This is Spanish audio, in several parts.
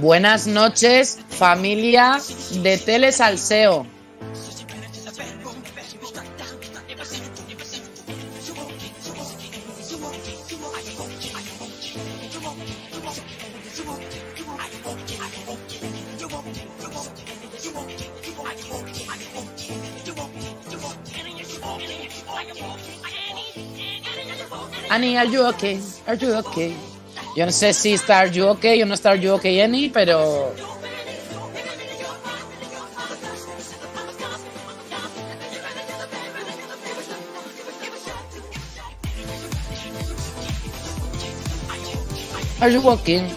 Buenas noches, familia de Telesalseo. Annie, ¿estás you okay? Are you okay? Yo no sé si Star You OK, yo no Star You OK Jenny, pero. Are you walking?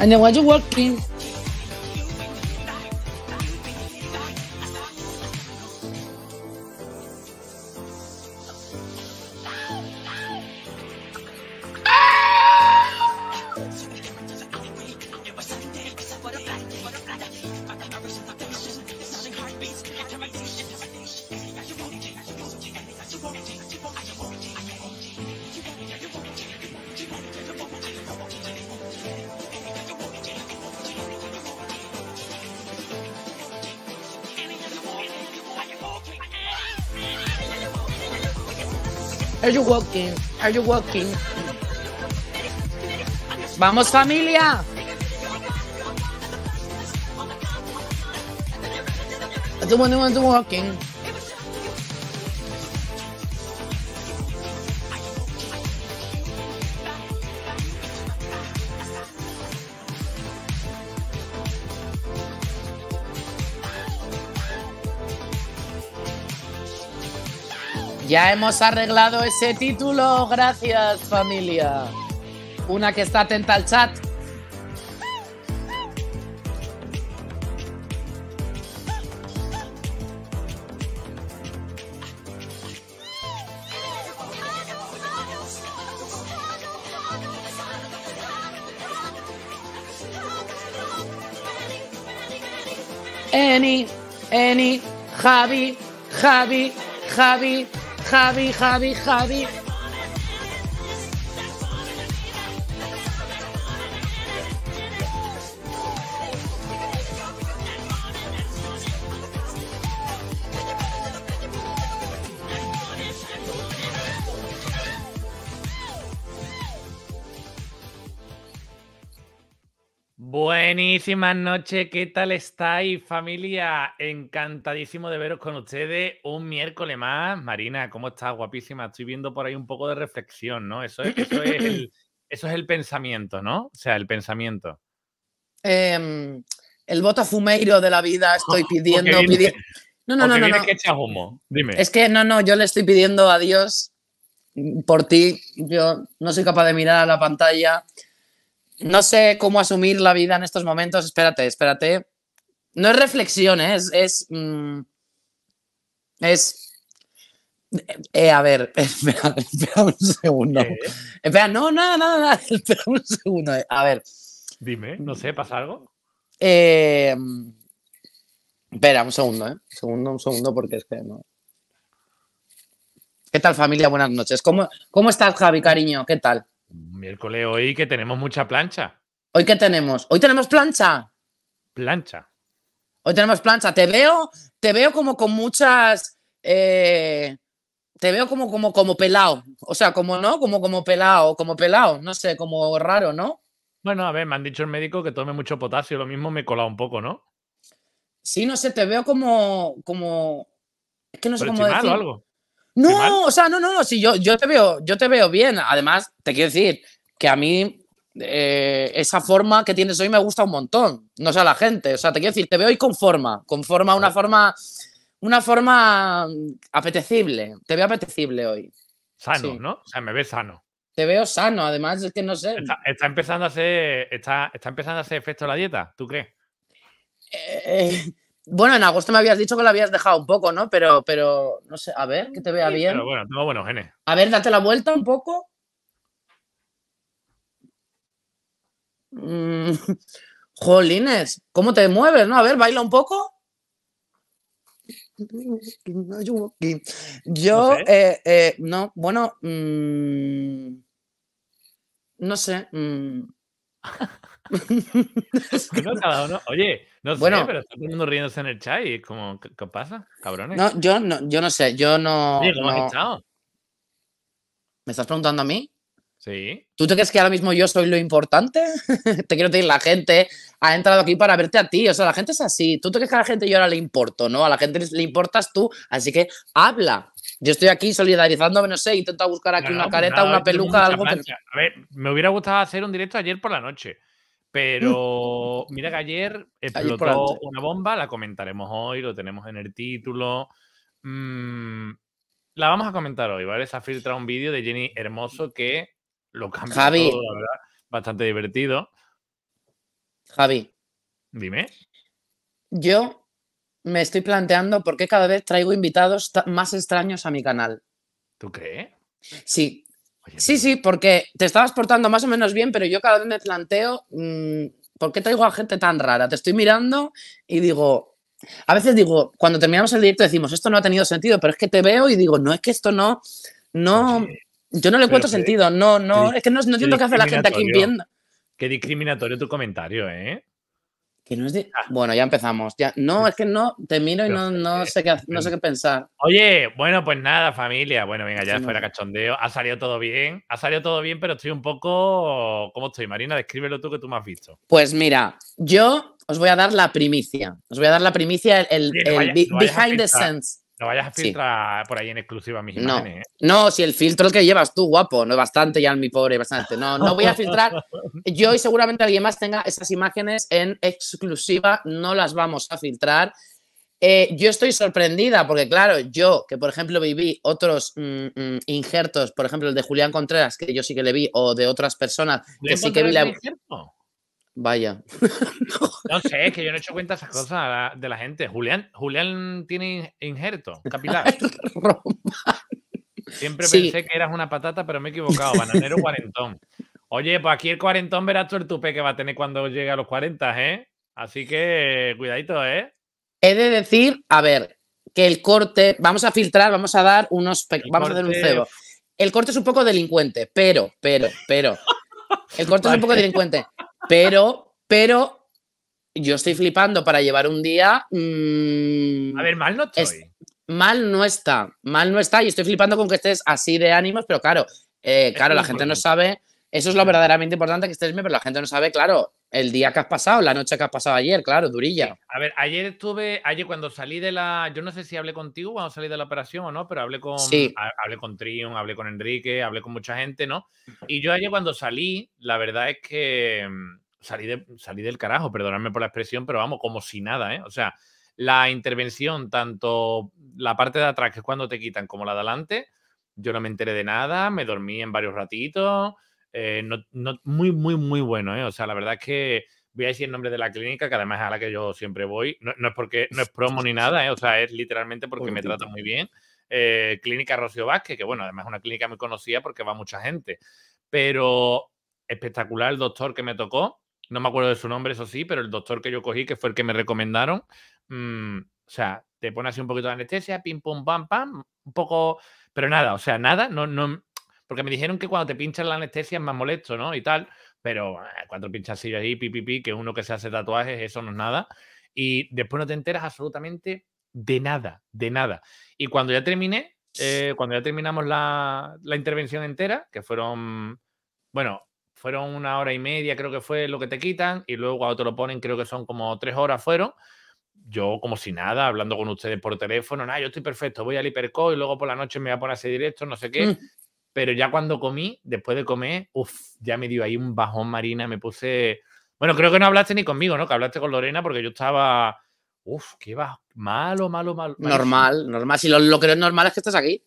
And then why you walking? walking? Are you walking? Vamos familia. don't the one who walking. Ya hemos arreglado ese título, gracias familia. Una que está atenta al chat. Eni, Eni, Javi, Javi, Javi, Javi, Javi, Javi. Buenísimas noches, ¿qué tal estáis familia? Encantadísimo de veros con ustedes un miércoles más. Marina, ¿cómo estás? Guapísima. Estoy viendo por ahí un poco de reflexión, ¿no? Eso es, el, pensamiento, ¿no? O sea, el pensamiento. Em, el voto fumeiro de la vida estoy pidiendo. no, no, no, no. Es que no, no, yo le estoy pidiendo a por ti. Yo no soy capaz de mirar a la pantalla no sé cómo asumir la vida en estos momentos. Espérate, espérate. No es reflexión, ¿eh? es. Es. Mm, eh, eh, a ver, espera, un segundo. Espera, no, nada, nada, nada. Espera un segundo. A ver. Dime, no sé, ¿pasa algo? espera, un segundo, ¿eh? Un segundo, un segundo, porque es que no. ¿Qué tal, familia? Buenas noches. ¿Cómo, cómo estás, Javi, cariño? ¿Qué tal? Miércoles hoy que tenemos mucha plancha. ¿Hoy qué tenemos? ¿Hoy tenemos plancha? Plancha. Hoy tenemos plancha. Te veo, te veo como con muchas. Eh, te veo como, como, como pelado. O sea, como no, como, como pelado, como pelado. No sé, como raro, ¿no? Bueno, a ver, me han dicho el médico que tome mucho potasio. Lo mismo me he colado un poco, ¿no? Sí, no sé, te veo como. como... Es que no sé cómo algo? No, o sea, no, no, no, si yo, yo, te veo, yo te veo bien. Además, te quiero decir que a mí eh, esa forma que tienes hoy me gusta un montón. No sé la gente, o sea, te quiero decir, te veo hoy con forma, con forma, una forma, una forma apetecible. Te veo apetecible hoy. Sano, ¿no? O sea, me ves sano. Te veo sano, además es que no sé. Está, empezando a hacer, está, empezando a hacer efecto la dieta, ¿tú crees? eh. eh bueno, en agosto me habías dicho que la habías dejado un poco, ¿no? Pero, pero no sé, a ver, que te vea bien. Pero bueno, tengo buenos genes. A ver, date la vuelta un poco. Mm, jolines, ¿cómo te mueves, no? A ver, baila un poco. Yo, no, eh, eh, bueno, mm, no sé. Mm, oye, no sé, pero está todo el mundo riéndose en el chat y es como, ¿qué, pasa, cabrones? No, yo no, yo no sé, yo no. ¿Me estás preguntando a mí? Sí. ¿Tú te crees que ahora mismo yo soy lo importante? te quiero decir, la gente ha entrado aquí para verte a ti. O sea, la gente es así. ¿Tú te crees que a la gente yo ahora le importo, no? A la gente le importas tú. Así que habla. Yo estoy aquí solidarizándome, no sé, intento buscar aquí una careta, una peluca, algo que... A ver, me hubiera gustado hacer un directo ayer por la noche, pero mira que ayer explotó una bomba, la comentaremos hoy, lo tenemos en el título. Mm, la vamos a comentar hoy, ¿vale? Se ha filtrado un vídeo de Jenny Hermoso que lo cambia Javi. la verdad, bastante divertido. Javi. Dime. Yo me estoy planteando por qué cada vez traigo invitados más extraños a mi canal. ¿Tú crees? Sí. sí, sí, porque te estabas portando más o menos bien, pero yo cada vez me planteo mm, por qué traigo a gente tan rara. Te estoy mirando y digo, a veces digo, cuando terminamos el directo decimos, esto no ha tenido sentido, pero es que te veo y digo, no, es que esto no, no, yo no le encuentro sentido, no, no, es que no, no entiendo qué hace la gente aquí viendo. Qué discriminatorio tu comentario, ¿eh? Ah. Bueno, ya empezamos. Ya... No, es que no, te miro y no, eh, no, sé qué, no sé qué pensar. Oye, bueno, pues nada, familia. Bueno, venga, ya fuera cachondeo. Ha salido todo bien, ha salido todo bien, pero estoy un poco... ¿Cómo estoy, Marina? Descríbelo tú que tú me has visto. Pues mira, yo os voy a dar la primicia. Os voy a dar la primicia, el, el behind the scenes. No vayas a filtrar por ahí en exclusiva mis imágenes. No, ¿eh? no, si el filtro es el que llevas tú, guapo, no es bastante ya mi pobre, bastante. No, no voy a filtrar. Yo y seguramente alguien más tenga esas imágenes en exclusiva, no las vamos a filtrar. Eh, yo estoy sorprendida porque, claro, yo que por ejemplo viví otros mm, mm, injertos, por ejemplo el de Julián Contreras, que yo sí que le vi, o de otras personas que sí que vi la. Vaya. no sé, es que yo no he hecho cuenta esas cosas de la gente. Julián, Julián tiene injerto capilar. Siempre pensé que eras una patata, pero me he equivocado. Bananero cuarentón. Oye, pues aquí el cuarentón verás tú el tupe que va a tener cuando llegue a los 40, ¿eh? Así que cuidadito, ¿eh? He de decir, a ver, que el corte, vamos a filtrar, vamos a dar unos, vamos a dar un cebo. El corte es un poco delincuente, pero, pero, pero. El corte es un poco delincuente. Pero, pero yo estoy flipando para llevar un día. Mm, a ver, mal no estoy. mal no está, mal no está. Y estoy flipando con que estés así de ánimos, pero claro, eh, claro, la gente no sabe. Eso es lo verdaderamente importante que estés bien, pero la gente no sabe, claro, el día que has pasado, la noche que has pasado ayer, claro, durilla. A ver, ayer estuve, ayer cuando salí de la, yo no sé si hablé contigo cuando salí de la operación o no, pero hablé con, sí. hablé con Trion, hablé con Enrique, hablé con mucha gente, ¿no? Y yo ayer cuando salí, la verdad es que mm, salí, de, salí del carajo, perdonadme por la expresión, pero vamos, como si nada, ¿eh? O sea, la intervención, tanto la parte de atrás, que es cuando te quitan, como la de adelante, yo no me enteré de nada, me dormí en varios ratitos, eh, no, muy, muy, muy bueno. ¿eh? O sea, la verdad es que voy a decir el nombre de la clínica, que además es a la que yo siempre voy. No, es porque no es promo ni nada, ¿eh? o sea, es literalmente porque me trata muy bien. Eh, clínica Rocío Vázquez, que bueno, además es una clínica muy conocida porque va mucha gente. Pero espectacular el doctor que me tocó. No me acuerdo de su nombre, eso sí, pero el doctor que yo cogí, que fue el que me recomendaron. Mm, o sea, te pone así un poquito de anestesia, pim, pum, pam, pam, un poco, pero nada, o sea, nada, no, porque me dijeron que cuando te pinchan la anestesia es más molesto, ¿no? Y tal, pero ah, cuando cuatro pinchacillos ahí, pipipi, que uno que se hace tatuajes, eso no es nada. Y después no te enteras absolutamente de nada, de nada. Y cuando ya terminé, eh, cuando ya terminamos la, intervención entera, que fueron, bueno, fueron una hora y media, creo que fue lo que te quitan, y luego cuando te lo ponen, creo que son como tres horas fueron. Yo, como si nada, hablando con ustedes por teléfono, nada, yo estoy perfecto, voy al hiperco y luego por la noche me voy a poner a hacer directo, no sé qué. Mm pero ya cuando comí, después de comer, uff, ya me dio ahí un bajón marina, me puse... Bueno, creo que no hablaste ni conmigo, ¿no? Que hablaste con Lorena porque yo estaba... Uf, qué va malo, malo, malo. Normal, normal. Si lo, que es normal es que estás aquí.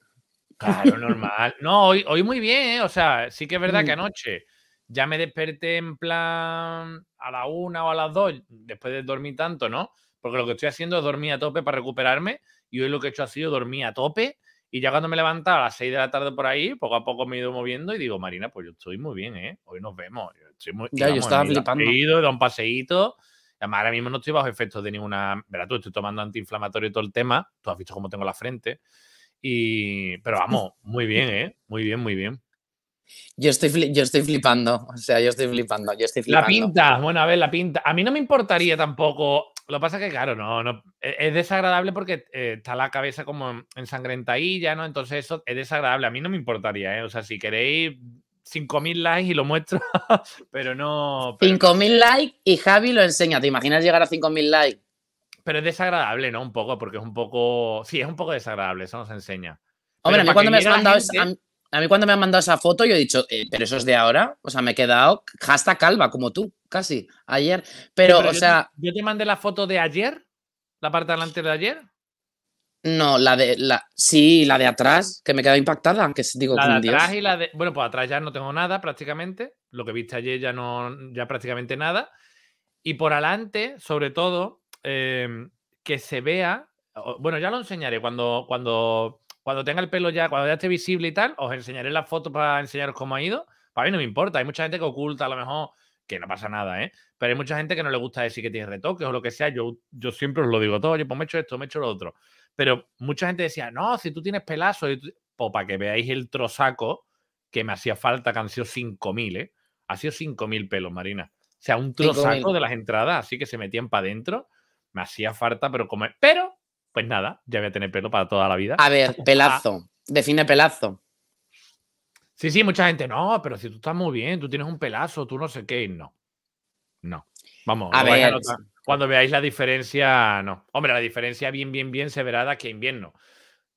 Claro, normal. No, hoy, hoy muy bien, ¿eh? O sea, sí que es verdad que mm. anoche ya me desperté en plan a la una o a las dos, después de dormir tanto, ¿no? Porque lo que estoy haciendo es dormir a tope para recuperarme y hoy lo que he hecho ha sido dormir a tope y ya cuando me levantaba a las 6 de la tarde por ahí, poco a poco me he ido moviendo y digo, Marina, pues yo estoy muy bien, ¿eh? Hoy nos vemos. Yo estoy muy, ya, yo estaba flipando. He ido, he dado un paseíto. Además, ahora mismo no estoy bajo efectos de ninguna. Verás tú, estoy tomando antiinflamatorio y todo el tema. Tú has visto cómo tengo la frente. Y, pero vamos, muy bien, ¿eh? Muy bien, muy bien. Yo estoy, yo estoy flipando, o sea, yo estoy flipando, yo estoy flipando. La pinta, bueno, a ver, la pinta. A mí no me importaría tampoco lo que pasa es que, claro, no, no e, es desagradable porque eh, está la cabeza como ensangrenta ya, ¿no? Entonces eso es desagradable. A mí no me importaría, ¿eh? O sea, si queréis 5.000 likes y lo muestro, pero no... 5.000 likes y Javi lo enseña. ¿Te imaginas llegar a 5.000 likes? Pero es desagradable, ¿no? Un poco, porque es un poco... Sí, es un poco desagradable, eso nos enseña. Hombre, a cuando me has mandado a mí cuando me han mandado esa foto, yo he dicho, eh, pero eso es de ahora. O sea, me he quedado hasta calva, como tú, casi, ayer. Pero, o sea. ¿Yo te mandé la foto de ayer? ¿La parte delante de ayer? No, la de. La, sí, la de atrás, que me quedado impactada. aunque digo, la de y Bueno, pues atrás ya no tengo nada prácticamente. Lo que viste ayer ya no. Ya prácticamente nada. Y por adelante, sobre todo, eh, que se vea. Bueno, ya lo enseñaré cuando. cuando cuando tenga el pelo ya, cuando ya esté visible y tal, os enseñaré la foto para enseñaros cómo ha ido. Para mí no me importa, hay mucha gente que oculta a lo mejor que no pasa nada, ¿eh? Pero hay mucha gente que no le gusta decir que tiene retoques o lo que sea. Yo, yo siempre os lo digo todo, Yo pues me he hecho esto, me he hecho lo otro. Pero mucha gente decía, no, si tú tienes pelazo, pues para que veáis el trozaco que me hacía falta, que han sido 5.000, ¿eh? Ha sido 5.000 pelos, Marina. O sea, un trozaco de las entradas, así que se metían para adentro. Me hacía falta, pero como... Pero pues nada, ya voy a tener pelo para toda la vida. A ver, pelazo. Define pelazo. Sí, sí, mucha gente, no, pero si tú estás muy bien, tú tienes un pelazo, tú no sé qué, no. No. Vamos, a ver. cuando veáis la diferencia, no. Hombre, la diferencia bien, bien, bien severada que invierno.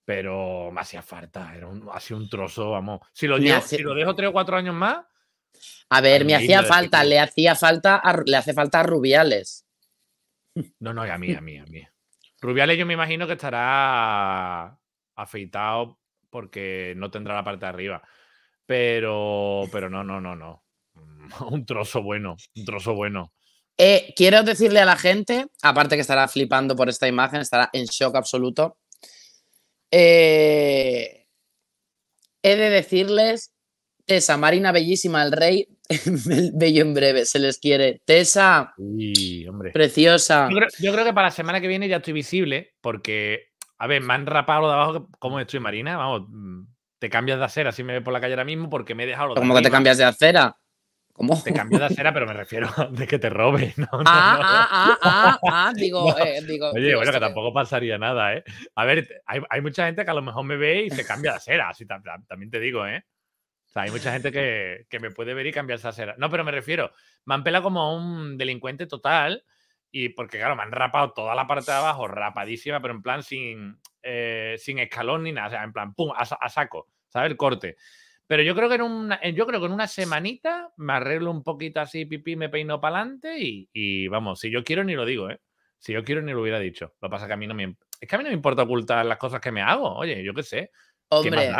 Pero me hacía falta, era un, un trozo, vamos. Si lo, lo dejo tres o cuatro años más. A ver, me hacía falta, le hacía falta, le hace falta a Rubiales. No, no, a mí, a mí, a mí. Rubiales yo me imagino que estará afeitado porque no tendrá la parte de arriba. Pero, pero no, no, no, no. Un trozo bueno, un trozo bueno. Eh, quiero decirle a la gente, aparte que estará flipando por esta imagen, estará en shock absoluto. Eh, he de decirles esa Marina Bellísima el Rey Bello en breve, se les quiere. Tessa, hombre. preciosa. Yo creo, que para la semana que viene ya estoy visible, porque, a ver, me han rapado lo de abajo como estoy, Marina. Vamos, te cambias de acera si me ve por la calle ahora mismo porque me he dejado lo ¿Cómo que te cambias de acera? ¿Cómo? Te cambio de acera, pero me refiero de que te robe. ah, ah, ah, ah, digo, digo. Oye, bueno, que tampoco pasaría nada, ¿eh? A ver, hay, hay, mucha gente que a lo mejor me ve y se cambia de acera, así también te digo, ¿eh? hay mucha gente que, me puede ver y cambiarse esa cera. No, pero me refiero, me han pelado como un delincuente total y porque, claro, me han rapado toda la parte de abajo, rapadísima, pero en plan sin, eh, sin escalón ni nada. O sea, en plan, pum, a, saco, ¿sabes? El corte. Pero yo creo que en una, yo creo que en una semanita me arreglo un poquito así, pipí, me peino para adelante y, vamos, si yo quiero ni lo digo, ¿eh? Si yo quiero ni lo hubiera dicho. Lo que pasa que a mí no me, es que a mí no me importa ocultar las cosas que me hago, oye, yo qué sé. Hombre,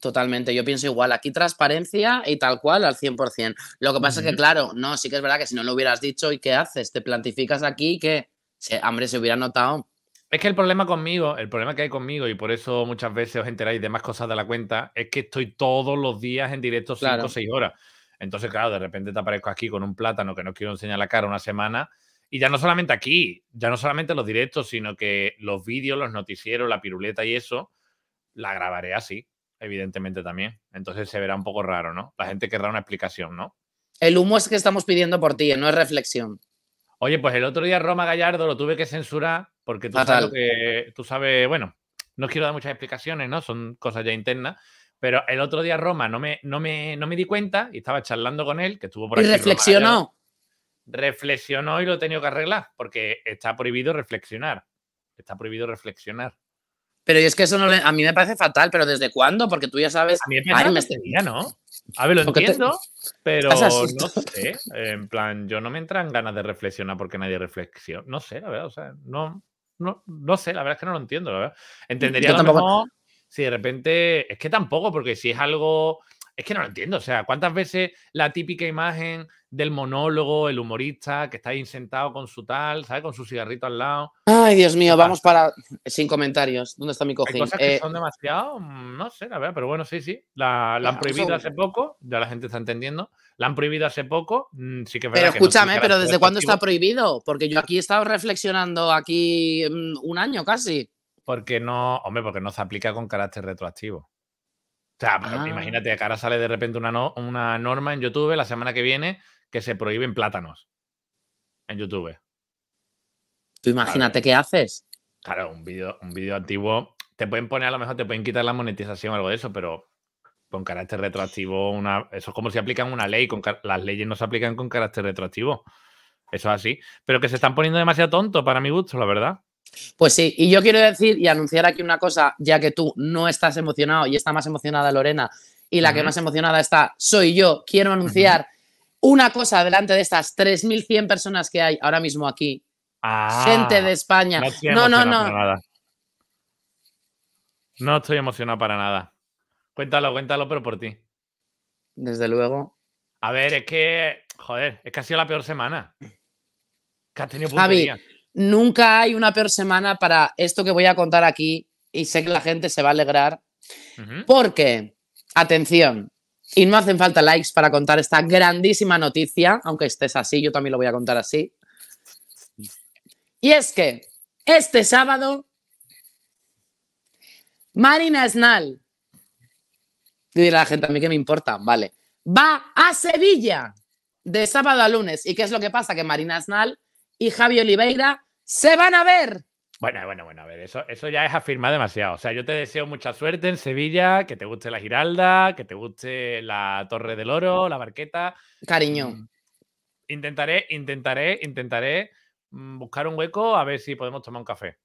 Totalmente, yo pienso igual. Aquí transparencia y tal cual al 100%. Lo que pasa es que, claro, no, sí que es verdad que si no lo hubieras dicho, ¿y qué haces? ¿Te plantificas aquí? que Hombre, se hubiera notado. Es que el problema conmigo, el problema que hay conmigo, y por eso muchas veces os enteráis de más cosas de la cuenta, es que estoy todos los días en directo 5 o 6 horas. Entonces, claro, de repente te aparezco aquí con un plátano que no quiero enseñar la cara una semana. Y ya no solamente aquí, ya no solamente los directos, sino que los vídeos, los noticieros, la piruleta y eso, la grabaré así evidentemente también. Entonces se verá un poco raro, ¿no? La gente querrá una explicación, ¿no? El humo es que estamos pidiendo por ti, no es reflexión. Oye, pues el otro día Roma Gallardo lo tuve que censurar porque tú sabes, bueno, no quiero dar muchas explicaciones, ¿no? Son cosas ya internas. Pero el otro día Roma no me, no me, no me di cuenta y estaba charlando con él, que estuvo por Y reflexionó. reflexionó y lo he tenido que arreglar porque está prohibido reflexionar. Está prohibido reflexionar. Pero es que eso a mí me parece fatal, pero ¿desde cuándo? Porque tú ya sabes. A mí me, ¿no? A ver, lo entiendo, pero no sé. En plan, yo no me entran ganas de reflexionar porque nadie reflexiona. No sé, la verdad, o sea, no, no, sé, la verdad es que no lo entiendo, la verdad. Entendería tampoco... si de repente. Es que tampoco, porque si es algo es que no lo entiendo. O sea, ¿cuántas veces la típica imagen del monólogo, el humorista, que está ahí sentado con su tal, ¿sabes? Con su cigarrito al lado. Ay, Dios mío, vamos para. Sin comentarios. ¿Dónde está mi cojín? Hay cosas que eh, son demasiado. Mm, no sé, la verdad, pero bueno, sí, sí. La, han prohibido hace poco, ya la gente está entendiendo. La han prohibido hace poco. Mm, sí que Pero escúchame, pero ¿desde cuándo está prohibido? Porque yo aquí he estado reflexionando aquí mm, un año casi. Porque no, hombre, porque no se aplica con carácter retroactivo. O sea, ah. imagínate que ahora sale de repente una, norma en YouTube la semana que viene que se prohíben plátanos en YouTube. Tú imagínate qué haces. Claro, un vídeo un video antiguo. Te pueden poner, a lo mejor te pueden quitar la monetización o algo de eso, pero con carácter retroactivo, una, eso es como si aplican una ley, las leyes no se aplican con carácter retroactivo. Eso es así. Pero que se están poniendo demasiado tonto para mi gusto, la verdad. Pues sí, y yo quiero decir y anunciar aquí una cosa, ya que tú no estás emocionado y está más emocionada Lorena y la que más emocionada está soy yo, quiero anunciar una cosa delante de estas 3.100 personas que hay ahora mismo aquí. Ah, gente de España. No, no, no. No. estoy emocionado para nada. Cuéntalo, cuéntalo, pero por ti. Desde luego. A ver, es que, joder, es que ha sido la peor semana. Que has tenido nunca hay una peor semana para esto que voy a contar aquí y sé que la gente se va a alegrar. Porque, atención, y no hacen falta likes para contar esta grandísima noticia, aunque estés así, yo también lo voy a contar así. Y es que este sábado, Marina Snal, y dirá la gente a mí que me importa, vale, va a Sevilla de sábado a lunes. ¿Y qué es lo que pasa? Que Marina Snal y Javi Oliveira se van a ver. Bueno, bueno, bueno, a ver, eso, eso ya es afirmar demasiado. O sea, yo te deseo mucha suerte en Sevilla, que te guste la Giralda, que te guste la Torre del Oro, la Barqueta. Cariño. Mm, intentaré, intentaré, intentaré mm, buscar un hueco a ver si podemos tomar un café.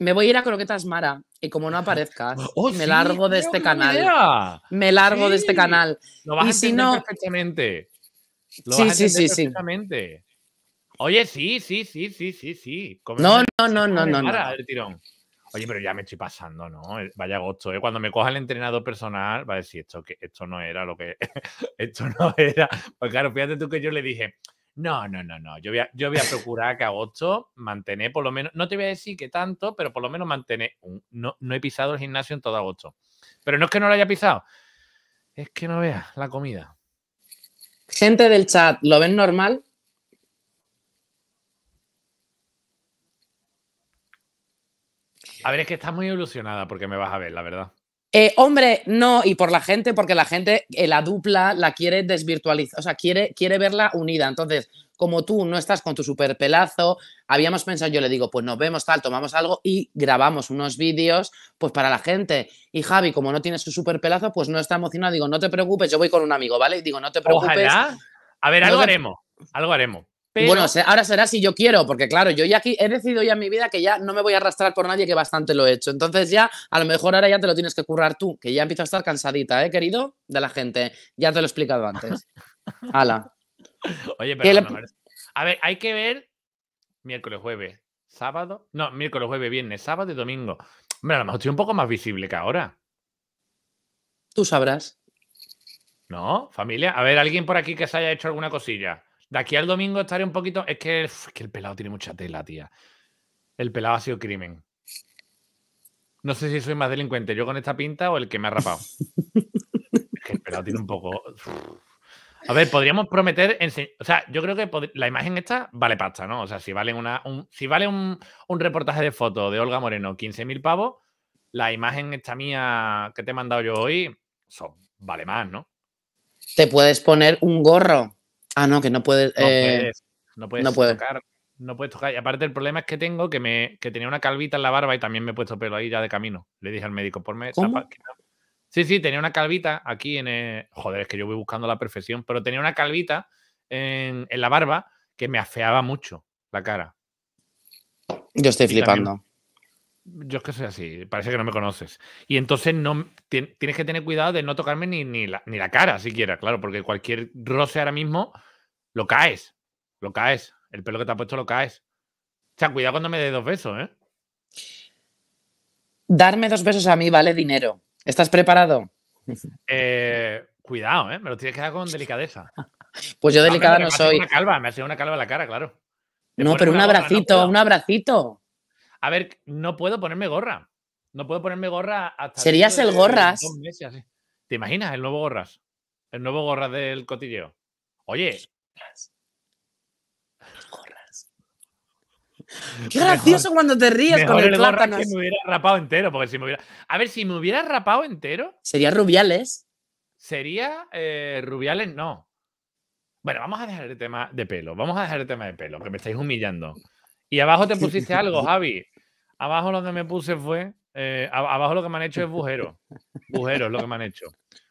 Me voy a ir a Croquetas Mara y como no aparezcas, oh, este me, largo de este canal. Me largo de este canal. no vas y a si perfectamente. sí, sí, sí, perfectamente. sí. Oye, sí, sí, sí, sí, sí, sí. no, no, no, no, no, tirón. Oye, pero ya me estoy pasando, ¿no? Eh, vaya agosto, ¿eh? Cuando me coja el entrenador personal, va a decir esto que esto no era lo que. esto no era. Pues claro, fíjate tú que yo le dije. No, no, no, no. Yo voy, a, yo voy a procurar que agosto mantener por lo menos, no te voy a decir que tanto, pero por lo menos mantener. No, no he pisado el gimnasio en todo agosto. Pero no es que no lo haya pisado, es que no veas la comida. Gente del chat, ¿lo ven normal? A ver, es que estás muy ilusionada porque me vas a ver, la verdad. Eh, hombre, no, y por la gente, porque la gente, eh, la dupla, la quiere desvirtualizar, o sea, quiere, quiere verla unida. Entonces, como tú no estás con tu super pelazo, habíamos pensado, yo le digo, pues nos vemos tal, tomamos algo y grabamos unos vídeos, pues para la gente. Y Javi, como no tienes su super pelazo, pues no está emocionado. Digo, no te preocupes, yo voy con un amigo, ¿vale? Y digo, no te preocupes. Ojalá. A ver, algo haremos, algo haremos. Bueno, ahora será si yo quiero, porque claro, yo ya aquí he decidido ya en mi vida que ya no me voy a arrastrar por nadie, que bastante lo he hecho. Entonces ya, a lo mejor ahora ya te lo tienes que currar tú, que ya empiezo a estar cansadita, ¿eh, querido? De la gente. Ya te lo he explicado antes. Hala. Oye, pero... A ver, hay que ver miércoles, jueves, sábado. No, miércoles, jueves, viernes, sábado y domingo. Hombre, a lo mejor estoy un poco más visible que ahora. Tú sabrás. ¿No? Familia. A ver, alguien por aquí que se haya hecho alguna cosilla. De aquí al domingo estaré un poquito. Es que, el pelado tiene mucha tela, tía. El pelado ha sido crimen. No sé si soy más delincuente yo con esta pinta o el que me ha rapado. es que el pelado tiene un poco. A ver, podríamos prometer. O sea, yo creo que la imagen esta vale pasta, ¿no? O sea, si vale, una, un... si vale un, reportaje de foto de Olga Moreno 15.000 pavos, la imagen esta mía que te he mandado yo hoy vale más, ¿no? Te puedes poner un gorro Ah, no, que no eh, puedes. No, puedes, no puedes, tocar. No puedes tocar. Y aparte, el problema es que tengo que me tenía una calvita en la barba y también me he puesto pelo ahí ya de camino. Le dije al médico, por ¿Cómo? Sí, sí, tenía una calvita aquí en. Joder, es que yo voy buscando la perfección, pero tenía una calvita en, la barba que me afeaba mucho la cara. Yo estoy flipando yo es que soy así, parece que no me conoces. Y entonces no tienes que tener cuidado de no tocarme ni, ni, la, ni la cara siquiera, claro, porque cualquier roce ahora mismo lo caes, lo caes. El pelo que te ha puesto lo caes. O sea, cuidado cuando me dé dos besos, ¿eh? Darme dos besos a mí vale dinero. ¿Estás preparado? Eh, cuidado, ¿eh? Me lo tienes que dar con delicadeza. Pues yo delicada no, soy. Una calva, me ha sido una calva la cara, claro. no, pero un abracito, un abracito. A ver, no puedo ponerme gorra. No puedo ponerme gorra hasta. Serías el gorras. ¿Te imaginas el nuevo gorras? El nuevo gorras del cotilleo. Oye. gorras. Qué gracioso cuando te ríes con el, el plátano. Que me hubiera rapado entero, porque si me hubiera. A ver, si me hubiera rapado entero. Sería Rubiales. Sería eh, Rubiales, no. Bueno, vamos a dejar el tema de pelo. Vamos a dejar el tema de pelo, que me estáis humillando. Y abajo te pusiste algo, Javi. Abajo lo que me puse fue. Eh, abajo lo que me han hecho es bujeros. es lo que me han hecho.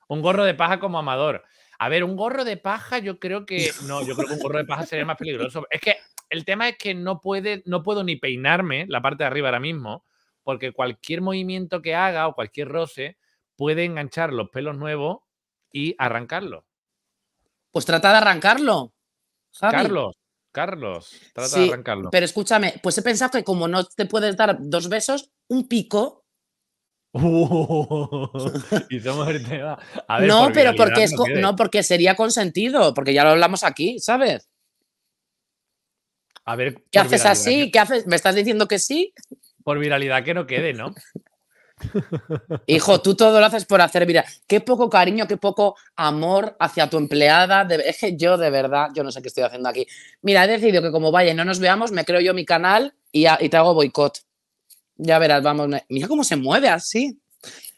Un gorro de paja como amador. A ver, un gorro de paja, yo creo que. No, yo creo que un gorro de paja sería más peligroso. Es que el tema es que no, puede, no puedo ni peinarme la parte de arriba ahora mismo, porque cualquier movimiento que haga o cualquier roce puede enganchar los pelos nuevos y arrancarlo. Pues trata de arrancarlo. ¿sabes? Carlos, Carlos, trata de arrancarlo. Pero escúchame, pues he pensado que como no te puedes dar dos besos, un pico. Uh, no, pero porque porque sería consentido, porque ya lo hablamos aquí, ¿sabes? A ver. ¿Qué haces así? ¿Qué haces? ¿Me estás diciendo que sí? Por viralidad que no quede, ¿no? Hijo, tú todo lo haces por hacer Mira, Qué poco cariño, qué poco amor hacia tu empleada. Es que yo de verdad, yo no sé qué estoy haciendo aquí. Mira, he decidido que como vaya y no nos veamos, me creo yo mi canal y, te hago boicot. Ya verás, vamos. Mira cómo se mueve así.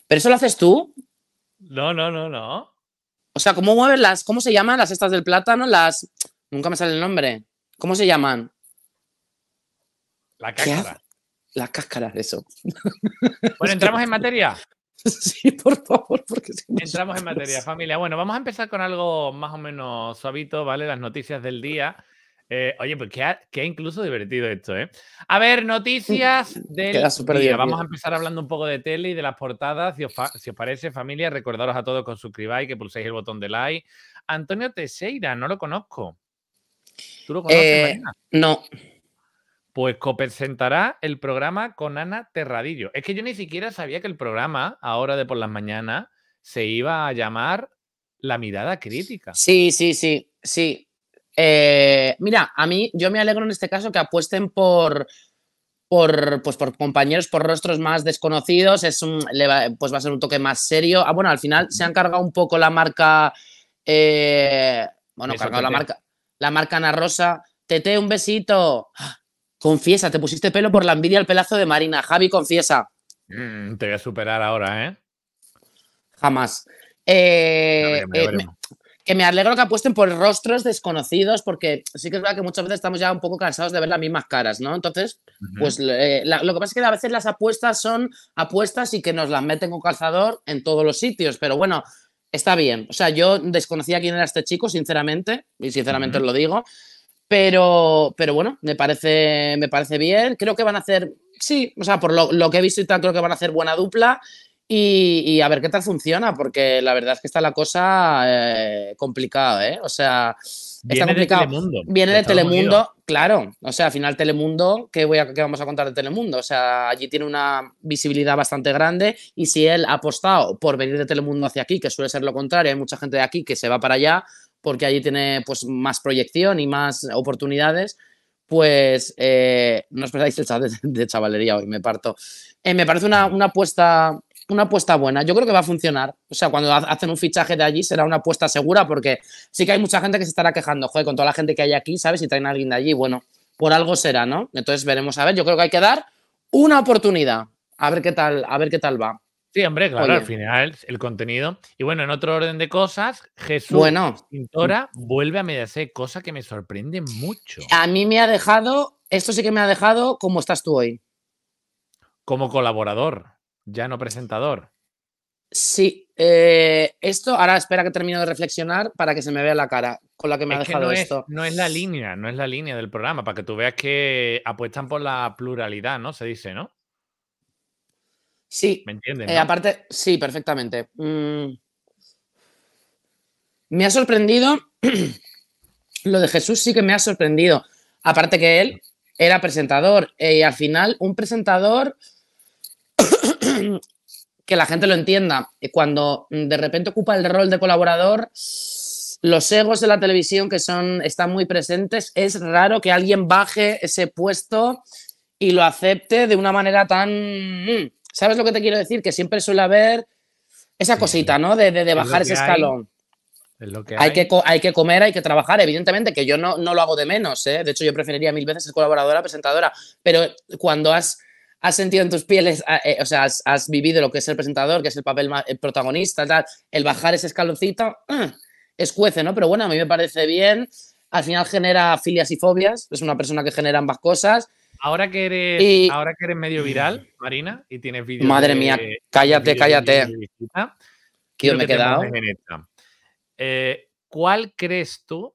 ¿Pero eso lo haces tú? No, no, no, no. O sea, ¿cómo mueves las, cómo se llaman las estas del plátano? Las, nunca me sale el nombre. ¿Cómo se llaman? La cáscara las cáscaras de eso. Bueno, entramos en materia. Sí, por favor, porque entramos en materia, familia. Bueno, vamos a empezar con algo más o menos suavito, ¿vale? Las noticias del día. Eh, oye, pues qué, incluso divertido esto, ¿eh? A ver, noticias del día. Vamos a empezar hablando un poco de tele y de las portadas. Si os, parece, familia, recordaros a todos con suscribáis, que pulséis el botón de like. Antonio Teixeira, no lo conozco. ¿Tú lo conoces, eh, No. Pues copresentará el programa con Ana Terradillo. Es que yo ni siquiera sabía que el programa, ahora de por las mañanas, se iba a llamar La mirada crítica. Sí, sí, sí, sí. Eh, mira, a mí yo me alegro en este caso que apuesten por, por, pues, compañeros, por rostros más desconocidos, es un, pues va a ser un toque más serio. Ah, bueno, al final se han cargado un poco la marca, eh, bueno, cargado la marca, la marca Ana Rosa. Tete, un besito. Confiesa, te pusiste pelo por la envidia al pelazo de Marina. Javi, confiesa. Mm, te voy a superar ahora, ¿eh? Jamás. Eh, eh, que me alegro que apuesten por rostros desconocidos, porque sí que es verdad que muchas veces estamos ya un poco cansados de ver las mismas caras, ¿no? Entonces, pues eh, lo que pasa es que a veces las apuestas son apuestas y que nos las meten con calzador en todos los sitios, pero bueno, está bien. O sea, yo desconocía quién era este chico, sinceramente, y sinceramente os lo digo. Pero, pero bueno, me parece, me parece bien. Creo que van a hacer, sí, o sea, por lo, lo que he visto y tal, creo que van a hacer buena dupla. Y, a ver qué tal funciona, porque la verdad es que está la cosa eh, complicada, ¿eh? O sea, Viene está complicado. De Telemundo, Viene de, Telemundo, claro. O sea, al final Telemundo, ¿qué, voy a, ¿qué vamos a contar de Telemundo? O sea, allí tiene una visibilidad bastante grande y si él ha apostado por venir de Telemundo hacia aquí, que suele ser lo contrario, hay mucha gente de aquí que se va para allá, porque allí tiene pues más proyección y más oportunidades, pues eh, no os perdáis el de, chavalería hoy, me parto. Eh, me parece una, apuesta, una apuesta buena, yo creo que va a funcionar, o sea, cuando hacen un fichaje de allí será una apuesta segura porque sí que hay mucha gente que se estará quejando, joder, con toda la gente que hay aquí, ¿sabes? Si traen a alguien de allí, bueno, por algo será, ¿no? Entonces veremos, a ver, yo creo que hay que dar una oportunidad, a ver qué tal, a ver qué tal va. Sí, hombre, claro, al final el contenido. Y bueno, en otro orden de cosas, Jesús Pintora vuelve a Mediaset, cosa que me sorprende mucho. A mí me ha dejado, esto sí que me ha dejado como estás tú hoy. Como colaborador, ya no presentador. Sí, eh, esto, ahora espera que termino de reflexionar para que se me vea la cara con la que me ha dejado esto. no es la línea, no es la línea del programa, para que tú veas que apuestan por la pluralidad, ¿no? Se dice, ¿no? Sí. Eh, aparte, sí, perfectamente. Mm. Me ha sorprendido. lo de Jesús sí que me ha sorprendido. Aparte que él era presentador. Eh, y al final, un presentador. que la gente lo entienda. Eh, cuando de repente ocupa el rol de colaborador. Los egos de la televisión que son, están muy presentes, es raro que alguien baje ese puesto y lo acepte de una manera tan mm, ¿Sabes lo que te quiero decir? Que siempre suele haber esa cosita, ¿no? De, de, bajar ese escalón. Hay. lo que hay. que comer, hay que trabajar, evidentemente, que yo no, lo hago de menos, ¿eh? De hecho, yo preferiría mil veces ser colaboradora, presentadora, pero cuando has, has sentido en tus pieles, eh, o sea, has, vivido lo que es el presentador, que es el papel protagonista, tal, el bajar ese escaloncito, ¡ah! escuece, ¿no? Pero bueno, a mí me parece bien, al final genera filias y fobias, es una persona que genera ambas cosas, ahora que eres, ahora que eres medio viral, Marina, y tienes vídeos. Madre mía, cállate, cállate. ¿Qué me he quedado. Eh, ¿Cuál crees tú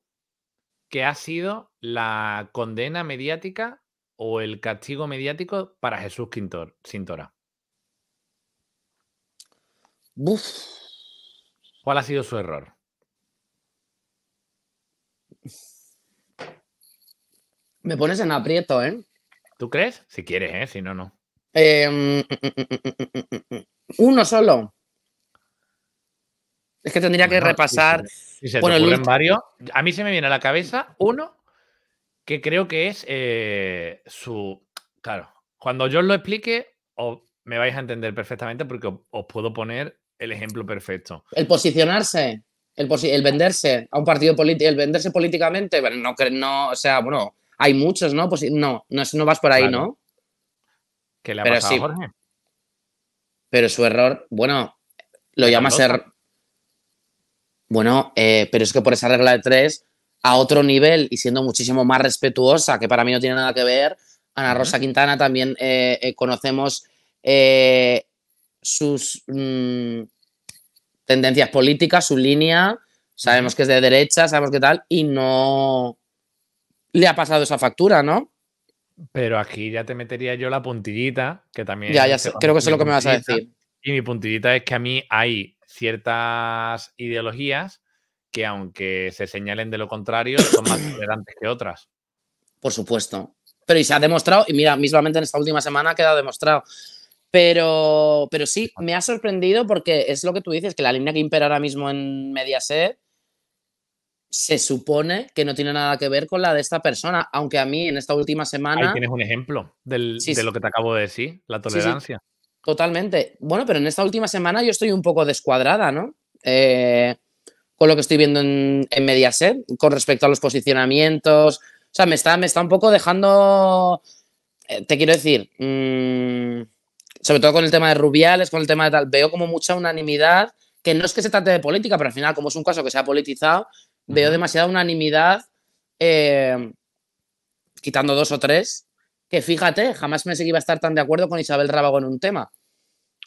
que ha sido la condena mediática o el castigo mediático para Jesús Quintor, Sintora? ¿Cuál ha sido su error? Me pones en aprieto, ¿eh? ¿Tú crees? Si quieres, ¿eh? Si no, no. Em, uno solo. Es que tendría que repasar. Si se, bueno, varios. A mí se me viene a la cabeza uno que creo que es eh, su. Claro, cuando yo os lo explique, me vais a entender perfectamente porque os, puedo poner el ejemplo perfecto. El posicionarse, el, venderse a un partido político, el venderse políticamente, bueno, no, no, o sea, bueno, hay muchos, ¿no? Pues no, no, vas por ahí, ¿no? Que le ha pero Jorge? Pero su error, bueno, lo llama ser. Bueno, eh, pero es que por esa regla de tres, a otro nivel y siendo muchísimo más respetuosa, que para mí no tiene nada que ver, Ana Rosa Quintana también eh, eh, conocemos sus mm, tendencias políticas, su línea, sabemos que es de derecha, sabemos qué tal, y no, le ha pasado esa factura, ¿no? Pero aquí ya te metería yo la puntillita, que también... Ya, ya sé, creo que es lo que me vas a decir. Y mi puntillita es que a mí hay ciertas ideologías que aunque se señalen de lo contrario, son más tolerantes que otras. Por supuesto. Pero y se ha demostrado, y mira, mismamente en esta última semana ha quedado demostrado. Pero, pero sí, me ha sorprendido porque es lo que tú dices, que la línea que impera ahora mismo en Mediaset se supone que no tiene nada que ver con la de esta persona, aunque a mí en esta última semana... Ahí tienes un ejemplo de lo que te acabo de decir, la tolerancia. Totalmente. Bueno, pero en esta última semana yo estoy un poco descuadrada, ¿no? Eh, con lo que estoy viendo en, Mediaset, con respecto a los posicionamientos. O sea, me está, me está un poco dejando... Eh, te quiero decir, mm, sobre todo con el tema de Rubiales, con el tema de tal, veo como mucha unanimidad, que no es que se trate de política, pero al final, como es un caso que se ha politizado, Veo demasiada unanimidad, eh, quitando dos o tres, que fíjate, jamás me que iba a estar tan de acuerdo con Isabel Rábago en un tema,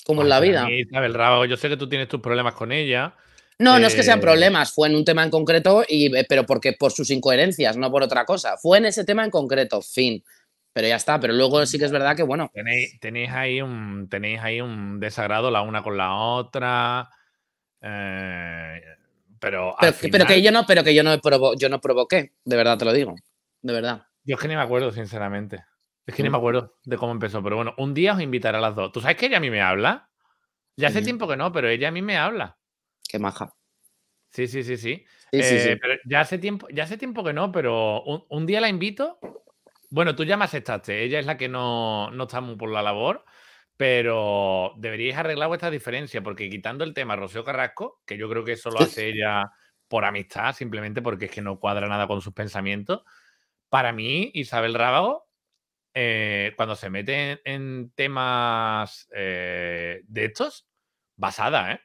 como en la vida. Isabel Rábago, yo sé que tú tienes tus problemas con ella. No, no es que sean eh, problemas, fue en un tema en concreto, y, eh, pero porque por sus incoherencias, no por otra cosa. Fue en ese tema en concreto, fin. Pero ya está, pero luego sí que es verdad que bueno. Tenéis, ahí un tenéis ahí un desagrado la una con la otra. Eh, pero, que yo no, pero que yo no, yo no provoqué, de verdad te lo digo, de verdad. Yo es que ni me acuerdo, sinceramente. Es que ni mm. me acuerdo de cómo empezó, pero bueno, un día os invitaré a las dos. ¿Tú sabes que ella a mí me habla? Ya hace tiempo que no, pero ella a mí me habla. Qué maja. Sí, sí, sí, sí. Eh, ya hace tiempo, ya hace tiempo que no, pero un, día la invito. Bueno, tú ya me aceptaste. Ella es la que no, no está muy por la labor pero deberíais arreglar vuestra diferencia, porque quitando el tema Rocío Carrasco, que yo creo que eso lo hace ella por amistad, simplemente porque es que no cuadra nada con sus pensamientos, para mí Isabel Rábago, eh, cuando se mete en, temas eh, de estos, basada, ¿eh?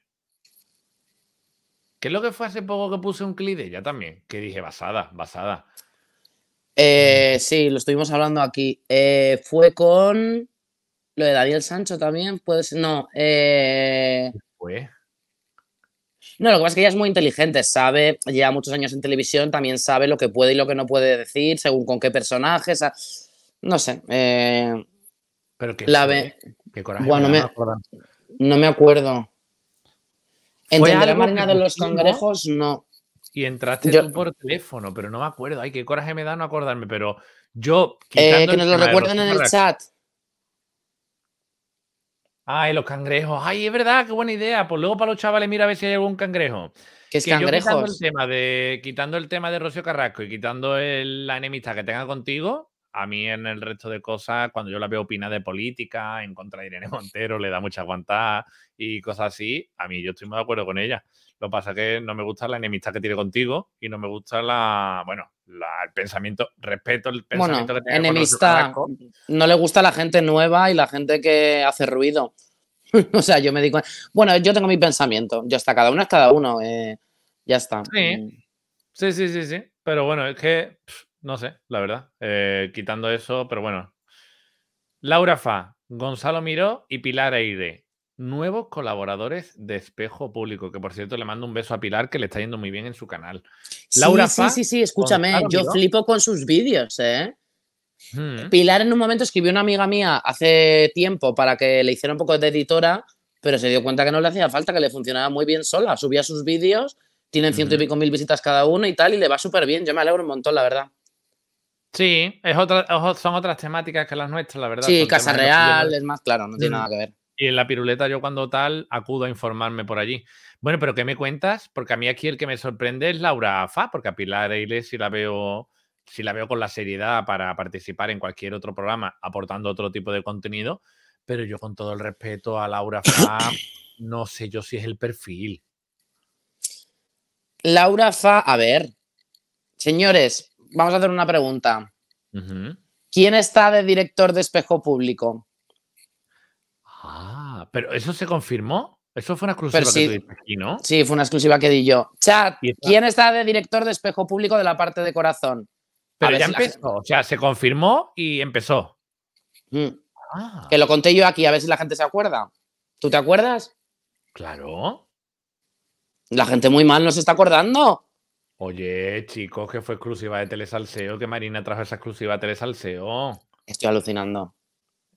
¿Qué es lo que fue hace poco que puse un clip ya también? Que dije, basada, basada. Eh, mm. sí, lo estuvimos hablando aquí. fue con... Lo de Daniel Sancho también puede ser. No. Eh, no, lo que pasa es que ella es muy inteligente, sabe, lleva muchos años en televisión, también sabe lo que puede y lo que no puede decir, según con qué personajes. No sé. Eh, pero que la ve... ¿eh? qué coraje. Bueno, me... no me acuerdo. la Marina de los Cangrejos? No. Y entraste tú por teléfono, pero no me acuerdo. Ay, qué coraje me da no acordarme, pero yo. que nos lo recuerden en el chat. Ay, los cangrejos. Ay, es verdad, qué buena idea. Pues luego para los chavales, mira a ver si hay algún cangrejo. ¿Qué es que cangrejos? quitando, el tema de, quitando el tema de Rocío Carrasco y quitando la enemistad que tenga contigo, a mí en el resto de cosas, cuando yo la veo opinar de política, en contra de Irene Montero, le da mucha aguantada y cosas así, a mí yo estoy muy de acuerdo con ella. Lo que pasa es que no me gusta la enemistad que tiene contigo y no me gusta la, bueno, el pensamiento, respeto el pensamiento bueno, enemista, no le gusta la gente nueva y la gente que hace ruido. o sea, yo me digo, bueno, yo tengo mi pensamiento, ya está, cada uno es cada uno, eh, ya está. Sí. sí, sí, sí, pero bueno, es que, no sé, la verdad, eh, quitando eso, pero bueno. Laura Fa, Gonzalo Miró y Pilar Eide nuevos colaboradores de Espejo Público, que por cierto le mando un beso a Pilar, que le está yendo muy bien en su canal. Laura sí, sí, sí, escúchame, yo flipo con sus vídeos, ¿eh? Hmm. Pilar en un momento escribió una amiga mía hace tiempo para que le hiciera un poco de editora, pero se dio cuenta que no le hacía falta, que le funcionaba muy bien sola. Subía sus vídeos, tienen ciento y pico mil visitas cada uno y tal, y le va súper bien. Yo me alegro un montón, la verdad. Sí, es otra, son otras temáticas que las nuestras, la verdad. Sí, Casa Real, es más claro, no tiene nada que ver. Y en la piruleta yo cuando tal acudo a informarme por allí. Bueno, pero ¿qué me cuentas? Porque a mí aquí el que me sorprende es Laura Fa, porque a Pilar Eiles si la veo, si la veo con la seriedad para participar en cualquier otro programa, aportando otro tipo de contenido, pero yo con todo el respeto a Laura Fa, no sé yo si es el perfil. Laura Fa, a ver, señores, vamos a hacer una pregunta. ¿Quién está de director de espejo público? Ah, pero eso se confirmó. Eso fue una exclusiva que aquí, ¿no? Sí, fue una exclusiva que di yo. Chat, ¿quién está de director de espejo público de la parte de corazón? Pero ya empezó, o sea, se confirmó y empezó. Mm. Ah. Que lo conté yo aquí, a ver si la gente se acuerda. ¿Tú te acuerdas? Claro. La gente muy mal no se está acordando. Oye, chicos, que fue exclusiva de Telesalseo, que Marina trajo esa exclusiva de Telesalseo. Estoy alucinando.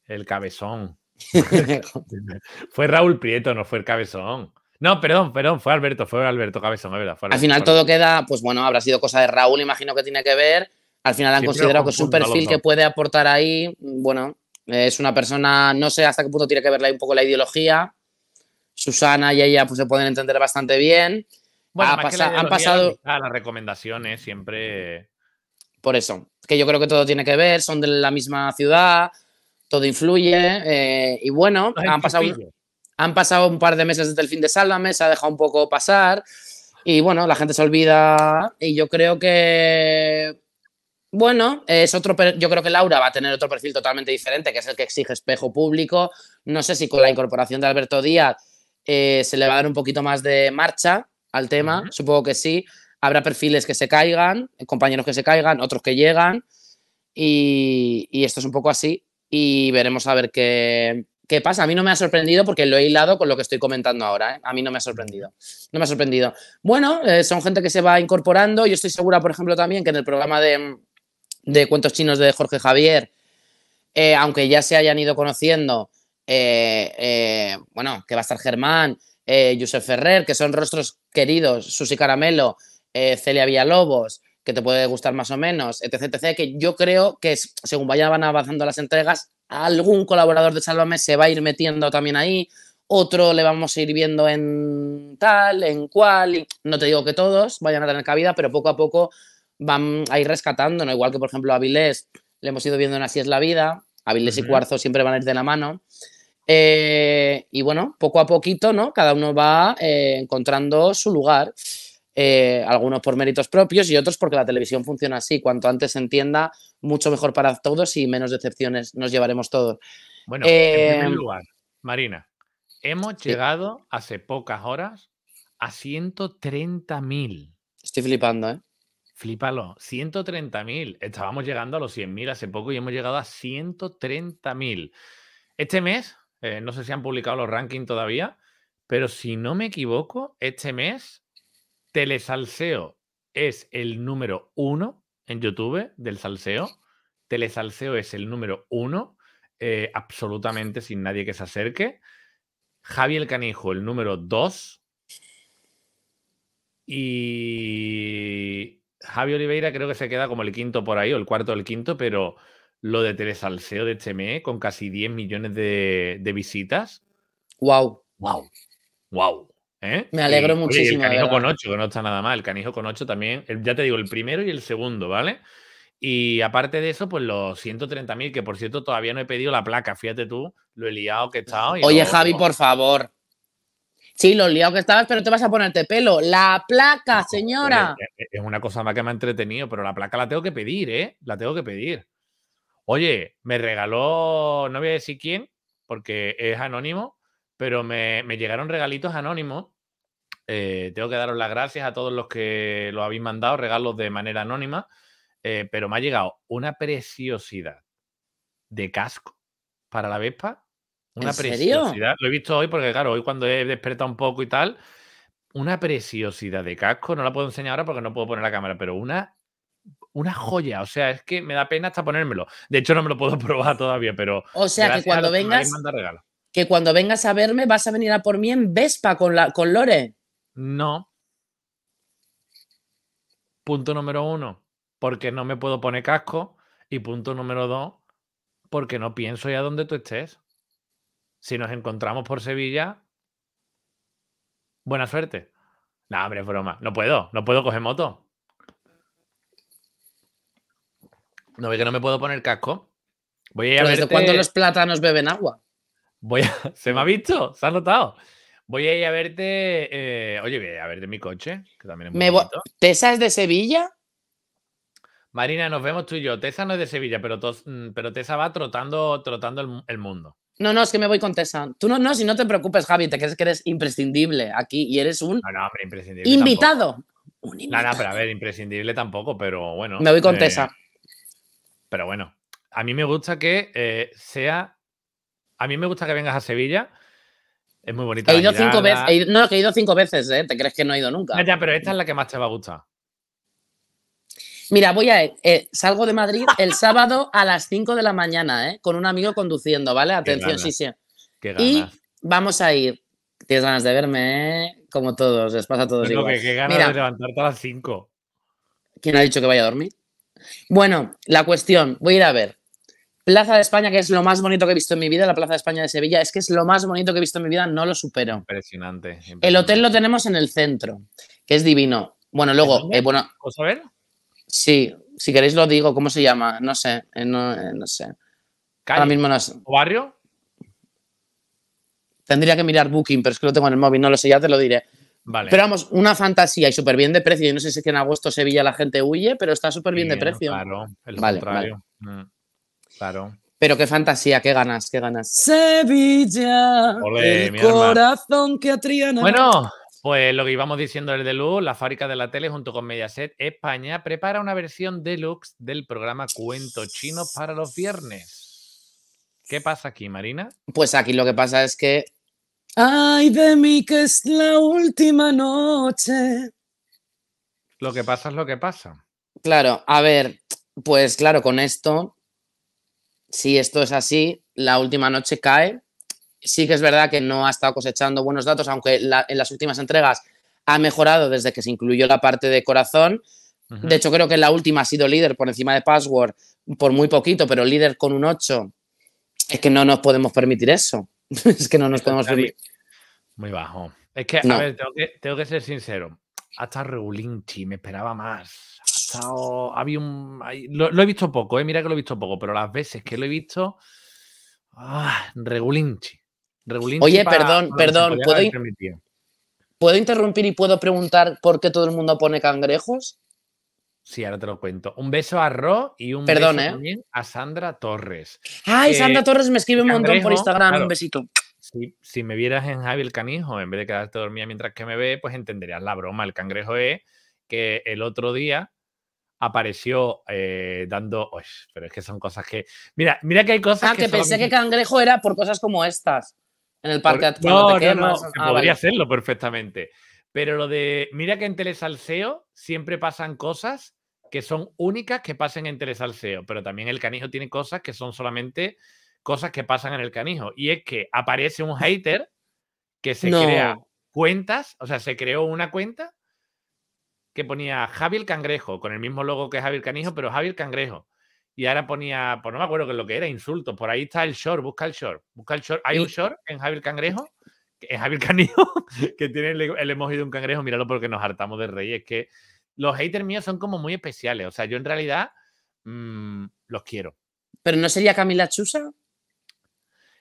El cabezón. fue Raúl Prieto, no fue el Cabezón. No, perdón, perdón, fue Alberto, fue Alberto Cabezón, Al final todo queda, pues bueno, habrá sido cosa de Raúl, imagino que tiene que ver. Al final han considerado que es un perfil que puede aportar ahí. Bueno, es una persona, no sé hasta qué punto tiene que verle ahí un poco la ideología. Susana y ella pues, se pueden entender bastante bien. Bueno, han pasado. A las recomendaciones siempre. Por eso, que yo creo que todo tiene que ver, son de la misma ciudad, todo influye. Eh, y bueno, han pasado, un, han pasado un par de meses desde el fin de Sálvame, se ha dejado un poco pasar. Y bueno, la gente se olvida. Y yo creo que. Bueno, es otro. Yo creo que Laura va a tener otro perfil totalmente diferente, que es el que exige espejo público. No sé si con la incorporación de Alberto Díaz eh, se le va a dar un poquito más de marcha al tema. Supongo que sí. Habrá perfiles que se caigan, compañeros que se caigan, otros que llegan. y esto es un poco así y veremos a ver qué, qué pasa. A mí no me ha sorprendido porque lo he hilado con lo que estoy comentando ahora. ¿eh? A mí no me ha sorprendido. No me ha sorprendido. Bueno, eh, son gente que se va incorporando. Yo estoy segura, por ejemplo, también que en el programa de, cuentos chinos de Jorge Javier, eh, aunque ya se hayan ido conociendo, bueno, que va a estar Germán, Josep Ferrer, que son rostros queridos, Susi Caramelo, Celia Villalobos, que te puede gustar más o menos, etc, que yo creo que según vayan avanzando las entregas, algún colaborador de Sálvame se va a ir metiendo también ahí, otro le vamos a ir viendo en tal, en cual, no te digo que todos vayan a tener cabida, pero poco a poco van a ir rescatando, ¿no? Igual que, por ejemplo, a Avilés le hemos ido viendo en Así es la vida, Avilés y Cuarzo siempre van a ir de la mano. Eh, y bueno, poco a poquito, ¿no? Cada uno va eh, encontrando su lugar. Eh, algunos por méritos propios y otros porque la televisión funciona así. Cuanto antes se entienda, mucho mejor para todos y menos decepciones nos llevaremos todos. Bueno, en eh, primer lugar, Marina, hemos llegado hace pocas horas a 130.000. Estoy flipando, ¿eh? Flipalo, 130.000. Estábamos llegando a los 100.000 hace poco y hemos llegado a 130.000. Este mes, eh, no sé si han publicado los rankings todavía, pero si no me equivoco, este mes Telesalseo es el número uno en YouTube del salseo. Telesalseo es el número uno, eh, absolutamente sin nadie que se acerque. Javi el Canijo, el número dos. Y Javi Oliveira creo que se queda como el quinto por ahí, o el cuarto o el quinto, pero lo de Telesalseo de Cheme con casi 10 millones de, de visitas. Wow. Wow. Wow. ¿Eh? Me alegro muchísimo. el canijo con 8, que no está nada mal. El canijo con 8 también, ya te digo, el primero y el segundo, ¿vale? Y aparte de eso, pues los 130.000, que por cierto todavía no he pedido la placa, fíjate tú, lo he liado que estaba. Oye, Javi, por favor. Sí, lo he liado que estabas, pero te vas a ponerte pelo. La placa, señora. E, e, es una cosa más que me ha entretenido, pero la placa la tengo que pedir, ¿eh? La tengo que pedir. Oye, me regaló, no voy a decir quién, porque es anónimo, pero me, llegaron regalitos anónimos. Eh, tengo que daros las gracias a todos los que lo habéis mandado, regalos de manera anónima, eh, pero me ha llegado una preciosidad de casco para la Vespa. Una preciosidad. Lo he visto hoy porque, claro, hoy cuando he despertado un poco y tal, una preciosidad de casco. No la puedo enseñar ahora porque no puedo poner la cámara, pero una, una joya. O sea, es que me da pena hasta ponérmelo. De hecho, no me lo puedo probar todavía, pero. O sea, que cuando vengas que cuando vengas a verme vas a venir a por mí en Vespa con, la, con Lore. No. Punto número uno, porque no me puedo poner casco. Y punto número dos, porque no pienso ya donde tú estés. Si nos encontramos por Sevilla, buena suerte. No, hombre, broma. No puedo, no puedo coger moto. ¿No ve que no me puedo poner casco? Voy a, ir a ¿Desde cuándo los plátanos beben agua? Voy ¿Se me ha visto? ¿Se ha notado? Voy a ir a verte. Eh, oye, voy a, ir a verte mi coche, que también ¿Tesa es de Sevilla? Marina, nos vemos tú y yo. Tesa no es de Sevilla, pero, mm, pero Tesa va trotando, trotando el, mundo. No, no, es que me voy con Tesa. Tú no, no, si no te preocupes, Javi, te crees que eres imprescindible aquí y eres un. No, no, imprescindible. Invitado. Un No, no, pero a ver, imprescindible tampoco, pero bueno. Me voy con eh, Tesa. Pero bueno, a mí me gusta que eh, sea a mí me gusta que vengas a Sevilla. Es muy bonita. He ido cinco veces. no, he ido cinco veces, ¿eh? ¿Te crees que no he ido nunca? Ya, pero esta es la que más te va a gustar. Mira, voy a. ir. Eh, salgo de Madrid el sábado a las 5 de la mañana, ¿eh? Con un amigo conduciendo, ¿vale? Atención, sí, sí. Qué ganas. Y vamos a ir. Tienes ganas de verme, ¿eh? Como todos, les pasa todo todos Que, qué ganas de levantarte a las 5. ¿Quién ha dicho que vaya a dormir? Bueno, la cuestión, voy a ir a ver Plaza de España, que es lo más bonito que he visto en mi vida, la Plaza de España de Sevilla, es que es lo más bonito que he visto en mi vida, no lo supero. Impresionante. El hotel lo tenemos en el centro, que es divino. Bueno, luego, eh, bueno. ¿Os a ver? Sí, si queréis lo digo, ¿cómo se llama? No sé, eh, eh, no, sé. Ahora mismo no barrio? Tendría que mirar Booking, pero es que lo tengo en el móvil, no lo sé, ya te lo diré. Vale. Pero vamos, una fantasía y súper bien de precio. Y no sé si es que en agosto Sevilla la gente huye, pero está súper bien de precio. Claro, el contrario. Mm. Claro. Pero qué fantasía, qué ganas, qué ganas. Sevilla, el corazón que atriana. Bueno, pues lo que íbamos diciendo desde luego, la fábrica de la tele junto con Mediaset España prepara una versión deluxe del programa Cuento Chino para los viernes. ¿Qué pasa aquí, Marina? Pues aquí lo que pasa es que... Ay de mí que es la última noche. Lo que pasa es lo que pasa. Claro, a ver, pues claro, con esto si esto es así, la última noche cae. Sí que es verdad que no ha estado cosechando buenos datos, aunque en las últimas entregas ha mejorado desde que se incluyó la parte de corazón. De hecho, creo que la última ha sido líder por encima de Password por muy poquito, pero líder con un 8. Es que no nos podemos permitir eso. es que no nos podemos permitir. Muy bajo. Es que, a ver, tengo que, ser sincero. Hasta Regulinchi me esperaba más. Había lo, he visto poco, eh, mira que lo he visto poco, pero las veces que lo he visto. Ah, regulinchi. Oye, perdón, perdón, ¿puedo, interrumpir y puedo preguntar por qué todo el mundo pone cangrejos? Sí, ahora te lo cuento. Un beso a Ro y un Perdón, beso ¿eh? también a Sandra Torres. Ay, eh, Sandra Torres me escribe un montón por Instagram. un besito. Si, me vieras en Javi el canijo, en vez de quedarte dormida mientras que me ve, pues entenderías la broma. El cangrejo es que el otro día apareció eh, dando. Pues, pero es que son cosas que. Mira, mira que hay cosas. Ah, que, pensé que cangrejo era por cosas como estas. En el parque por... No, no, no, ah, podría hacerlo perfectamente. Pero lo de. Mira que en Telesalseo siempre pasan cosas que son únicas que pasen en Telesalseo. Pero también el canijo tiene cosas que son solamente cosas que pasan en el canijo. Y es que aparece un hater que se crea cuentas, o sea, se creó una cuenta que ponía Javier Cangrejo, con el mismo logo que Javier Canijo, pero Javier Cangrejo. Y ahora ponía, pues no me acuerdo qué es lo que era, insultos. Por ahí está el short, busca el short. Busca el short. Hay un short en Javier Cangrejo, en Javier Canijo, que tiene el, emoji de un cangrejo. Míralo porque nos hartamos de rey Es que los haters míos son como muy especiales. O sea, yo en realidad mm, los quiero. ¿Pero no sería Camila Chusa?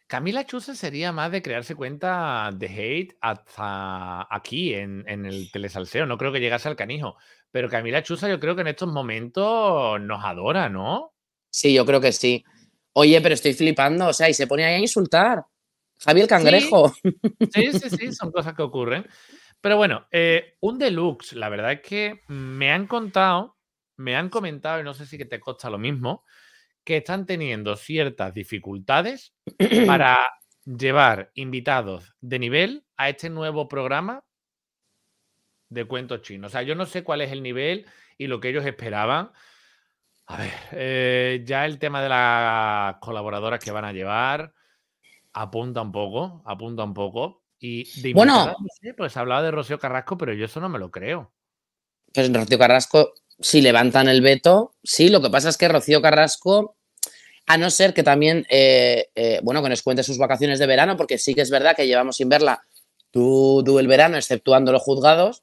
Camila Chusa sería más de crearse cuenta de hate hasta aquí, en, el telesalseo. No creo que llegase al canijo. Pero Camila Chusa yo creo que en estos momentos nos adora, ¿no? Sí, yo creo que sí. Oye, pero estoy flipando, o sea, y se pone ahí a insultar. Javier Cangrejo. Sí, sí, sí, son cosas que ocurren. Pero bueno, eh, un deluxe, la verdad es que me han contado, me han comentado, y no sé si que te consta lo mismo, que están teniendo ciertas dificultades para llevar invitados de nivel a este nuevo programa de cuentos chinos. O sea, yo no sé cuál es el nivel y lo que ellos esperaban. A ver, eh, ya el tema de las colaboradoras que van a llevar apunta un poco, apunta un poco. Y bueno, pues hablaba de Rocío Carrasco, pero yo eso no me lo creo. Pues Rocío Carrasco si levantan el veto, sí, lo que pasa es que Rocío Carrasco, a no ser que también, eh, eh, bueno, que nos cuente sus vacaciones de verano, porque sí que es verdad que llevamos sin verla todo el verano, exceptuando los juzgados,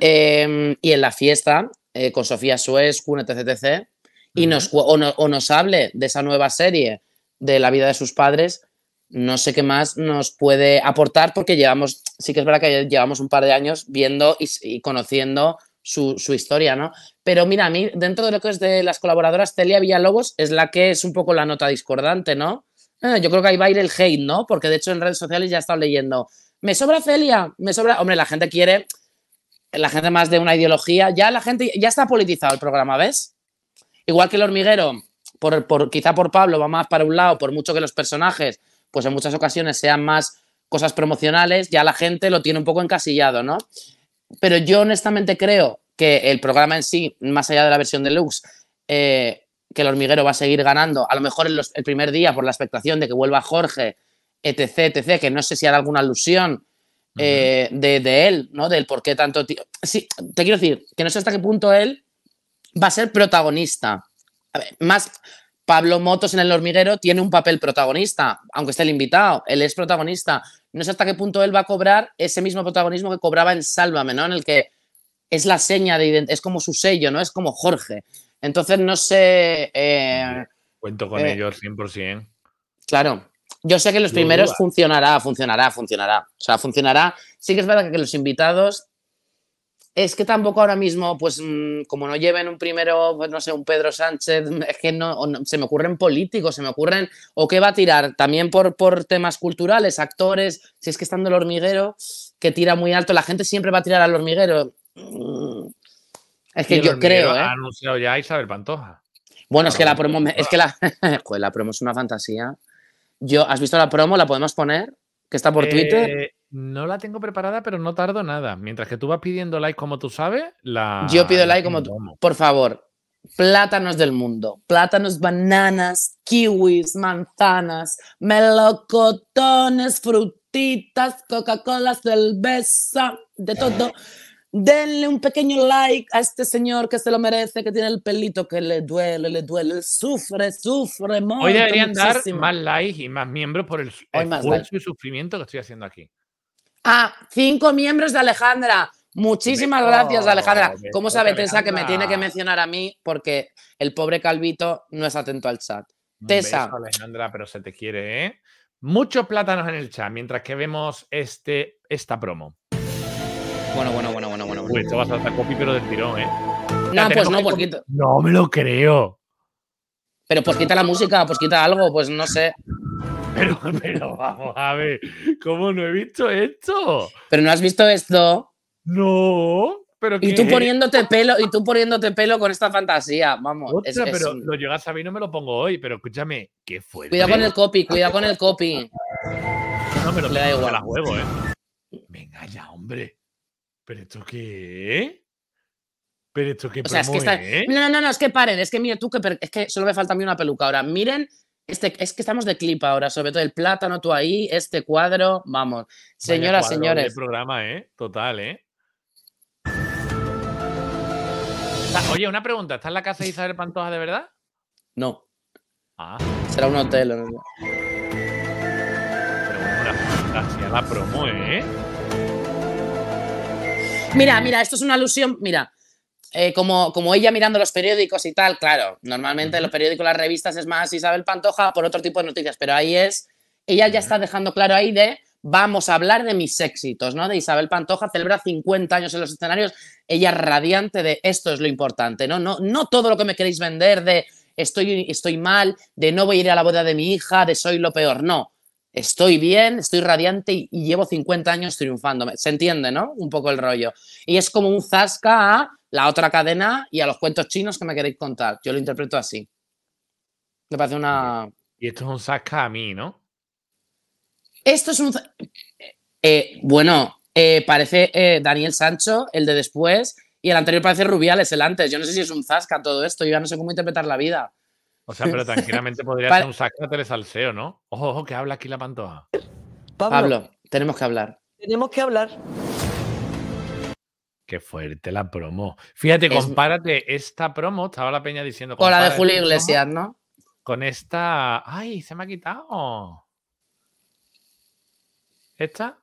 em, y en la fiesta eh, con Sofía Suez, Kun, etc, y nos, o, nos hable de esa nueva serie de la vida de sus padres, no sé qué más nos puede aportar, porque llevamos, sí que es verdad que llevamos un par de años viendo y conociendo su, historia, ¿no? Pero mira, a mí, dentro de lo que es de las colaboradoras, Celia Villalobos es la que es un poco la nota discordante, ¿no? Ah, yo creo que ahí va a ir el hate, ¿no? Porque de hecho en redes sociales ya he leyendo, me sobra Celia, me sobra... Hombre, la gente quiere, la gente más de una ideología, ya la gente, ya está politizado el programa, ¿ves? Igual que el hormiguero, por, por, quizá por Pablo va más para un lado, por mucho que los personajes, pues en muchas ocasiones sean más cosas promocionales, ya la gente lo tiene un poco encasillado, ¿no? pero yo honestamente creo que el programa en sí, más allá de la versión deluxe, eh, que el hormiguero va a seguir ganando, a lo mejor el primer día por la expectación de que vuelva Jorge, etc., etc., que no sé si hará alguna alusión eh, de, él, ¿no? Del por qué tanto... Sí, te quiero decir, que no sé hasta qué punto él va a ser protagonista. más Pablo Motos en el hormiguero tiene un papel protagonista, aunque esté el invitado, él es protagonista no sé hasta qué punto él va a cobrar ese mismo protagonismo que cobraba en Sálvame, ¿no? En el que es la seña de es como su sello, ¿no? Es como Jorge. Entonces, no sé. Eh, cuento con eh, ello ellos 100%. Claro. Yo sé que los primeros funcionará, funcionará, funcionará. O sea, funcionará. Sí que es verdad que los invitados es que tampoco ahora mismo, pues mm, como no lleven un primero, pues no sé, un Pedro Sánchez, mm, es que no, se me ocurren políticos, se me ocurren, o qué va a tirar, también por, por temas culturales, actores, si es que estando el hormiguero, que tira muy alto, la gente siempre va a tirar al hormiguero. Mm, es que yo creo. ¿eh? anunciado ya Isabel Pantoja. Bueno, es que la promo, es que la, joder, promo es una fantasía. Yo, ¿has visto la promo? ¿La podemos poner? Que está por Twitter. Eh, no la tengo preparada, pero no tardo nada. Mientras que tú vas pidiendo like como tú sabes, la. Yo pido like como tú. Por favor, plátanos del mundo. Plátanos, bananas, kiwis, manzanas, melocotones, frutitas, Coca-Cola, cerveza, de todo. Denle un pequeño like a este señor que se lo merece, que tiene el pelito que le duele, le duele, sufre, sufre Hoy deberían dar más likes y más miembros por el esfuerzo y sufrimiento que estoy haciendo aquí. ¡Ah! cinco miembros de Alejandra. Muchísimas gracias, Alejandra. ¿Cómo sabe Tessa que me tiene que mencionar a mí? Porque el pobre Calvito no es atento al chat. Tessa. Alejandra, pero se te quiere, ¿eh? Muchos plátanos en el chat mientras que vemos este, esta promo. Bueno, bueno, bueno, bueno, bueno. esto va a copy, pero del tirón, ¿eh? No, pues no, porque. Pues no me lo creo. Pero pues quita la música, pues quita algo, pues no sé. Pero, pero vamos a ver, ¿cómo no he visto esto? Pero no has visto esto. No. Pero y tú poniéndote pelo y tú poniéndote pelo con esta fantasía vamos pero lo llegas a mí no me lo pongo hoy pero escúchame qué fuerte cuidado con el copy cuidado con el copy no pero da igual. ¿eh? venga ya hombre pero esto qué pero esto qué o sea, es que está... no no no es que paren es que mire tú que es que solo me falta a mí una peluca ahora miren este, es que estamos de clip ahora, sobre todo el plátano, tú ahí, este cuadro, vamos. Señoras, señores. El programa, ¿eh? Total, ¿eh? Oye, una pregunta. ¿Está en la casa de Isabel Pantoja de verdad? No. Ah. Será un hotel. ¿no? Pero la promo, ¿eh? Mira, mira, esto es una alusión. Mira, eh, como, ella mirando los periódicos y tal, claro, normalmente los periódicos, las revistas es más Isabel Pantoja por otro tipo de noticias, pero ahí es, ella ya está dejando claro ahí de, vamos a hablar de mis éxitos, ¿no? De Isabel Pantoja, celebra 50 años en los escenarios, ella radiante de esto es lo importante, ¿no? No, no todo lo que me queréis vender de estoy, estoy mal, de no voy a ir a la boda de mi hija, de soy lo peor, no. Estoy bien, estoy radiante y, llevo 50 años triunfando. Se entiende, ¿no? Un poco el rollo. Y es como un zasca a la otra cadena y a los cuentos chinos que me queréis contar. Yo lo interpreto así. Me parece una. Y esto es un zasca a mí, ¿no? Esto es un. Eh, bueno, eh, parece eh, Daniel Sancho, el de después, y el anterior parece Rubiales, el antes. Yo no sé si es un zasca todo esto, yo ya no sé cómo interpretar la vida. O sea, pero tranquilamente podría ser un zasca telesalseo, ¿no? Ojo, ojo, que habla aquí la pantoja. Pablo tenemos que hablar. Tenemos que hablar. Qué fuerte la promo. Fíjate, compárate esta promo, estaba la peña diciendo. Con la de Julio Iglesias, ¿no? Con esta. ¡Ay, se me ha quitado! ¿Esta?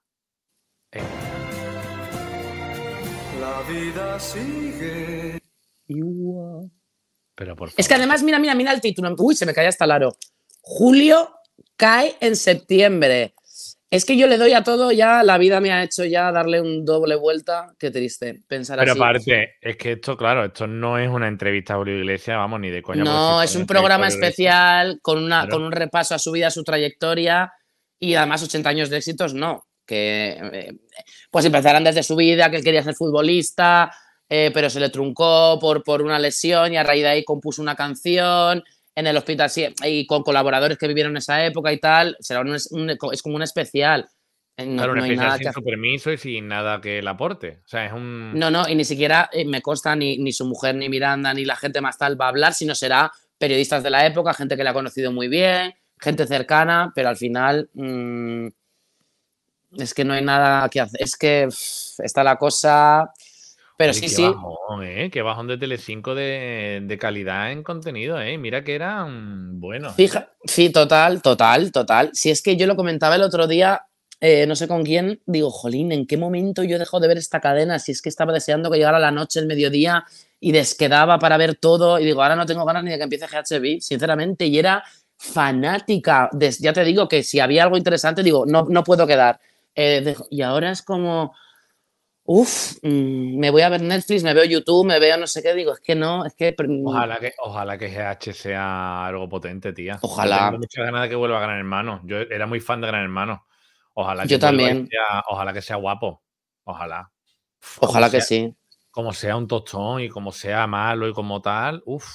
La vida sigue. Pero por Es que además, mira, mira, mira el título. Uy, se me cae hasta el aro. Julio cae en septiembre. Es que yo le doy a todo, ya la vida me ha hecho ya darle un doble vuelta. Qué triste pensar así. Pero aparte, es que esto, claro, esto no es una entrevista a Julio Iglesias, vamos, ni de coña. No, es un programa especial con, una, con un repaso a su vida, a su trayectoria y además 80 años de éxitos, no. Que eh, pues empezarán desde su vida, que él quería ser futbolista, eh, pero se le truncó por, por una lesión y a raíz de ahí compuso una canción en el hospital sí, y con colaboradores que vivieron esa época y tal, será e, es como un especial. Eh, no, claro, un especial sin su permiso y sin nada que le aporte. O sea, es un... No, no, y ni siquiera eh, me consta ni, su mujer, ni Miranda, ni la gente más tal va a hablar, sino será periodistas de la época, gente que le ha conocido muy bien, gente cercana, pero al final mm, es que no hay nada que hacer. Es que está la cosa pero sí, sí. Bajón, ¿eh? Qué bajón de Telecinco de, de calidad en contenido, ¿eh? Mira que era bueno. Fija, sí, total, total, total. Si es que yo lo comentaba el otro día, eh, no sé con quién, digo, jolín, ¿en qué momento yo dejo de ver esta cadena? Si es que estaba deseando que llegara la noche, el mediodía, y desquedaba para ver todo, y digo, ahora no tengo ganas ni de que empiece GHB, sinceramente, y era fanática. ya te digo que si había algo interesante, digo, no, no puedo quedar. Eh, y ahora es como Uf, mm, me voy a ver Netflix, me veo YouTube, me veo no sé qué, digo, es que no, es que... Ojalá que, ojalá que GH sea algo potente, tía. Ojalá. Tengo muchas ganas de que vuelva a Gran Hermano. Yo era muy fan de Gran Hermano. Ojalá Yo también. ojalá que sea guapo. Ojalá. Ojalá que sí. Como sea un tostón y como sea malo y como tal, uff.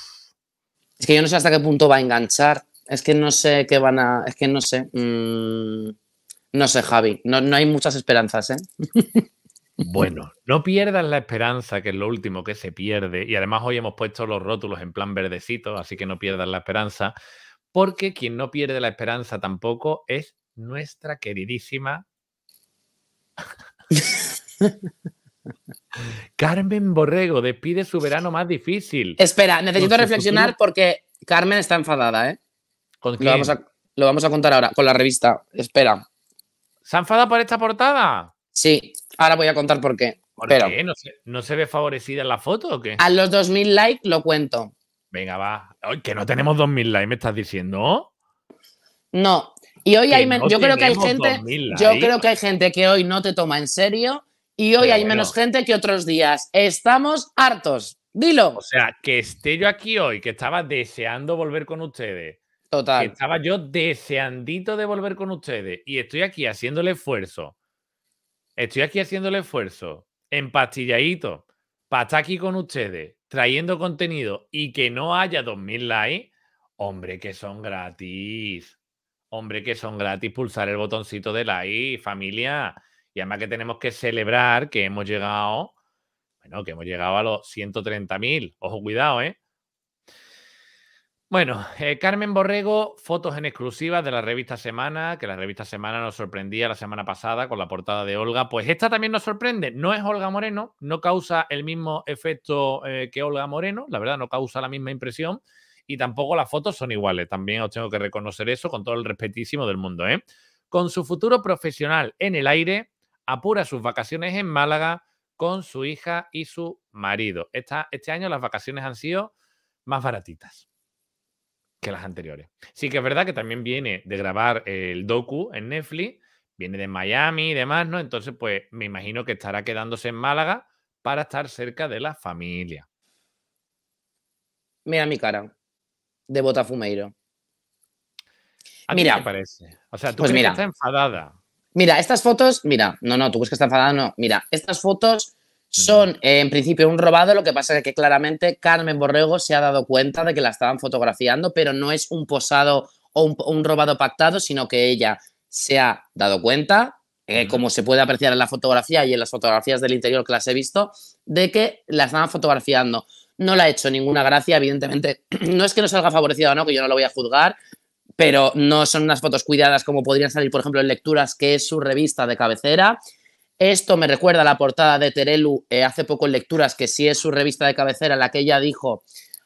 Es que yo no sé hasta qué punto va a enganchar. Es que no sé qué van a... Es que no sé. Mm, no sé, Javi. No, no hay muchas esperanzas, ¿eh? Bueno, no pierdas la esperanza, que es lo último que se pierde. Y además hoy hemos puesto los rótulos en plan verdecito, así que no pierdas la esperanza, porque quien no pierde la esperanza tampoco es nuestra queridísima Carmen Borrego. Despide su verano más difícil. Espera, necesito reflexionar porque Carmen está enfadada, ¿eh? Lo, vamos a, lo vamos a contar ahora, con la revista. Espera. ¿Se ha enfadado por esta portada? Sí. Ahora voy a contar por qué. ¿Por qué? ¿No se, ve favorecida la foto o qué? A los 2.000 likes lo cuento. Venga, va. que no tenemos 2.000 likes, me estás diciendo. No. Y hoy hay yo creo que hay gente, yo creo que hay gente que hoy no te toma en serio y hoy hay menos gente que otros días. Estamos hartos. Dilo. O sea, que esté yo aquí hoy, que estaba deseando volver con ustedes. Total. Que estaba yo deseandito de volver con ustedes y estoy aquí haciéndole el esfuerzo Estoy aquí haciendo el esfuerzo, empastilladito, para estar aquí con ustedes, trayendo contenido y que no haya 2.000 likes. Hombre, que son gratis. Hombre, que son gratis pulsar el botoncito de like, familia. Y además que tenemos que celebrar que hemos llegado, bueno, que hemos llegado a los 130.000. Ojo, cuidado, ¿eh? Bueno, eh, Carmen Borrego, fotos en exclusiva de la revista Semana, que la revista Semana nos sorprendía la semana pasada con la portada de Olga. Pues esta también nos sorprende. No es Olga Moreno, no causa el mismo efecto eh, que Olga Moreno, la verdad, no causa la misma impresión. Y tampoco las fotos son iguales. También os tengo que reconocer eso con todo el respetísimo del mundo. ¿eh? Con su futuro profesional en el aire, apura sus vacaciones en Málaga con su hija y su marido. Esta, este año las vacaciones han sido más baratitas que las anteriores. Sí que es verdad que también viene de grabar el docu en Netflix, viene de Miami y demás, ¿no? Entonces, pues me imagino que estará quedándose en Málaga para estar cerca de la familia. Mira mi cara, de Botafumeiro. ¿A mira, parece? O sea, tú pues mira, enfadada. Mira, estas fotos, mira, no, no, tú crees que está enfadada, no. Mira, estas fotos son, eh, en principio, un robado, lo que pasa es que claramente Carmen Borrego se ha dado cuenta de que la estaban fotografiando, pero no es un posado o un, robado pactado, sino que ella se ha dado cuenta, eh, como se puede apreciar en la fotografía y en las fotografías del interior que las he visto, de que la estaban fotografiando. No la ha hecho ninguna gracia, evidentemente. No es que no salga favorecido o no, que yo no lo voy a juzgar, pero no son unas fotos cuidadas como podrían salir, por ejemplo, en Lecturas, que es su revista de cabecera. Esto me recuerda a la portada de Terelu eh, hace poco en lecturas, que sí es su revista de cabecera, la que ella dijo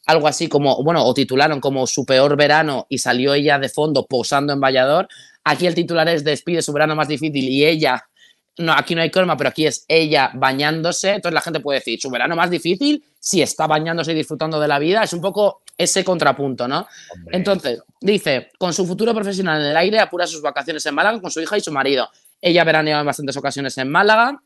algo así como, bueno, o titularon como su peor verano y salió ella de fondo posando en Valladolid Aquí el titular es despide su verano más difícil y ella, no, aquí no hay colma, pero aquí es ella bañándose. Entonces la gente puede decir, su verano más difícil si está bañándose y disfrutando de la vida. Es un poco ese contrapunto, ¿no? Entonces, dice, con su futuro profesional en el aire, apura sus vacaciones en Málaga con su hija y su marido. Ella veraneado en bastantes ocasiones en Málaga.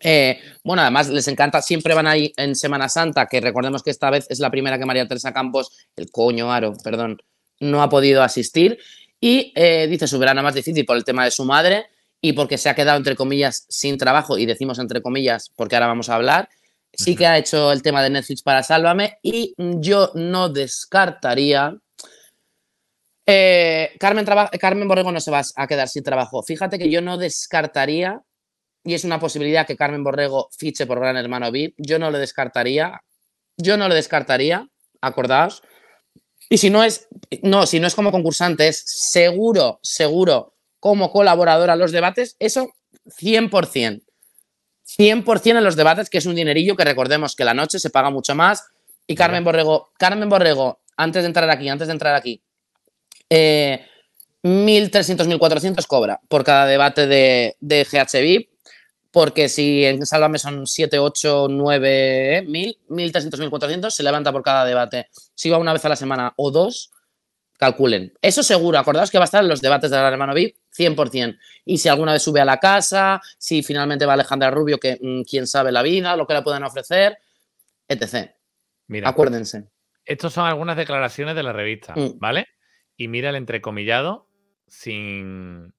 Eh, bueno, además les encanta, siempre van ahí en Semana Santa, que recordemos que esta vez es la primera que María Teresa Campos, el coño Aro, perdón, no ha podido asistir. Y eh, dice su verano más difícil por el tema de su madre y porque se ha quedado, entre comillas, sin trabajo, y decimos entre comillas porque ahora vamos a hablar. Sí que ha hecho el tema de Netflix para Sálvame y yo no descartaría, eh, Carmen, Carmen Borrego no se va a quedar sin trabajo. Fíjate que yo no descartaría, y es una posibilidad que Carmen Borrego fiche por Gran Hermano VIP, yo no lo descartaría, yo no lo descartaría, acordaos. Y si no es, no, si no es como concursante, es seguro, seguro, como colaboradora a los debates, eso 100%. 100% en los debates, que es un dinerillo que recordemos que la noche se paga mucho más. Y Carmen Borrego, Carmen Borrego, antes de entrar aquí, antes de entrar aquí, eh, 1.300, 1.400 cobra por cada debate de, de porque si en Sálvame son 7, 8, 9, 1.000, 1.300, 1.400, se levanta por cada debate. Si va una vez a la semana o dos, calculen. Eso seguro, acordaos que va a estar en los debates de la hermano VIP 100%. Y si alguna vez sube a la casa, si finalmente va Alejandra Rubio, que mm, quién sabe la vida, lo que le pueden ofrecer, etc. Mira, Acuérdense. Estas son algunas declaraciones de la revista, mm. ¿vale? y mira el entrecomillado sin...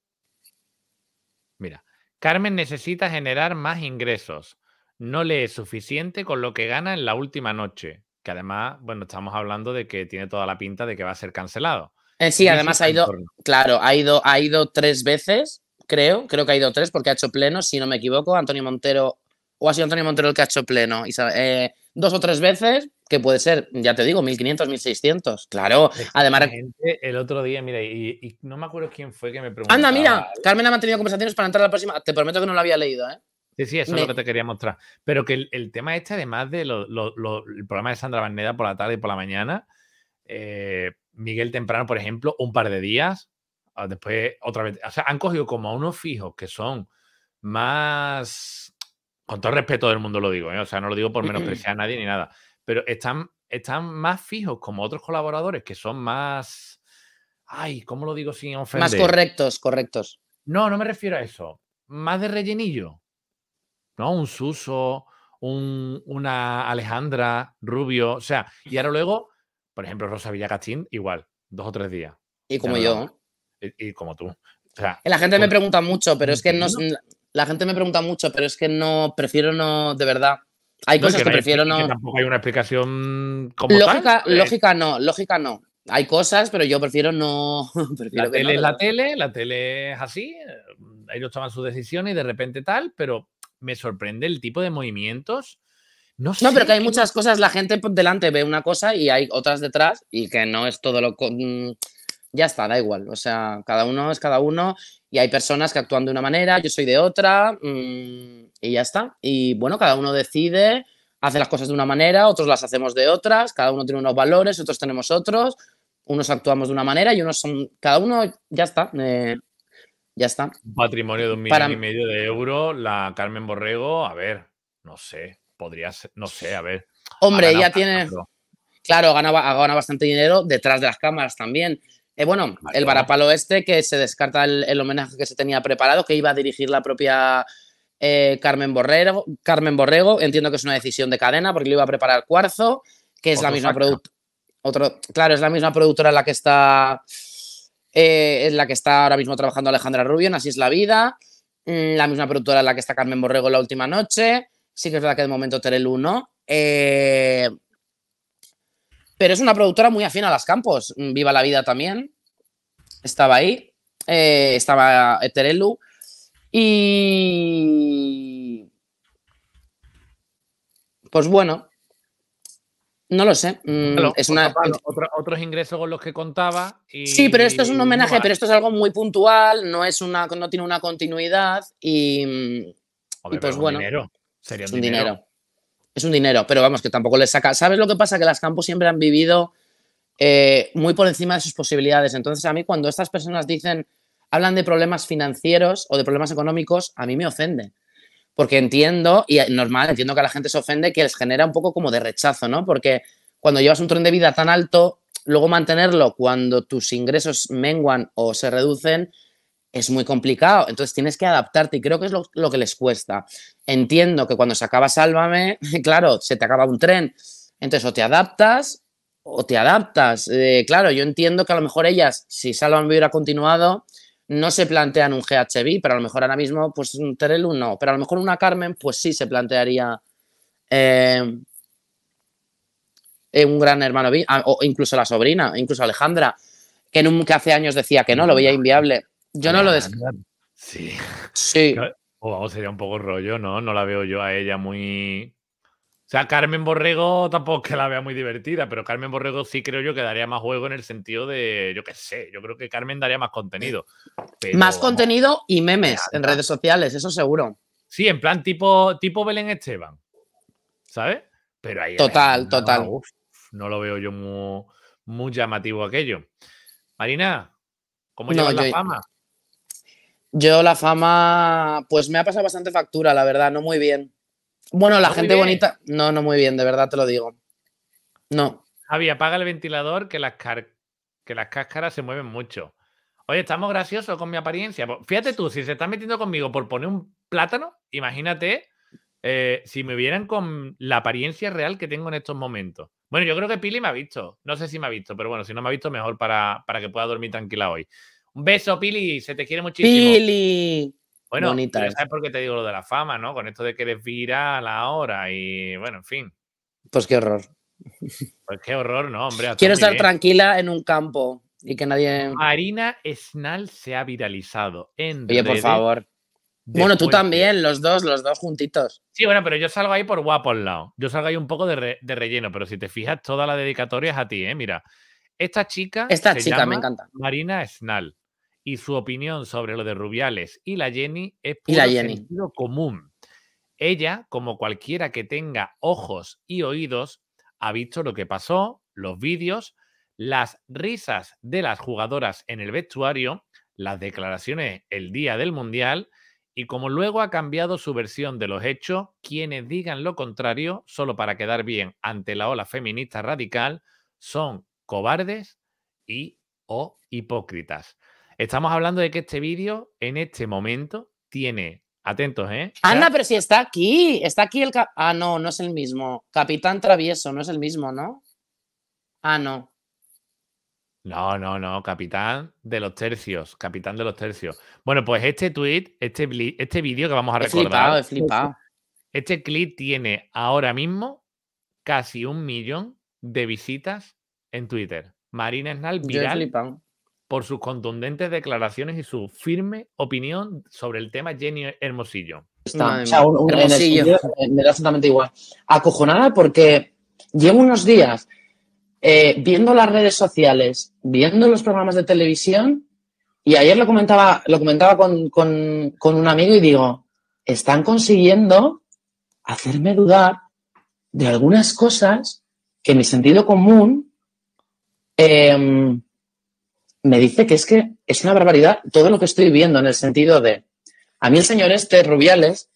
Mira, Carmen necesita generar más ingresos. No le es suficiente con lo que gana en la última noche. Que además, bueno, estamos hablando de que tiene toda la pinta de que va a ser cancelado. Eh, sí, además ha ido, claro, ha ido, ha ido tres veces, creo, creo que ha ido tres porque ha hecho pleno, si no me equivoco, Antonio Montero, o ha sido Antonio Montero el que ha hecho pleno, eh, dos o tres veces que puede ser, ya te digo, 1500, 1600. Claro, además. El otro día, mira, y, no me acuerdo quién fue que me preguntó. Anda, mira, Carmen ha mantenido conversaciones para entrar a la próxima. Te prometo que no lo había leído, ¿eh? Sí, sí, eso es lo que te quería mostrar. Pero que el, tema este, además del el programa de Sandra Barneda por la tarde y por la mañana, eh, Miguel Temprano, por ejemplo, un par de días, ah, después otra vez. O sea, han cogido como a unos fijos que son más. Con todo respeto del mundo lo digo, ¿eh? o sea, no lo digo por menospreciar a nadie ni nada pero están, están más fijos como otros colaboradores que son más... Ay, ¿cómo lo digo sin ofender? Más correctos, correctos. No, no me refiero a eso. Más de rellenillo. ¿No? Un Suso, una Alejandra Rubio. O sea, y ahora luego, por ejemplo, Rosa Villacastín, igual, dos o tres días. Y como yo. Y, como tú. la gente me pregunta mucho, pero es que no. La gente me pregunta mucho, pero es que no, prefiero no, de verdad. Hay cosas que, prefiero no. tampoco hay una explicación como lógica, eh. Lógica no, lógica no. Hay cosas, pero yo prefiero no. la tele es la tele, la es así. Eh, ellos toman sus decisiones y de repente tal, pero me sorprende el tipo de movimientos. No, no, pero que hay muchas cosas, la gente por delante ve una cosa y hay otras detrás y que no es todo lo... Mm, ya está, da igual. O sea, cada uno es cada uno y hay personas que actúan de una manera, yo soy de otra mm, y ya está. Y bueno, cada uno decide, hace las cosas de una manera, otros las hacemos de otras, cada uno tiene unos valores, otros tenemos otros, unos actuamos de una manera y unos son, cada uno ya está. Eh, ya está. Un patrimonio de un millón y medio de euros, la Carmen Borrego, a ver, no sé, podría ser, no sé, a ver. Hombre, ya tiene. Claro, ha gana bastante dinero detrás de las cámaras también. Eh, bueno, el varapalo este que se descarta el, homenaje que se tenía preparado, que iba a dirigir la propia eh, Carmen, Borrego Carmen Borrego. Entiendo que es una decisión de cadena porque le iba a preparar Cuarzo, que es la misma productora. Claro, es la misma productora en la que está. Eh, la que está ahora mismo trabajando Alejandra Rubio, en Así es la vida. Mm, la misma productora en la que está Carmen Borrego la última noche. Sí que es verdad que de momento Terelu no. Pero es una productora muy afín a las campos. Mm, Viva la vida también. Estaba ahí. Eh, estaba Eterelu. Y. Pues bueno. No lo sé. Mm, es otros ingresos con los que contaba. Sí, pero esto es un homenaje, pero esto es algo muy puntual, no, es una, tiene una continuidad y, mm, y pues bueno. Dinero. un dinero es un dinero, pero vamos, que tampoco les saca. ¿Sabes lo que pasa? Que las campos siempre han vivido eh, muy por encima de sus posibilidades. Entonces, a mí cuando estas personas dicen, hablan de problemas financieros o de problemas económicos, a mí me ofende. Porque entiendo, y normal, entiendo que a la gente se ofende, que les genera un poco como de rechazo, ¿no? Porque cuando llevas un tren de vida tan alto, luego mantenerlo cuando tus ingresos menguan o se reducen, es muy complicado. Entonces tienes que adaptarte y creo que es lo, que les cuesta. Entiendo que cuando se acaba Sálvame, claro, se te acaba un tren. Entonces o te adaptas o te adaptas. Eh, claro, yo entiendo que a lo mejor ellas, si Sálvame hubiera continuado, no se plantean un GHB, pero a lo mejor ahora mismo, pues un Terelu no. Pero a lo mejor una Carmen, pues sí se plantearía eh, eh, un gran hermano, ah, o incluso la sobrina, incluso Alejandra, que, que hace años decía que no, lo veía inviable yo no lo descarto. Sí. Sí. O oh, vamos, sería un poco rollo, ¿no? No la veo yo a ella muy. O sea, Carmen Borrego tampoco que la vea muy divertida, pero Carmen Borrego sí creo yo que daría más juego en el sentido de, yo qué sé, yo creo que Carmen daría más contenido. más contenido y memes en redes sociales, eso seguro. Sí, en plan tipo, tipo Belén Esteban, ¿sabes? Pero ahí... Total, total. no lo veo yo muy, llamativo aquello. Marina, ¿cómo llevas la fama? Yo la fama, pues me ha pasado bastante factura, la verdad, no muy bien. Bueno, la gente bonita, no, no muy bien, de verdad te lo digo. No. Javi, apaga el ventilador que las, que las cáscaras se mueven mucho. Oye, estamos graciosos con mi apariencia. Pues, fíjate tú, si se están metiendo conmigo por poner un plátano, imagínate eh, si me vieran con la apariencia real que tengo en estos momentos. Bueno, yo creo que Pili me ha visto. No sé si me ha visto, pero bueno, si no me ha visto, mejor para, para que pueda dormir tranquila hoy. Un beso, Pili, se te quiere muchísimo. Pili. Bueno, ya sabes por qué te digo lo de la fama, ¿no? Con esto de que eres viral ahora y bueno, en fin. Pues qué horror. Pues qué horror, ¿no, hombre? Quiero estar tranquila en un campo y que nadie. Marina Snal se ha viralizado en. Oye, por favor. Bueno, tú también, los dos, los dos juntitos. Sí, bueno, pero yo salgo ahí por guapo al lado. Yo salgo ahí un poco de, relleno, pero si te fijas, toda la dedicatoria es a ti, ¿eh? Mira, esta chica. Esta chica, me encanta. Marina Snal y su opinión sobre lo de Rubiales y la Jenny es puro común. Ella, como cualquiera que tenga ojos y oídos, ha visto lo que pasó, los vídeos, las risas de las jugadoras en el vestuario, las declaraciones el día del Mundial y como luego ha cambiado su versión de los hechos, quienes digan lo contrario, solo para quedar bien ante la ola feminista radical, son cobardes y o hipócritas. Estamos hablando de que este vídeo, en este momento, tiene. Atentos, ¿eh? Anda, pero si está aquí. Está aquí el. Ah, no, no es el mismo. Capitán Travieso, no es el mismo, ¿no? Ah, no. No, no, no. Capitán de los tercios. Capitán de los tercios. Bueno, pues este tweet, este, este vídeo que vamos a recordar. Flipado, flipado. Este clip tiene ahora mismo casi un millón de visitas en Twitter. Marina Esnal, viral por sus contundentes declaraciones y su firme opinión sobre el tema Jenny Hermosillo. Está, me da exactamente igual. Acojonada porque llevo unos días eh, viendo las redes sociales, viendo los programas de televisión, y ayer lo comentaba, lo comentaba con, un amigo y digo, están consiguiendo hacerme dudar de algunas cosas que mi sentido común eh, me dice que es que es una barbaridad todo lo que estoy viendo en el sentido de, a mí el señor este, Rubiales,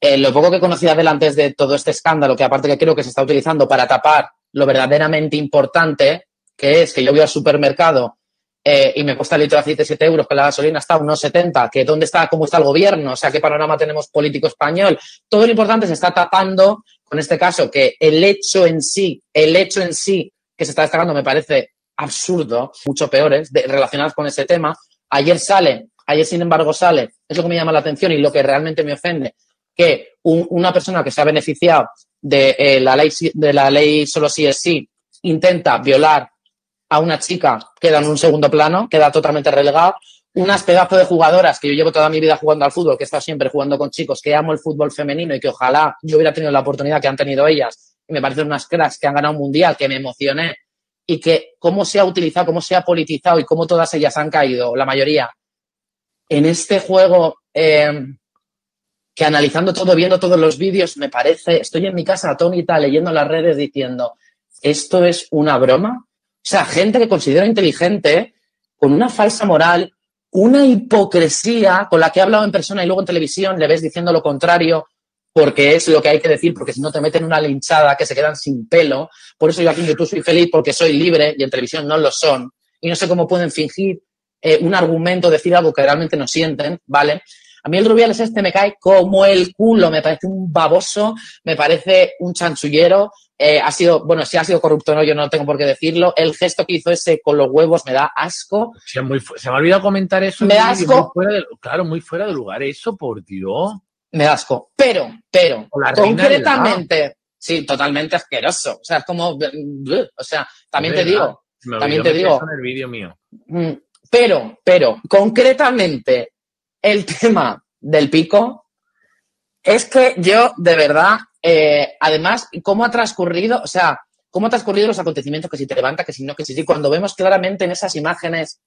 eh, lo poco que conocía delante de todo este escándalo, que aparte que creo que se está utilizando para tapar lo verdaderamente importante, que es que yo voy al supermercado eh, y me cuesta el litro de aceite 7 euros, que la gasolina está a unos 70, que dónde está, cómo está el gobierno, o sea, qué panorama tenemos político español. Todo lo importante se está tapando con este caso, que el hecho en sí, el hecho en sí que se está destacando me parece absurdo, mucho peores, de, relacionados con ese tema. Ayer sale, ayer sin embargo sale, es lo que me llama la atención y lo que realmente me ofende, que una persona que se ha beneficiado de, eh, la ley, de la ley solo si es sí intenta violar a una chica, queda en un segundo plano, queda totalmente relegado. Unas pedazos de jugadoras que yo llevo toda mi vida jugando al fútbol, que he estado siempre jugando con chicos, que amo el fútbol femenino y que ojalá yo hubiera tenido la oportunidad que han tenido ellas. me parecen unas cracks que han ganado un mundial, que me emocioné y que cómo se ha utilizado, cómo se ha politizado y cómo todas ellas han caído, la mayoría, en este juego eh, que analizando todo, viendo todos los vídeos, me parece, estoy en mi casa atónita leyendo las redes diciendo, ¿esto es una broma? O sea, gente que considero inteligente, con una falsa moral, una hipocresía con la que he hablado en persona y luego en televisión le ves diciendo lo contrario porque es lo que hay que decir, porque si no te meten una linchada que se quedan sin pelo. Por eso yo aquí en YouTube soy feliz porque soy libre y en televisión no lo son. Y no sé cómo pueden fingir eh, un argumento, decir algo que realmente no sienten, ¿vale? A mí el es este me cae como el culo, me parece un baboso, me parece un chanchullero, eh, ha sido, bueno, si ha sido corrupto o no, yo no tengo por qué decirlo, el gesto que hizo ese con los huevos me da asco. Se, me ha olvidado comentar eso. Me da asco. claro, muy fuera de lugar eso, por Dios me da asco. Pero, pero, concretamente, sí, totalmente asqueroso. O sea, es como, o sea, también te digo, también te digo. el mío. Mm, pero, pero, concretamente, el tema del pico es que yo, de verdad, eh, además, cómo ha transcurrido, o sea, cómo ha transcurrido los acontecimientos, que si te levanta, que si no, que si sí, cuando vemos claramente en esas imágenes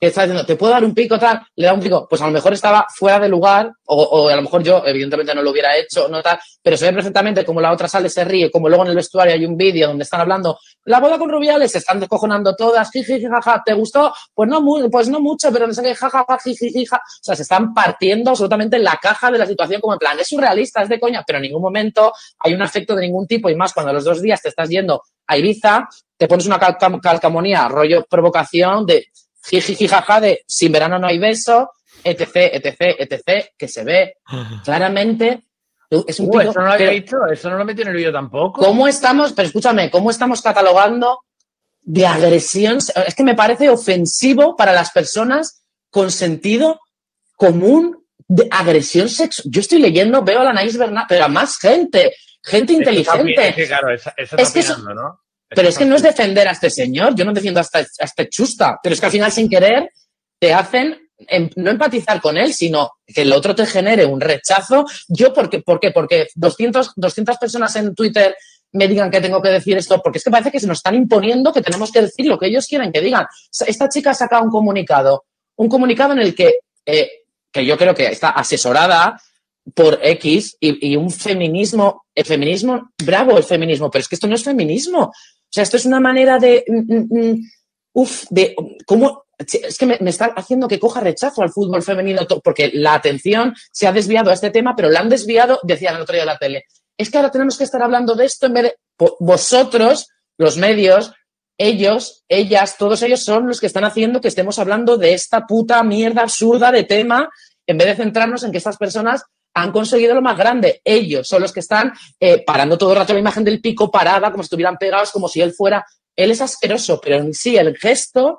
que está diciendo, te puedo dar un pico, tal, le da un pico, pues a lo mejor estaba fuera de lugar, o, a lo mejor yo, evidentemente, no lo hubiera hecho, no tal, pero se ve perfectamente como la otra sale, se ríe, como luego en el vestuario hay un vídeo donde están hablando, la boda con Rubiales, se están descojonando todas, jijijijaja, ¿te gustó? Pues no, pues no mucho, pero no sé qué, jaja, o sea, se están partiendo absolutamente la caja de la situación, como en plan, es surrealista, es de coña, pero en ningún momento hay un afecto de ningún tipo, y más cuando a los dos días te estás yendo a Ibiza, te pones una calcamonía, rollo provocación de jiji jaja de sin verano no hay beso, etc, etc, etc, que se ve claramente. Es un uh, eso no lo había dicho, eso no lo metí en el vídeo tampoco. ¿Cómo estamos, pero escúchame, cómo estamos catalogando de agresión? Es que me parece ofensivo para las personas con sentido común de agresión sexual. Yo estoy leyendo, veo a la Naís Bernal, pero a más gente, gente inteligente. Es que, claro, eso está ¿no? Pero es que no es defender a este señor, yo no defiendo este, a este, chusta, pero es que al final sin querer te hacen em, no empatizar con él, sino que el otro te genere un rechazo. Yo, ¿por qué? ¿Por qué? Porque 200, 200 personas en Twitter me digan que tengo que decir esto, porque es que parece que se nos están imponiendo que tenemos que decir lo que ellos quieren que digan. Esta chica sacado un comunicado, un comunicado en el que, eh, que yo creo que está asesorada por X y, y un feminismo, el feminismo, bravo el feminismo, pero es que esto no es feminismo. O sea, esto es una manera de. Mm, mm, mm, uf, de. ¿Cómo? Es que me, está haciendo que coja rechazo al fútbol femenino, porque la atención se ha desviado a este tema, pero la han desviado, decía el otro día la tele. Es que ahora tenemos que estar hablando de esto en vez de. Vosotros, los medios, ellos, ellas, todos ellos son los que están haciendo que estemos hablando de esta puta mierda absurda de tema en vez de centrarnos en que estas personas han conseguido lo más grande. Ellos son los que están eh, parando todo el rato la imagen del pico parada, como si estuvieran pegados, como si él fuera. Él es asqueroso, pero en sí el gesto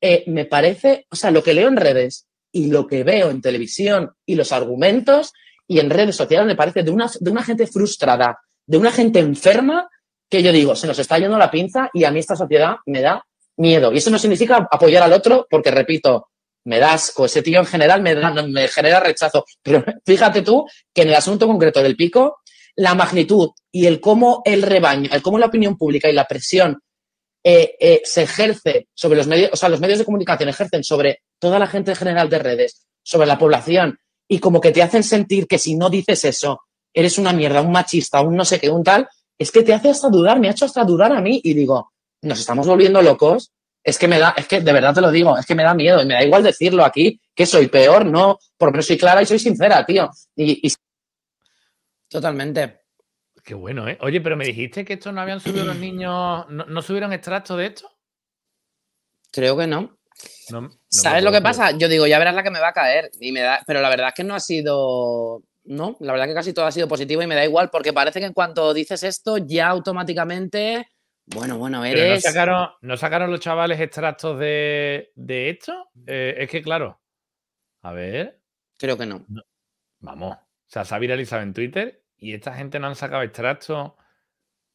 eh, me parece, o sea, lo que leo en redes y lo que veo en televisión y los argumentos y en redes sociales me parece de una, de una gente frustrada, de una gente enferma, que yo digo, se nos está yendo la pinza y a mí esta sociedad me da miedo. Y eso no significa apoyar al otro, porque repito, me das asco, ese tío en general me, me genera rechazo. Pero fíjate tú que en el asunto concreto del pico, la magnitud y el cómo el rebaño, el cómo la opinión pública y la presión eh, eh, se ejerce sobre los medios, o sea, los medios de comunicación ejercen sobre toda la gente en general de redes, sobre la población, y como que te hacen sentir que si no dices eso, eres una mierda, un machista, un no sé qué, un tal, es que te hace hasta dudar, me ha hecho hasta dudar a mí y digo, nos estamos volviendo locos es que me da, es que de verdad te lo digo, es que me da miedo y me da igual decirlo aquí, que soy peor, no, porque soy clara y soy sincera, tío. Y, Totalmente. Qué bueno, ¿eh? Oye, pero me dijiste que esto no habían subido los niños, ¿no, subieron extractos de esto? Creo que no. ¿Sabes lo que pasa? Yo digo, ya verás la que me va a caer. Y me da, pero la verdad es que no ha sido. No, la verdad es que casi todo ha sido positivo y me da igual, porque parece que en cuanto dices esto, ya automáticamente bueno, bueno, eres. ¿No sacaron, los chavales extractos de, esto? Eh, es que, claro. A ver. Creo que no. Vamos. O sea, se ha en Twitter y esta gente no han sacado extractos.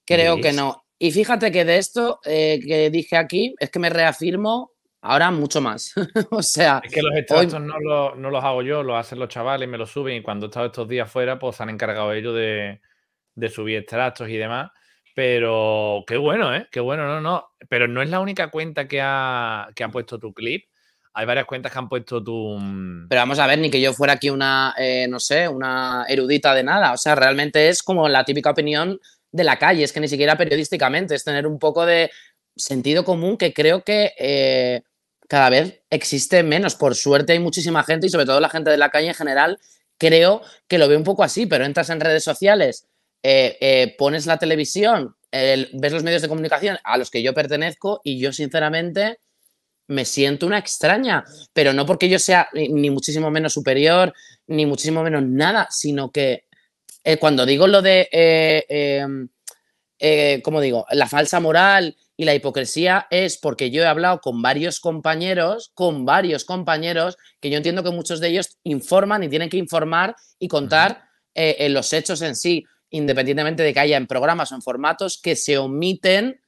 Creo que no. Y fíjate que de esto eh, que dije aquí es que me reafirmo ahora mucho más. o sea. Es que los extractos no, los, hago yo, los hacen los chavales, y me los suben y cuando he estado estos días fuera, pues se han encargado ellos de subir extractos y demás. Pero qué bueno, ¿eh? Qué bueno, no, no. Pero no es la única cuenta que ha, que han puesto tu clip. Hay varias cuentas que han puesto tu. Mm, pero vamos a ver, ni que yo fuera aquí una, eh, no sé, una erudita de nada. O sea, realmente es como la típica opinión de la calle. Es que ni siquiera periodísticamente. Es tener un poco de sentido común que creo que eh, cada vez existe menos. Por suerte hay muchísima gente y sobre todo la gente de la calle en general creo que lo ve un poco así, pero entras en redes sociales eh, eh, pones la televisión, ves los medios de comunicación a los que yo pertenezco y yo sinceramente me siento una extraña, pero no porque yo sea ni, muchísimo menos superior, ni muchísimo menos nada, sino que eh, cuando digo lo de, em, como digo?, la falsa moral y la hipocresía es porque yo he hablado con varios compañeros, con varios compañeros, que yo entiendo que muchos de ellos informan y tienen que informar y contar los hechos en sí independientemente de que haya en programas o en formatos que se omiten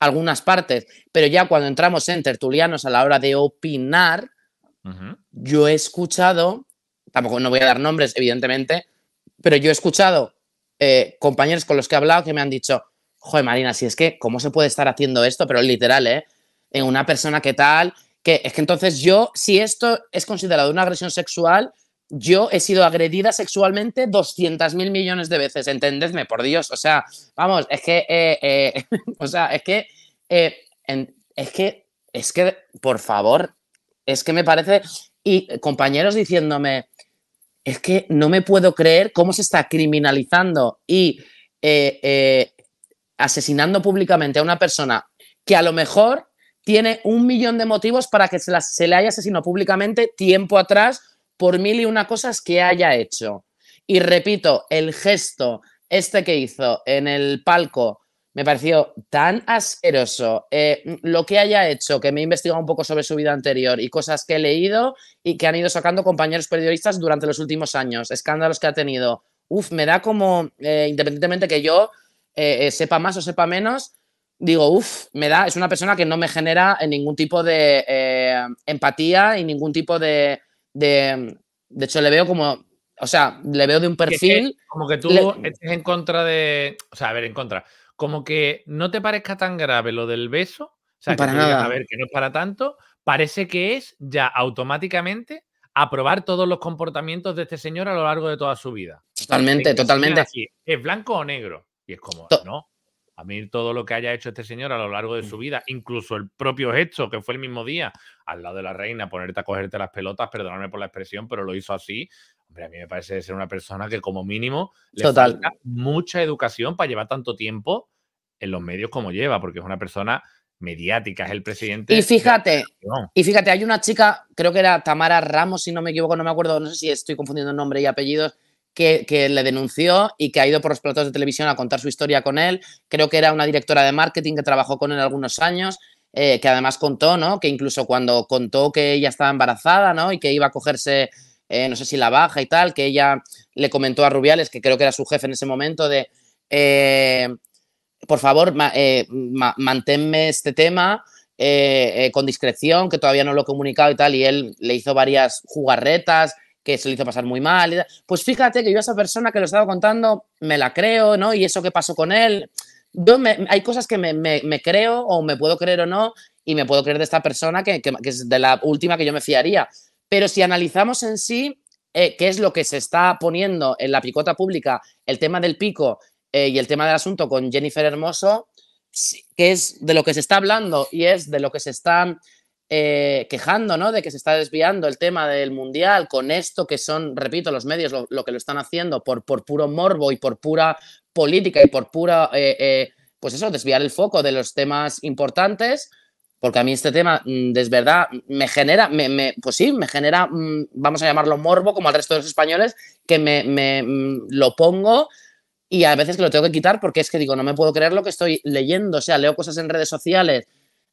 algunas partes. Pero ya cuando entramos en tertulianos a la hora de opinar, yo he escuchado, tampoco no voy a dar nombres, evidentemente, pero yo he escuchado eh, compañeros con los que he hablado que me han dicho, joder, Marina, si es que, ¿cómo se puede estar haciendo esto? Pero literal, ¿eh? En una persona que tal, que es que entonces yo, si esto es considerado una agresión sexual, yo he sido agredida sexualmente ...200.000 mil millones de veces, entendedme, por Dios. O sea, vamos, es que, eh, eh, o sea, es que, eh, es que, es que, por favor, es que me parece, y compañeros diciéndome, es que no me puedo creer cómo se está criminalizando y asesinando públicamente a una persona que a lo mejor tiene un millón de motivos para que se, se le haya asesinado públicamente tiempo atrás por mil y una cosas que haya hecho. Y repito, el gesto este que hizo en el palco me pareció tan asqueroso. Eh, lo que haya hecho, que me he investigado un poco sobre su vida anterior y cosas que he leído y que han ido sacando compañeros periodistas durante los últimos años, escándalos que ha tenido. Uf, me da como, eh, independientemente que yo eh, sepa más o sepa menos, digo, uf, me da, es una persona que no me genera ningún tipo de empatía y ningún tipo de de, de hecho, le veo como, o sea, le veo de un perfil. como que tú estés en contra de, o sea, a ver, en contra. Como que no te parezca tan grave lo del beso, o sea, para a ver, que no es para tanto, parece que es ya automáticamente aprobar todos los comportamientos de este señor a lo largo de toda su vida. Totalmente, totalmente. ¿Es blanco o negro? Y es como, no. A mí todo lo que haya hecho este señor a lo largo de su mm. vida, incluso el propio gesto, que fue el mismo día, al lado de la reina, ponerte a cogerte las pelotas, perdonarme por la expresión, pero lo hizo así. Hombre, a mí me parece ser una persona que como mínimo le falta mucha educación para llevar tanto tiempo en los medios como lleva, porque es una persona mediática, es el presidente. Y fíjate, y fíjate, hay una chica, creo que era Tamara Ramos, si no me equivoco, no me acuerdo, no sé si estoy confundiendo nombre y apellidos, que, que, le denunció y que ha ido por los platos de televisión a contar su historia con él. Creo que era una directora de marketing que trabajó con él algunos años eh, que además contó, ¿no? Que incluso cuando contó que ella estaba embarazada, ¿no? Y que iba a cogerse, eh, no sé si la baja y tal, que ella le comentó a Rubiales, que creo que era su jefe en ese momento, de, eh, por favor, manténme este tema con discreción, que todavía no lo he comunicado y tal, y él le hizo varias jugarretas que se le hizo pasar muy mal. Pues fíjate que yo a esa persona que lo estaba contando me la creo, ¿no? Y eso que pasó con él, hay cosas que me, creo o me puedo creer o no, y me puedo creer de esta persona que, es de la última que yo me fiaría. Pero si analizamos en sí eh, qué es lo que se está poniendo en la picota pública, el tema del pico eh, y el tema del asunto con Jennifer Hermoso, que es de lo que se está hablando y es de lo que se están... Eh, quejando ¿no? de que se está desviando el tema del mundial con esto que son, repito, los medios lo, que lo están haciendo por, por puro morbo y por pura política y por pura, eh, eh, pues eso, desviar el foco de los temas importantes, porque a mí este tema, mm, de verdad, me genera, me, pues sí, me genera, mm, vamos a llamarlo morbo, como al resto de los españoles, que me, me mm, lo pongo y a veces que lo tengo que quitar porque es que digo, no me puedo creer lo que estoy leyendo, o sea, leo cosas en redes sociales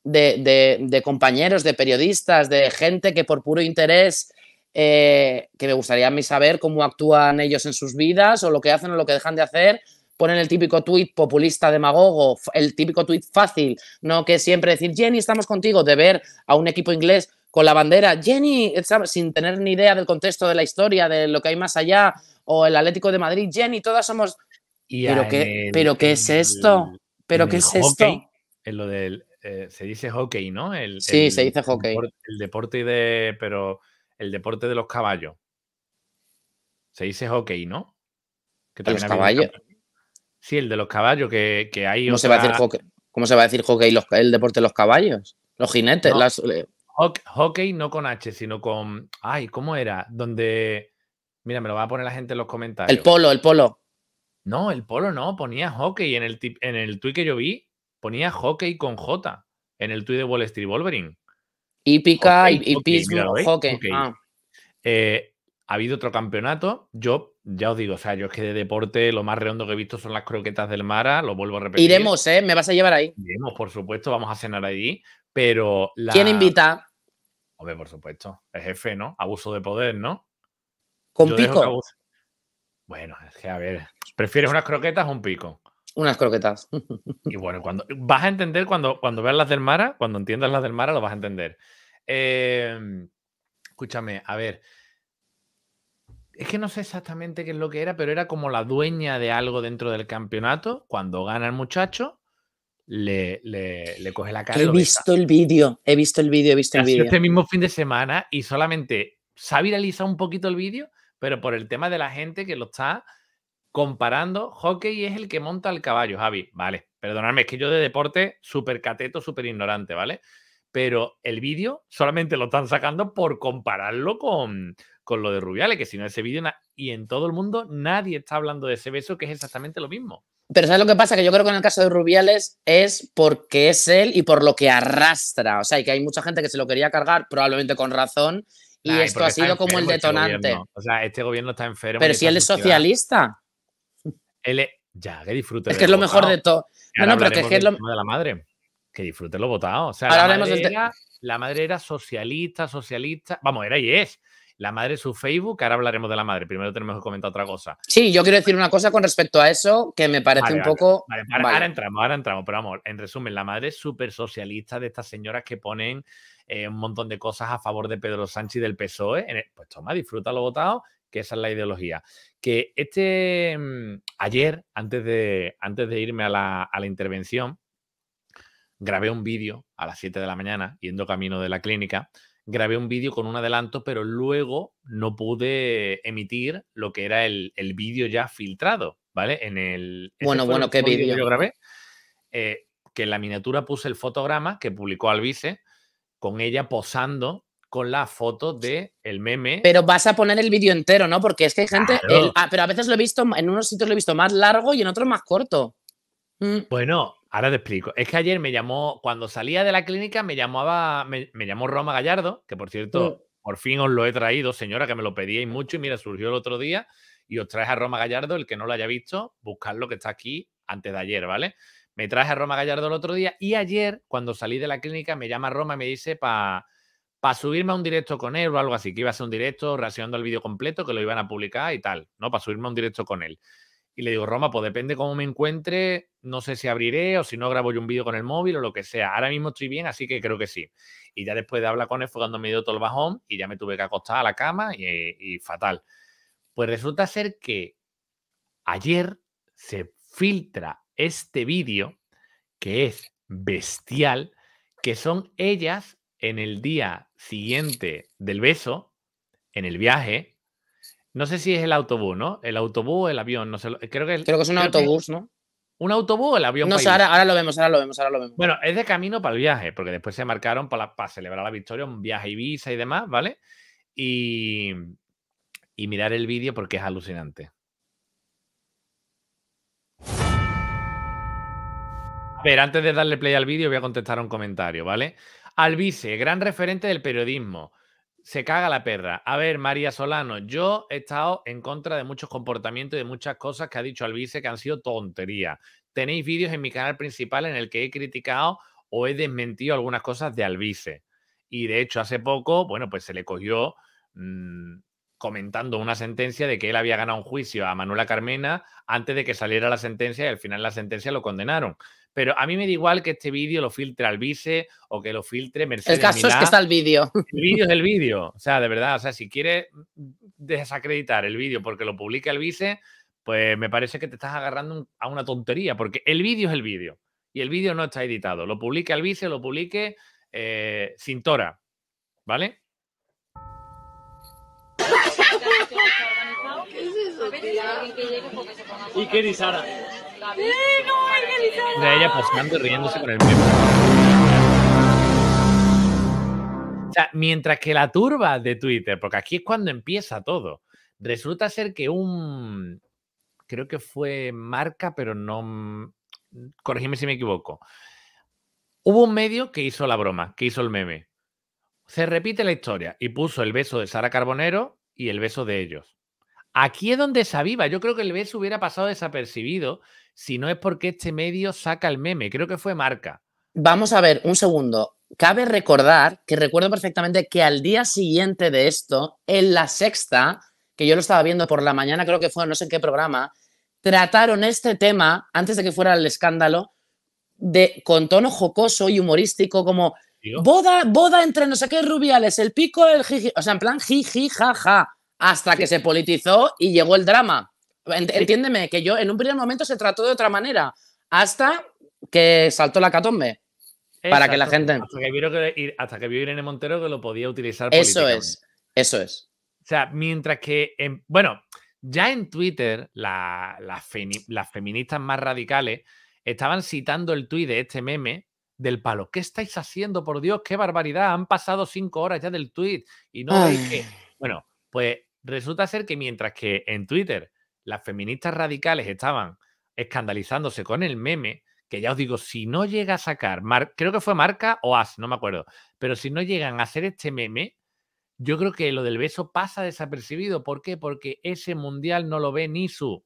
de, compañeros, de periodistas, de gente que por puro interés, eh, que me gustaría a mí saber cómo actúan ellos en sus vidas o lo que hacen o lo que dejan de hacer, ponen el típico tuit populista demagogo, el típico tuit fácil, no que siempre decir, Jenny, estamos contigo, de ver a un equipo inglés con la bandera, Jenny, sin tener ni idea del contexto de la historia, de lo que hay más allá, o el Atlético de Madrid, Jenny, todas somos... pero, qué, pero qué es esto? ¿Pero qué es esto? En lo del eh, se dice hockey, ¿no? El, sí, se dice hockey. El, deporte de. Pero el deporte de los caballos. Se dice hockey, ¿no? Que ¿De los caballos? Sí, el de los caballos, que, que hay. ¿Cómo, se va a decir hockey? se va los, el deporte de los caballos? Los jinetes. Eh. Hockey no con H, sino con. Ay, ¿cómo era? Donde. Mira, me lo va a poner la gente en los comentarios. El polo, el polo. No, el polo no, ponía hockey en el, en el tuit que yo vi ponía hockey con J en el tuit de Wall Street Wolverine. Hípica y, pismo, hockey. ¿eh? Ah. Eh, ha habido otro campeonato. Yo ya os digo, o sea, yo es que de deporte lo más redondo que he visto son las croquetas del Mara, lo vuelvo a repetir. Iremos, ¿eh? Me vas a llevar ahí. Iremos, por supuesto, vamos a cenar allí, pero... La... ¿Quién invita? Hombre, por supuesto, el jefe, ¿no? Abuso de poder, ¿no? Con pico. Bueno, es que a ver, ¿prefieres unas croquetas o un pico? Unas croquetas. Y bueno, cuando vas a entender cuando, cuando veas las del Mara, cuando entiendas las del Mara, lo vas a entender. Em, escúchame, a ver. Es que no sé exactamente qué es lo que era, pero era como la dueña de algo dentro del campeonato. Cuando gana el muchacho, le, le coge la cara. He visto el vídeo, he visto el vídeo, he visto el vídeo. Este mismo fin de semana y solamente se ha viralizado un poquito el vídeo, pero por el tema de la gente que lo está comparando, hockey es el que monta el caballo, Javi. Vale, perdonadme, es que yo de deporte súper cateto, súper ignorante, ¿vale? Pero el vídeo solamente lo están sacando por compararlo con, lo de Rubiales, que si no ese vídeo y en todo el mundo nadie está hablando de ese beso, que es exactamente lo mismo. Pero ¿sabes lo que pasa? Que yo creo que en el caso de Rubiales es porque es él y por lo que arrastra. O sea, y que hay mucha gente que se lo quería cargar, probablemente con razón, y esto ha sido como el este detonante. o sea, este gobierno está enfermo. Pero si él es socialista. Ya, que disfrute. Es que es lo mejor de todo. No, no, pero que es lo... de la madre. Que disfrute lo votado. sea, ahora la, madre era, la madre era socialista, socialista. Vamos, era y es la madre su Facebook, ahora hablaremos de la madre. Primero tenemos que comentar otra cosa. Sí, yo quiero decir una cosa con respecto a eso que me parece un poco. ahora, entramos, ahora entramos, pero amor, en resumen, la madre es súper socialista de estas señoras que ponen eh, un montón de cosas a favor de Pedro Sánchez y del PSOE. pues toma, disfruta lo votado que esa es la ideología. Que este, mm, ayer, antes de, antes de irme a la, intervención, grabé un vídeo a las 7 de la mañana, yendo camino de la clínica, grabé un vídeo con un adelanto, pero luego no pude emitir lo que era el, vídeo ya filtrado, ¿vale? En el... Bueno, bueno, ¿qué vídeo? grabé, eh, que en la miniatura puse el fotograma que publicó Albice, con ella posando con la foto de el meme. Pero vas a poner el vídeo entero, ¿no? Porque es que hay gente. Ah, pero a veces lo he visto, en unos sitios lo he visto más largo y en otros más corto. Mm. Bueno, ahora te explico. Es que ayer me llamó, cuando salía de la clínica, me llamaba, me, llamó Roma Gallardo, que por cierto, mm. por fin os lo he traído, señora, que me lo pedíais mucho, y mira, surgió el otro día. Y os traes a Roma Gallardo, el que no lo haya visto, lo que está aquí antes de ayer, ¿vale? Me traje a Roma Gallardo el otro día y ayer, cuando salí de la clínica, me llama Roma y me dice para a subirme a un directo con él o algo así, que iba a ser un directo reaccionando al vídeo completo, que lo iban a publicar y tal, ¿no? Para subirme a un directo con él. Y le digo, Roma, pues depende cómo me encuentre, no sé si abriré o si no grabo yo un vídeo con el móvil o lo que sea. Ahora mismo estoy bien, así que creo que sí. Y ya después de hablar con él fue cuando me dio todo el bajón y ya me tuve que acostar a la cama y, y fatal. Pues resulta ser que ayer se filtra este vídeo que es bestial, que son ellas en el día siguiente del beso, en el viaje, no sé si es el autobús, ¿no? El autobús o el avión, no sé, creo que, creo que es un autobús, ¿no? ¿Un autobús o el avión? No, ahora, lo vemos, ahora lo vemos, ahora lo vemos. Bueno, es de camino para el viaje, porque después se marcaron para, celebrar la victoria, un viaje y Ibiza y demás, ¿vale? Y, y mirar el vídeo porque es alucinante. A ver, antes de darle play al vídeo, voy a contestar un comentario, ¿vale? Albice, gran referente del periodismo. Se caga la perra. A ver, María Solano, yo he estado en contra de muchos comportamientos y de muchas cosas que ha dicho Albice que han sido tonterías. Tenéis vídeos en mi canal principal en el que he criticado o he desmentido algunas cosas de Albice. Y de hecho, hace poco, bueno, pues se le cogió mm, comentando una sentencia de que él había ganado un juicio a Manuela Carmena antes de que saliera la sentencia y al final la sentencia lo condenaron pero a mí me da igual que este vídeo lo filtre al Vice o que lo filtre Mercedes. El caso es que está el vídeo. El vídeo es el vídeo. O sea, de verdad, o sea, si quieres desacreditar el vídeo porque lo publique al Vice, pues me parece que te estás agarrando a una tontería, porque el vídeo es el vídeo y el vídeo no está editado. Lo publique Vice, lo publique sin eh, Cintora, ¿vale? ¿Qué es eso, y Sara. De ella posando y riéndose con el meme. mientras que la turba de Twitter, porque aquí es cuando empieza todo, resulta ser que un, creo que fue marca, pero no, corregime si me equivoco, hubo un medio que hizo la broma, que hizo el meme. Se repite la historia y puso el beso de Sara Carbonero y el beso de ellos. Aquí es donde se aviva. Yo creo que el BES hubiera pasado desapercibido si no es porque este medio saca el meme. Creo que fue marca. Vamos a ver, un segundo. Cabe recordar que recuerdo perfectamente que al día siguiente de esto, en la sexta, que yo lo estaba viendo por la mañana, creo que fue no sé qué programa, trataron este tema antes de que fuera el escándalo de, con tono jocoso y humorístico, como boda, boda entre no sé qué rubiales, el pico, el jiji, o sea, en plan jiji, jaja hasta que se politizó y llegó el drama. Entiéndeme, que yo en un primer momento se trató de otra manera, hasta que saltó la catombe. Para que la gente. Hasta que, vio Irene Montero que lo podía utilizar. Eso es, eso es. O sea, mientras que. En, bueno, ya en Twitter, las feministas más radicales estaban citando el tuit de este meme del palo. ¿Qué estáis haciendo? Por Dios, qué barbaridad. Han pasado cinco horas ya del tuit y no hay que. Bueno, pues Resulta ser que mientras que en Twitter las feministas radicales estaban escandalizándose con el meme, que ya os digo, si no llega a sacar, creo que fue Marca o As, no me acuerdo, pero si no llegan a hacer este meme, yo creo que lo del beso pasa desapercibido. ¿Por qué? Porque ese mundial no lo ve ni su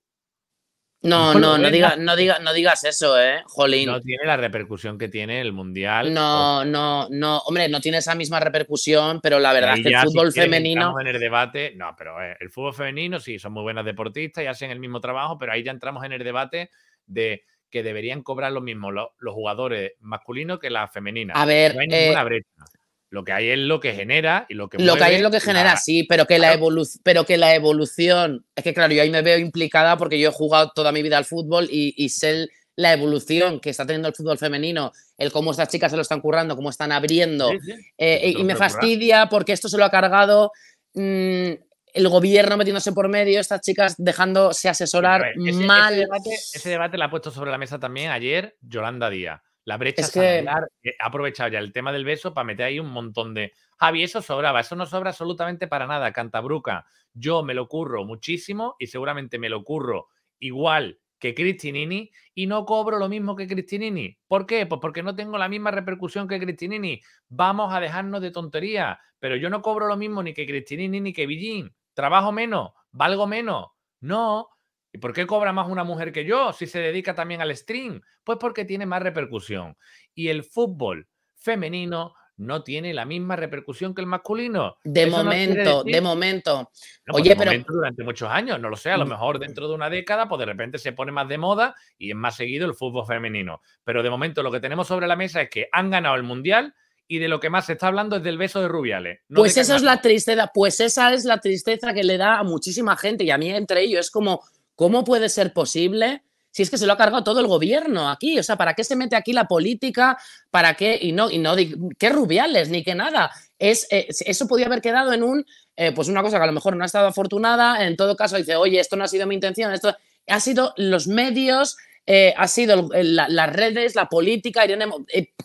no, no, no, diga, no, diga, no digas eso, ¿eh? Jolín. No tiene la repercusión que tiene el Mundial. No, no, no. Hombre, no tiene esa misma repercusión, pero la verdad es que el fútbol ya femenino. en el debate. No, pero eh, el fútbol femenino sí, son muy buenas deportistas y hacen el mismo trabajo, pero ahí ya entramos en el debate de que deberían cobrar lo mismo los, jugadores masculinos que las femeninas. A ver, no hay eh, brecha. Lo que hay es lo que genera y lo que. Lo que hay es lo que genera, sí, pero que, la evolu pero que la evolución. Es que, claro, yo ahí me veo implicada porque yo he jugado toda mi vida al fútbol y, y sé la evolución que está teniendo el fútbol femenino, el cómo estas chicas se lo están currando, cómo están abriendo. Eh, y me fastidia porque esto se lo ha cargado. Mm, el gobierno metiéndose por medio, estas chicas dejándose asesorar mal. Ese debate, ese debate, lo ha puesto sobre la mesa también ayer Yolanda Díaz. La brecha es salarial eh, aprovechado ya el tema del beso para meter ahí un montón de. Javi, eso sobraba, eso no sobra absolutamente para nada, Cantabruca. Yo me lo curro muchísimo y seguramente me lo curro igual que Cristinini y no cobro lo mismo que Cristinini. ¿Por qué? Pues porque no tengo la misma repercusión que Cristinini. Vamos a dejarnos de tontería, pero yo no cobro lo mismo ni que Cristinini ni que Villín. Trabajo menos, valgo menos. No, ¿Y por qué cobra más una mujer que yo si se dedica también al stream? Pues porque tiene más repercusión. Y el fútbol femenino no tiene la misma repercusión que el masculino. De momento, de momento. Pues Oye, pero durante muchos años, no lo sé, a lo mm. mejor dentro de una década, pues de repente se pone más de moda y es más seguido el fútbol femenino. Pero de momento lo que tenemos sobre la mesa es que han ganado el mundial y de lo que más se está hablando es del beso de Rubiales. pues esa es la tristeza, pues esa es la tristeza que le da a muchísima gente y a mí entre ellos es como ¿Cómo puede ser posible? Si es que se lo ha cargado todo el gobierno aquí, o sea, ¿para qué se mete aquí la política? ¿Para qué? Y no, y no, qué rubiales, ni que nada. Es, eh, eso podía haber quedado en un, eh, pues una cosa que a lo mejor no ha estado afortunada, en todo caso dice, oye, esto no ha sido mi intención, esto ha sido los medios, eh, ha sido las redes, la política,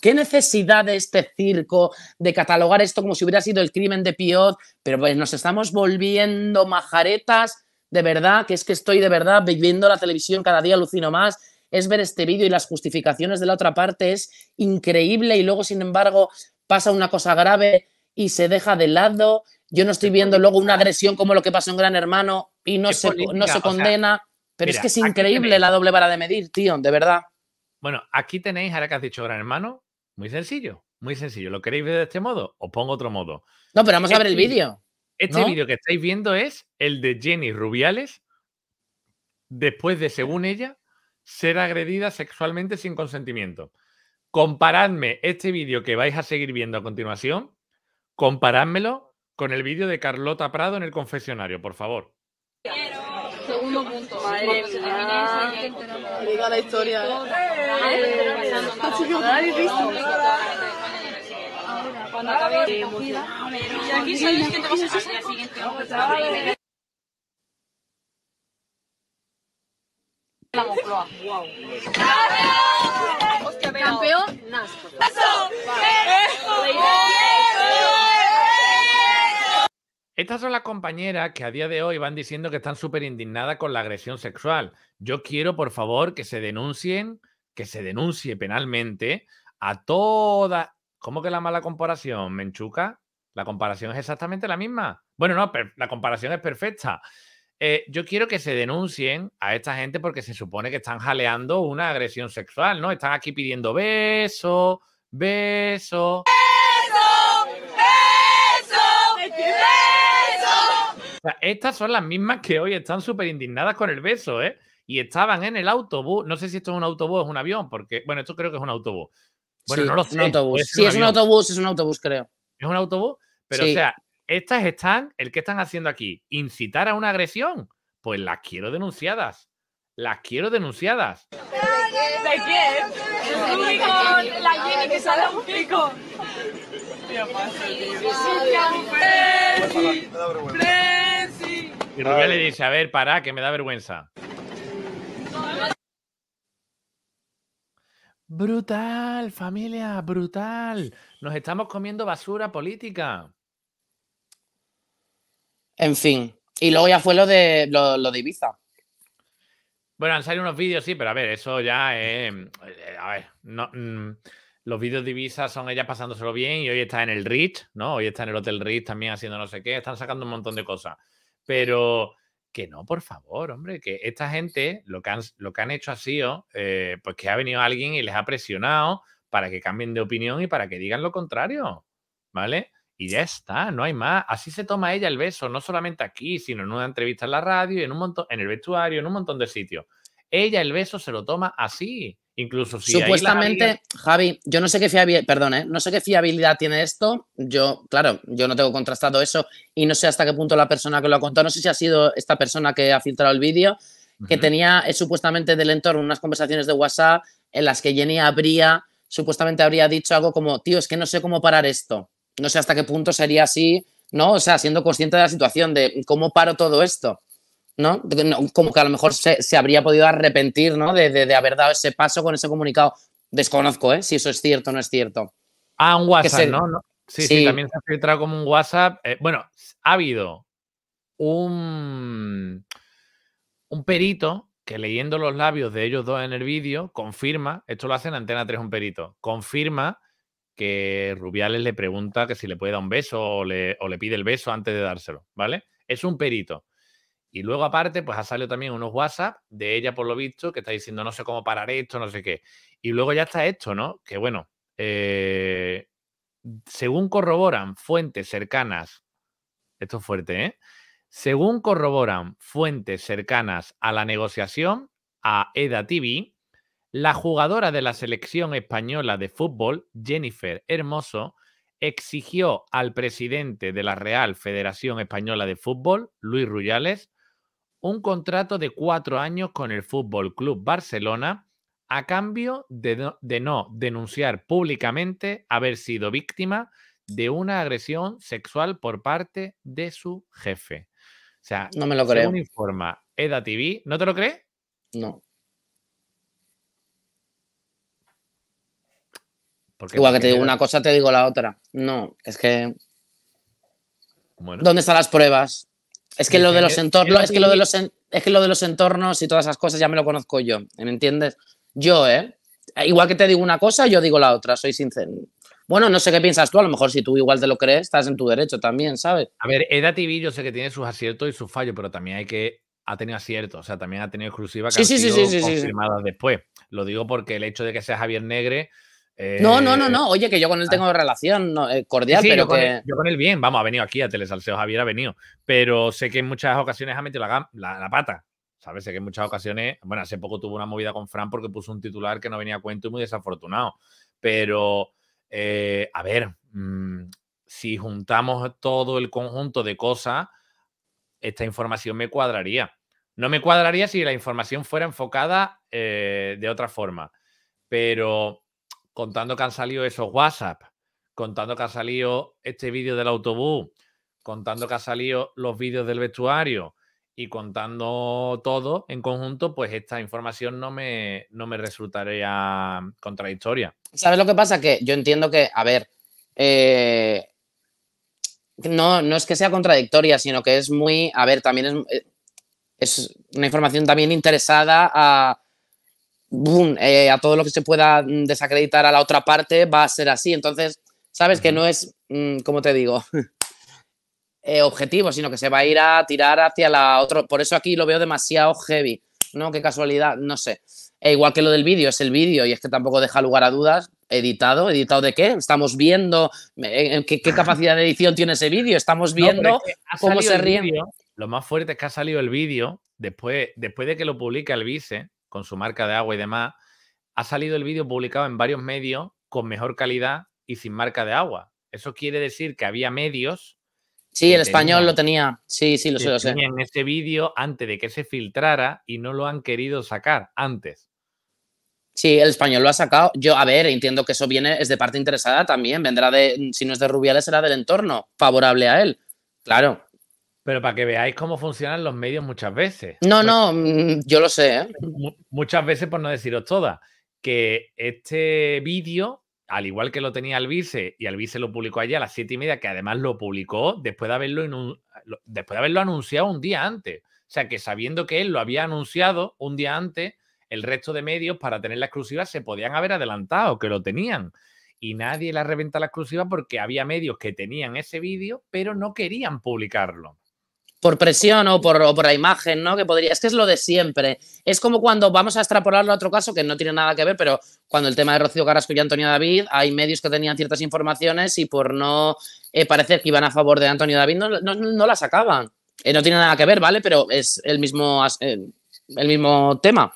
¿qué necesidad de este circo de catalogar esto como si hubiera sido el crimen de Piot? Pero pues nos estamos volviendo majaretas de verdad, que es que estoy de verdad viendo la televisión cada día, alucino más, es ver este vídeo y las justificaciones de la otra parte es increíble y luego, sin embargo, pasa una cosa grave y se deja de lado. Yo no estoy viendo luego una agresión como lo que pasó en Gran Hermano y no, se, no se condena. pero es que es increíble la doble vara de medir, tío, de verdad. Bueno, aquí tenéis, ahora que has dicho Gran Hermano, muy sencillo, muy sencillo. ¿Lo queréis ver de este modo? Os pongo otro modo. No, pero vamos a ver el vídeo. Este vídeo que estáis viendo es el de Jenny Rubiales después de, según ella, ser agredida sexualmente sin consentimiento. Comparadme este vídeo que vais a seguir viendo a continuación, comparadmelo con el vídeo de Carlota Prado en el confesionario, por favor. Segundo punto. Madre Diga la historia. Estas son las compañeras que a día de hoy van diciendo que están súper indignadas con la agresión sexual. Yo quiero, por favor, que se denuncien, que se denuncie penalmente a todas ¿Cómo que la mala comparación, Menchuca? La comparación es exactamente la misma. Bueno, no, la comparación es perfecta. Eh, yo quiero que se denuncien a esta gente porque se supone que están jaleando una agresión sexual, ¿no? Están aquí pidiendo beso, beso. ¡Beso! ¡Beso! ¡Beso! estas son las mismas que hoy están súper indignadas con el beso, ¿eh? Y estaban en el autobús, no sé si esto es un autobús o es un avión, porque, bueno, esto creo que es un autobús, bueno, no lo autobús. Si es un autobús, es un autobús, creo. Es un autobús, pero o sea, estas están, el que están haciendo aquí, incitar a una agresión, pues las quiero denunciadas. Las quiero denunciadas. ¿De quién? ¿De la Jenny que sale un pico. Y Rubén le dice, a ver, para, que me da vergüenza. Brutal, familia, brutal. Nos estamos comiendo basura política. En fin. Y luego ya fue lo de, lo, de Ibiza. Bueno, han salido unos vídeos, sí, pero a ver, eso ya es. Eh, a ver, no, mm, los vídeos de Ibiza son ellas pasándoselo bien y hoy está en el Rich, ¿no? Hoy está en el Hotel Rich también haciendo no sé qué, están sacando un montón de cosas. Pero que no, por favor, hombre, que esta gente lo que han, lo que han hecho ha sido, eh, pues que ha venido alguien y les ha presionado para que cambien de opinión y para que digan lo contrario, ¿vale? Y ya está, no hay más. Así se toma ella el beso, no solamente aquí, sino en una entrevista en la radio, en, un montón, en el vestuario, en un montón de sitios. Ella el beso se lo toma así. Incluso si Supuestamente, Javi, yo ¿eh? no sé qué fiabilidad, tiene esto. Yo, claro, yo no tengo contrastado eso y no sé hasta qué punto la persona que lo ha contado, no sé si ha sido esta persona que ha filtrado el vídeo, que tenía eh, supuestamente del entorno unas conversaciones de WhatsApp en las que Jenny habría, supuestamente habría dicho algo como, tío, es que no sé cómo parar esto. No sé hasta qué punto sería así, ¿no? O sea, siendo consciente de la situación, de cómo paro todo esto. ¿no? Como que a lo mejor se, habría podido arrepentir, ¿no? De, haber dado ese paso con ese comunicado. Desconozco, ¿eh? Si eso es cierto o no es cierto. Ah, un WhatsApp, ¿no? Sí, sí, también se ha filtrado como un WhatsApp. Eh, bueno, ha habido un, un perito que leyendo los labios de ellos dos en el vídeo, confirma, esto lo hace en Antena 3 un perito, confirma que Rubiales le pregunta que si le puede dar un beso o le, o le pide el beso antes de dárselo, ¿vale? Es un perito. Y luego, aparte, pues ha salido también unos WhatsApp de ella, por lo visto, que está diciendo no sé cómo parar esto, no sé qué. Y luego ya está esto, ¿no? Que bueno, eh, según corroboran fuentes cercanas, esto es fuerte, ¿eh? Según corroboran fuentes cercanas a la negociación, a EDA TV, la jugadora de la selección española de fútbol, Jennifer Hermoso, exigió al presidente de la Real Federación Española de Fútbol, Luis Rullales, un contrato de cuatro años con el Fútbol Club Barcelona a cambio de no, denunciar públicamente haber sido víctima de una agresión sexual por parte de su jefe. O sea, no me lo creo. Según informa EDA TV, ¿no te lo crees? No. Porque Igual que te digo una cosa, te digo la otra. No, es que. ¿Dónde están las pruebas? Es que, lo de los entornos, eh, eh, es, que lo de eh, los es que lo de los entornos y todas esas cosas ya me lo conozco yo, ¿me entiendes? Yo, ¿eh? Igual que te digo una cosa, yo digo la otra, soy sincero. Bueno, no sé qué piensas tú, a lo mejor si tú igual te lo crees, estás en tu derecho también, ¿sabes? A ver, Eda TV yo sé que tiene sus aciertos y sus fallos, pero también hay que ha tenido aciertos, o sea, también ha tenido exclusivas que han sido confirmadas después. Lo digo porque el hecho de que sea Javier Negre no, no, no, eh, no. Oye, que yo con él ah. tengo relación eh, cordial, pero que... yo con él bien, vamos, ha venido aquí a Telesalseo, Javier ha venido, pero sé que en muchas ocasiones ha metido la, pata. ¿Sabes? Sé que en muchas ocasiones, bueno, hace poco tuvo una movida con Fran porque puso un titular que no venía a cuento y muy desafortunado. Pero, eh, a ver, mm, si juntamos todo el conjunto de cosas, esta información me cuadraría. No me cuadraría si la información fuera enfocada de otra forma, pero contando que han salido esos WhatsApp, contando que ha salido este vídeo del autobús, contando que ha salido los vídeos del vestuario y contando todo en conjunto, pues esta información no me, no me resultaría contradictoria. ¿Sabes lo que pasa? Que yo entiendo que, a ver, eh, no, no es que sea contradictoria, sino que es muy, a ver, también es, eh, es una información también interesada a, eh, a todo lo que se pueda mm, desacreditar a la otra parte va a ser así. Entonces, sabes que no es, mm, como te digo, eh, objetivo, sino que se va a ir a tirar hacia la otra. Por eso aquí lo veo demasiado heavy, ¿no? Qué casualidad, no sé. E igual que lo del vídeo, es el vídeo y es que tampoco deja lugar a dudas. Editado, editado de qué? Estamos viendo eh, qué, qué capacidad de edición tiene ese vídeo. Estamos viendo cómo se ríe lo más fuerte es que ha salido el vídeo después, después de que lo publica el vice con su marca de agua y demás, ha salido el vídeo publicado en varios medios con mejor calidad y sin marca de agua. Eso quiere decir que había medios. Sí, el español lo tenía. Sí, sí, lo sé, lo sé. En ese vídeo antes de que se filtrara y no lo han querido sacar antes. Sí, el español lo ha sacado. Yo, a ver, entiendo que eso viene, es de parte interesada también. Vendrá de, si no es de Rubiales, será del entorno favorable a él. Claro. Pero para que veáis cómo funcionan los medios muchas veces. No, pues no, mm, yo lo sé. ¿eh? Muchas veces, por no deciros todas, que este vídeo, al igual que lo tenía vice, y vice lo publicó allá a las siete y media, que además lo publicó después de haberlo, después de haberlo anunciado un día antes. O sea, que sabiendo que él lo había anunciado un día antes, el resto de medios para tener la exclusiva se podían haber adelantado, que lo tenían. Y nadie la reventa la exclusiva porque había medios que tenían ese vídeo, pero no querían publicarlo por presión o por, la imagen, ¿no? Que podría. Es que es lo de siempre. Es como cuando vamos a extrapolarlo a otro caso que no tiene nada que ver, pero cuando el tema de Rocío Carrasco y Antonio David, hay medios que tenían ciertas informaciones y por no eh, parecer que iban a favor de Antonio David, no, las sacaban. Eh, no tiene nada que ver, ¿vale? Pero es el mismo, eh, el mismo tema.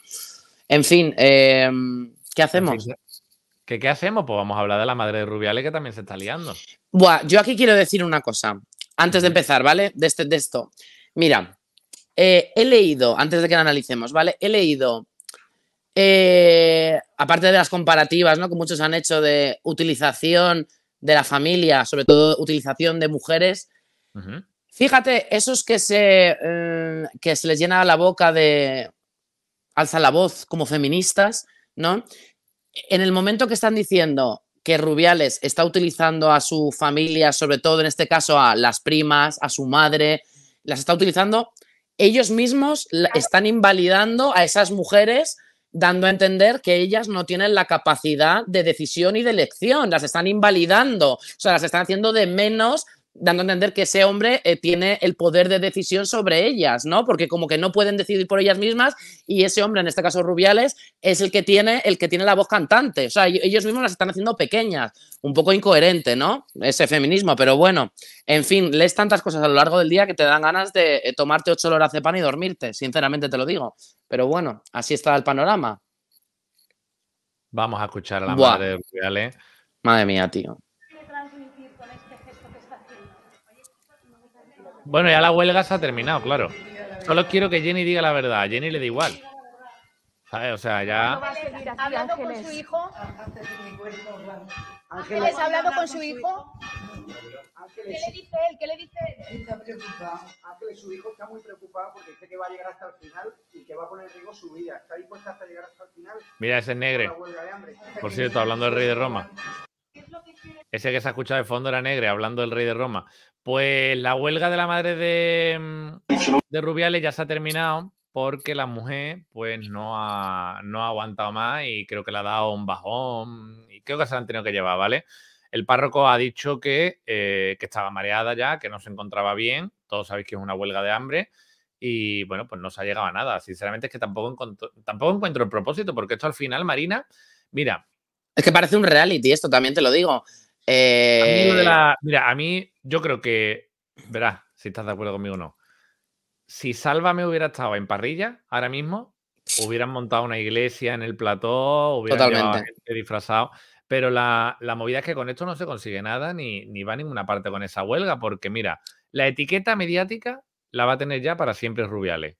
En fin, em, ¿qué hacemos? ¿Qué, ¿Qué hacemos? Pues vamos a hablar de la madre de Rubiales que también se está liando. Buah, yo aquí quiero decir una cosa. Antes de empezar, ¿vale? De, este, de esto. Mira, eh, he leído, antes de que lo analicemos, ¿vale? He leído, eh, aparte de las comparativas, ¿no? Que muchos han hecho de utilización de la familia, sobre todo utilización de mujeres. Fíjate, esos que se, mm, que se les llena la boca de alza la voz como feministas, ¿no? En el momento que están diciendo, que Rubiales está utilizando a su familia, sobre todo en este caso a las primas, a su madre, las está utilizando, ellos mismos están invalidando a esas mujeres, dando a entender que ellas no tienen la capacidad de decisión y de elección, las están invalidando, o sea, las están haciendo de menos dando a entender que ese hombre eh, tiene el poder de decisión sobre ellas, ¿no? Porque como que no pueden decidir por ellas mismas y ese hombre, en este caso Rubiales, es el que tiene, el que tiene la voz cantante. O sea, ellos mismos las están haciendo pequeñas, un poco incoherente, ¿no? Ese feminismo, pero bueno, en fin, lees tantas cosas a lo largo del día que te dan ganas de eh, tomarte ocho horas de pan y dormirte, sinceramente te lo digo. Pero bueno, así está el panorama. Vamos a escuchar a la madre de Rubiales. Madre mía, tío. Bueno, ya la huelga se ha terminado, claro. Solo quiero que Jenny diga la verdad. A Jenny le da igual. ¿Sabes? O sea, ya. hablando con su hijo. Ángeles, ¿ha hablado con su hijo? ¿Qué le dice él? ¿Qué le dice él? Está preocupado. Ángeles, su hijo está muy preocupado porque dice que va a llegar hasta el final y que va a poner en riesgo su vida. ¿Está dispuesta hasta llegar hasta el final? Mira, ese es negre. Por cierto, hablando del rey de Roma. Ese que se ha escuchado de fondo era Negre, hablando del rey de Roma. Pues la huelga de la madre de, mm, de Rubiales ya se ha terminado porque la mujer pues no ha, no aguantado más y creo que le ha dado un bajón y creo que se la han tenido que llevar, ¿vale? El párroco ha dicho eh, que, estaba mareada ya, que no se encontraba bien, todos sabéis que es una huelga de hambre y bueno, pues no se ha llegado a nada. Sinceramente es que tampoco, tampoco encuentro el propósito porque esto al final, Marina, mira, es que parece un reality, esto también te lo digo. Eh, mira, a mí yo creo que, verás, si estás de acuerdo conmigo o no. Si Sálvame hubiera estado en parrilla ahora mismo, hubieran montado una iglesia en el plató, hubieran disfrazado. Pero la, movida es que con esto no se consigue nada ni, ni va a ninguna parte con esa huelga, porque mira, la etiqueta mediática la va a tener ya para siempre Rubiales.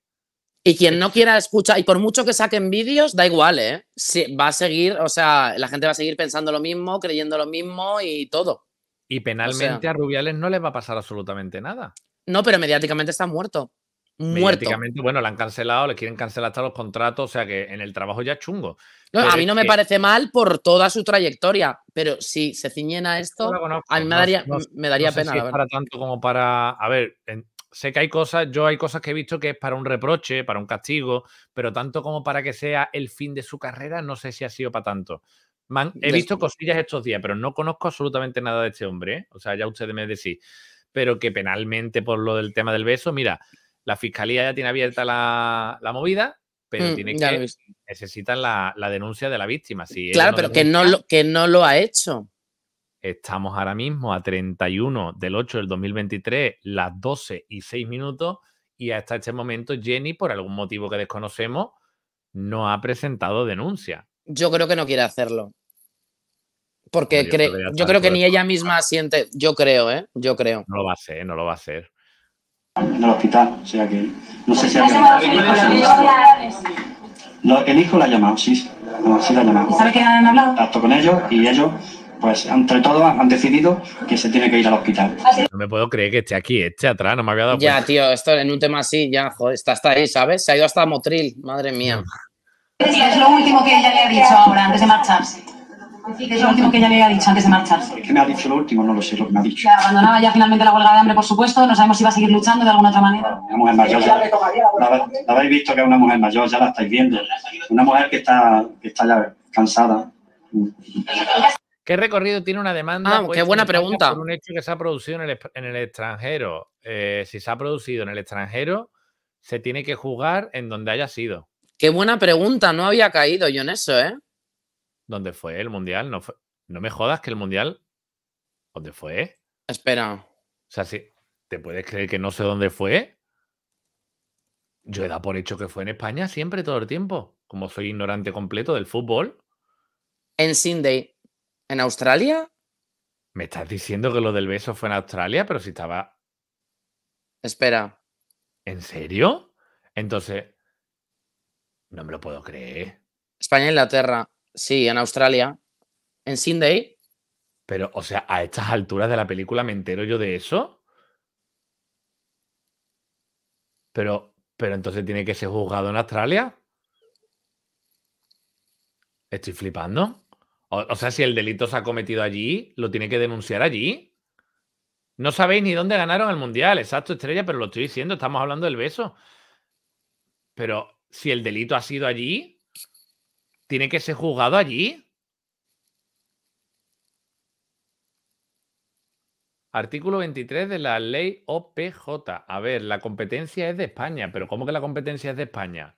Y quien no quiera escuchar, y por mucho que saquen vídeos, da igual, ¿eh? va a seguir, o sea, la gente va a seguir pensando lo mismo, creyendo lo mismo y todo. Y penalmente a Rubiales no les va a pasar absolutamente nada. No, pero mediáticamente está muerto. Muerto. bueno, le han cancelado, le quieren cancelar hasta los contratos, o sea que en el trabajo ya es chungo. a mí no me parece mal por toda su trayectoria, pero si se ciñen a esto, a mí me daría, me daría pena. Sé si para tanto como para. A ver, sé que hay cosas, yo hay cosas que he visto que es para un reproche, para un castigo, pero tanto como para que sea el fin de su carrera, no sé si ha sido para tanto. Man, he visto cosillas estos días, pero no conozco absolutamente nada de este hombre. ¿eh? O sea, ya ustedes me decís. Pero que penalmente por lo del tema del beso, mira, la fiscalía ya tiene abierta la, movida, pero mm, necesitan la, denuncia de la víctima. claro, pero que, no que no lo ha hecho. Estamos ahora mismo a 31 del 8 del 2023, las 12 y 6 minutos, y hasta este momento Jenny, por algún motivo que desconocemos, no ha presentado denuncia. Yo creo que no quiere hacerlo. Porque pues yo, creo que ni ella misma siente, yo creo, ¿eh? Yo creo. No lo va a hacer, no lo va a hacer. En el hospital, o sea que no sé si pues ha El hijo la ha llamado, sí, no, sí la ha llamado. ¿Sabe que han hablado? con ellos y ellos pues entre todos han decidido que se tiene que ir al hospital. No me puedo creer que esté aquí, esté atrás, no me había dado cuenta. Ya, tío, esto en un tema así, ya, joder, está hasta ahí, ¿sabes? Se ha ido hasta Motril, madre mía. Es lo último que ella le ha dicho ahora, antes de marcharse. Es lo último que ella le había dicho antes de marcharse. ¿Qué me ha dicho lo último? No lo sé lo que me ha dicho. Ya abandonaba ya finalmente la huelga de hambre, por supuesto. No sabemos si va a seguir luchando de alguna otra manera. Una mujer mayor, la, habéis visto que es una mujer mayor, ya la estáis viendo. Una mujer que está, que está ya cansada. ¿Qué recorrido tiene una demanda? Ah, qué buena pregunta. un hecho que se ha producido en el, extranjero. Eh, si se ha producido en el extranjero, se tiene que jugar en donde haya sido. Qué buena pregunta. No había caído yo en eso, ¿eh? ¿Dónde fue el mundial? No, no me jodas que el mundial. ¿Dónde fue? Espera. O sea, si ¿te puedes creer que no sé dónde fue? Yo he dado por hecho que fue en España siempre, todo el tiempo. Como soy ignorante completo del fútbol. En sinday ¿En Australia? ¿Me estás diciendo que lo del beso fue en Australia? Pero si estaba. Espera. ¿En serio? Entonces. No me lo puedo creer. España, e Inglaterra. Sí, en Australia. ¿En Sydney? Pero, o sea, a estas alturas de la película me entero yo de eso. Pero, pero entonces tiene que ser juzgado en Australia. Estoy flipando. O, sea, si el delito se ha cometido allí, lo tiene que denunciar allí. No sabéis ni dónde ganaron el mundial, exacto, estrella, pero lo estoy diciendo, estamos hablando del beso. Pero si el delito ha sido allí, tiene que ser juzgado allí. Artículo 23 de la ley OPJ. A ver, la competencia es de España, pero ¿cómo que la competencia es de España?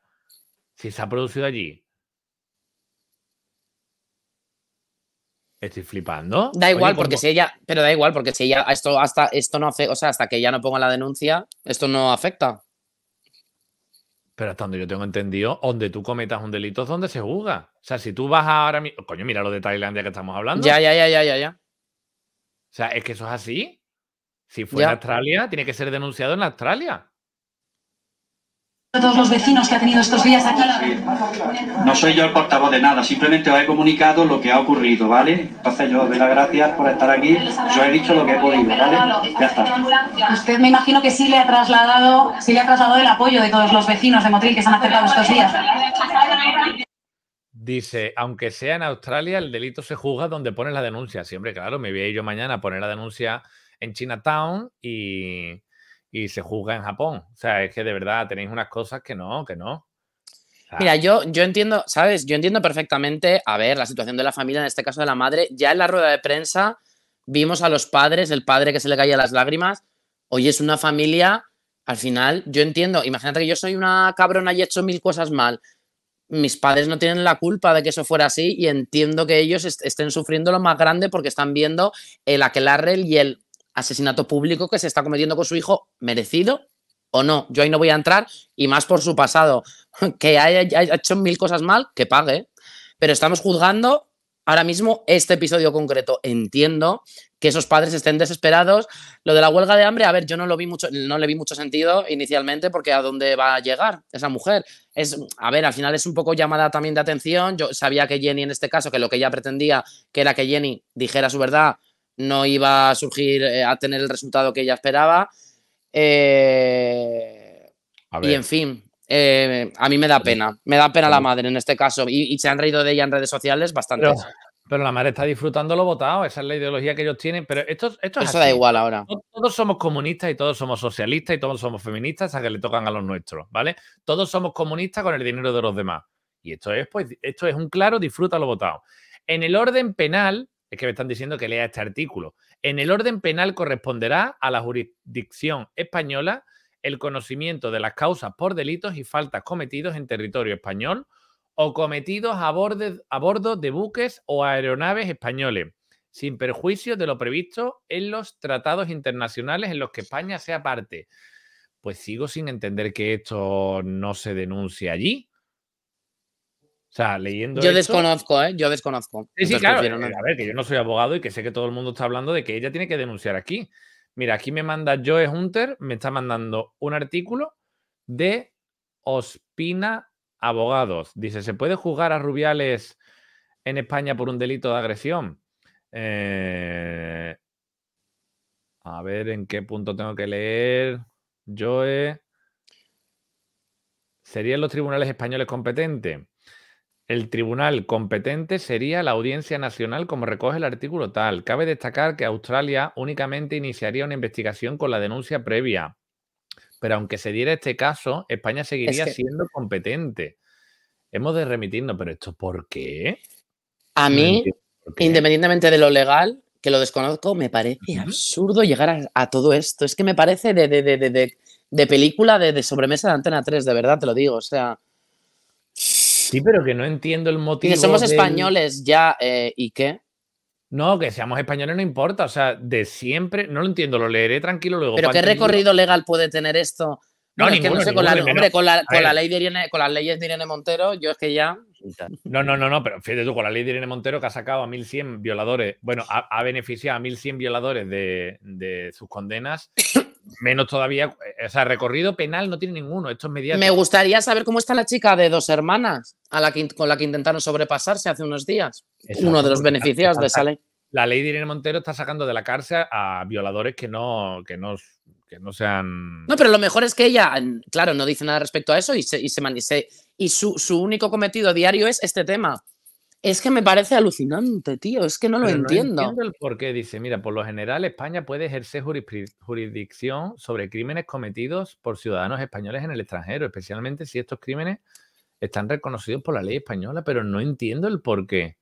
Si se ha producido allí. Estoy flipando. Da igual, porque si ella. Pero da igual, porque si ella. Esto, hasta, esto no hace. O sea, hasta que ya no ponga la denuncia, esto no afecta. Pero hasta donde yo tengo entendido, donde tú cometas un delito es donde se juzga. O sea, si tú vas ahora Coño, mira lo de Tailandia que estamos hablando. Ya, ya, ya, ya, ya, ya. O sea, es que eso es así. Si fuera Australia, tiene que ser denunciado en Australia todos los vecinos que ha tenido estos días aquí. No soy yo el portavoz de nada, simplemente os he comunicado lo que ha ocurrido, ¿vale? Entonces yo os doy las gracias por estar aquí, yo he dicho lo que he podido, ¿vale? Ya está. Usted me imagino que sí le ha trasladado, sí le ha trasladado el apoyo de todos los vecinos de Motril que se han acercado estos días. Dice, aunque sea en Australia, el delito se juzga donde pones la denuncia. Siempre, claro, me voy a ir yo mañana a poner la denuncia en Chinatown y, y se juzga en Japón. O sea, es que de verdad tenéis unas cosas que no, que no. Mira, yo, yo entiendo, ¿sabes? Yo entiendo perfectamente, a ver, la situación de la familia, en este caso de la madre. Ya en la rueda de prensa vimos a los padres, el padre que se le caía las lágrimas. Hoy es una familia, al final, yo entiendo, imagínate que yo soy una cabrona y he hecho mil cosas mal. Mis padres no tienen la culpa de que eso fuera así y entiendo que ellos estén sufriendo lo más grande porque están viendo el aquelarre y el asesinato público que se está cometiendo con su hijo, merecido o no. Yo ahí no voy a entrar y más por su pasado. Que haya, hecho mil cosas mal, que pague. Pero estamos juzgando ahora mismo este episodio concreto. Entiendo que esos padres estén desesperados. Lo de la huelga de hambre, a ver, yo no lo vi mucho, no le vi mucho sentido inicialmente porque a dónde va a llegar esa mujer. Es, a ver, al final es un poco llamada también de atención. Yo sabía que Jenny en este caso, que lo que ella pretendía, que era que Jenny dijera su verdad, no iba a surgir eh, a tener el resultado que ella esperaba. Eh, y en fin, eh, a mí me da pues pena, me da pena la madre en este caso. Y, se han reído de ella en redes sociales bastante. Pero, la madre está disfrutando lo votado, esa es la ideología que ellos tienen. Pero esto, esto es Eso da igual ahora. Todos, somos comunistas y todos somos socialistas y todos somos feministas a que le tocan a los nuestros, ¿vale? Todos somos comunistas con el dinero de los demás. Y esto es, pues, esto es un claro disfruta lo votado. En el orden penal, es que me están diciendo que lea este artículo. En el orden penal corresponderá a la jurisdicción española el conocimiento de las causas por delitos y faltas cometidos en territorio español o cometidos a, a bordo de buques o aeronaves españoles, sin perjuicio de lo previsto en los tratados internacionales en los que España sea parte. Pues sigo sin entender que esto no se denuncie allí. O sea, leyendo. Yo desconozco, ¿eh? Yo desconozco. Sí, claro. A ver, que yo no soy abogado y que sé que todo el mundo está hablando de que ella tiene que denunciar aquí. Mira, aquí me manda Joe Hunter, me está mandando un artículo de Ospina Abogados. Dice: ¿se puede juzgar a Rubiales en España por un delito de agresión? Eh, a ver en qué punto tengo que leer. Joe. ¿Serían los tribunales españoles competentes? el tribunal competente sería la Audiencia Nacional, como recoge el artículo tal. Cabe destacar que Australia únicamente iniciaría una investigación con la denuncia previa. Pero aunque se diera este caso, España seguiría siendo competente. Hemos de remitirnos, pero ¿esto por qué? A mí, independientemente de lo legal, que lo desconozco, me parece absurdo llegar a, todo esto. Es que me parece de, de película de, sobremesa de Antena 3, de verdad te lo digo. O sea, Sí, pero que no entiendo el motivo. que somos españoles ya, eh, ¿y qué? No, que seamos españoles no importa, o sea, de siempre, no lo entiendo, lo leeré tranquilo luego. Pero ¿qué recorrido legal puede tener esto? No, que no con, la, hombre, con, ley de con las leyes de Irene Montero, yo es que ya. No, no, no, no, pero fíjate tú, con la ley de Irene Montero que ha sacado a 1.100 violadores, bueno, ha, beneficiado a 1.100 violadores de, sus condenas menos todavía, eh, o sea, recorrido penal no tiene ninguno, esto es Me gustaría saber cómo está la chica de dos hermanas a la que, con la que intentaron sobrepasarse hace unos días. Uno de los beneficiados de esa ley. La ley de Irene Montero está sacando de la cárcel a violadores que no, que no, no sean... No, pero lo mejor es que ella, claro, no dice nada respecto a eso y, se, y, su, su único cometido diario es este tema es que me parece alucinante, tío. Es que no lo entiendo. No entiendo el por dice, mira, por lo general España puede ejercer jurisdicción sobre crímenes cometidos por ciudadanos españoles en el extranjero, especialmente si estos crímenes están reconocidos por la ley española, pero no entiendo el por qué.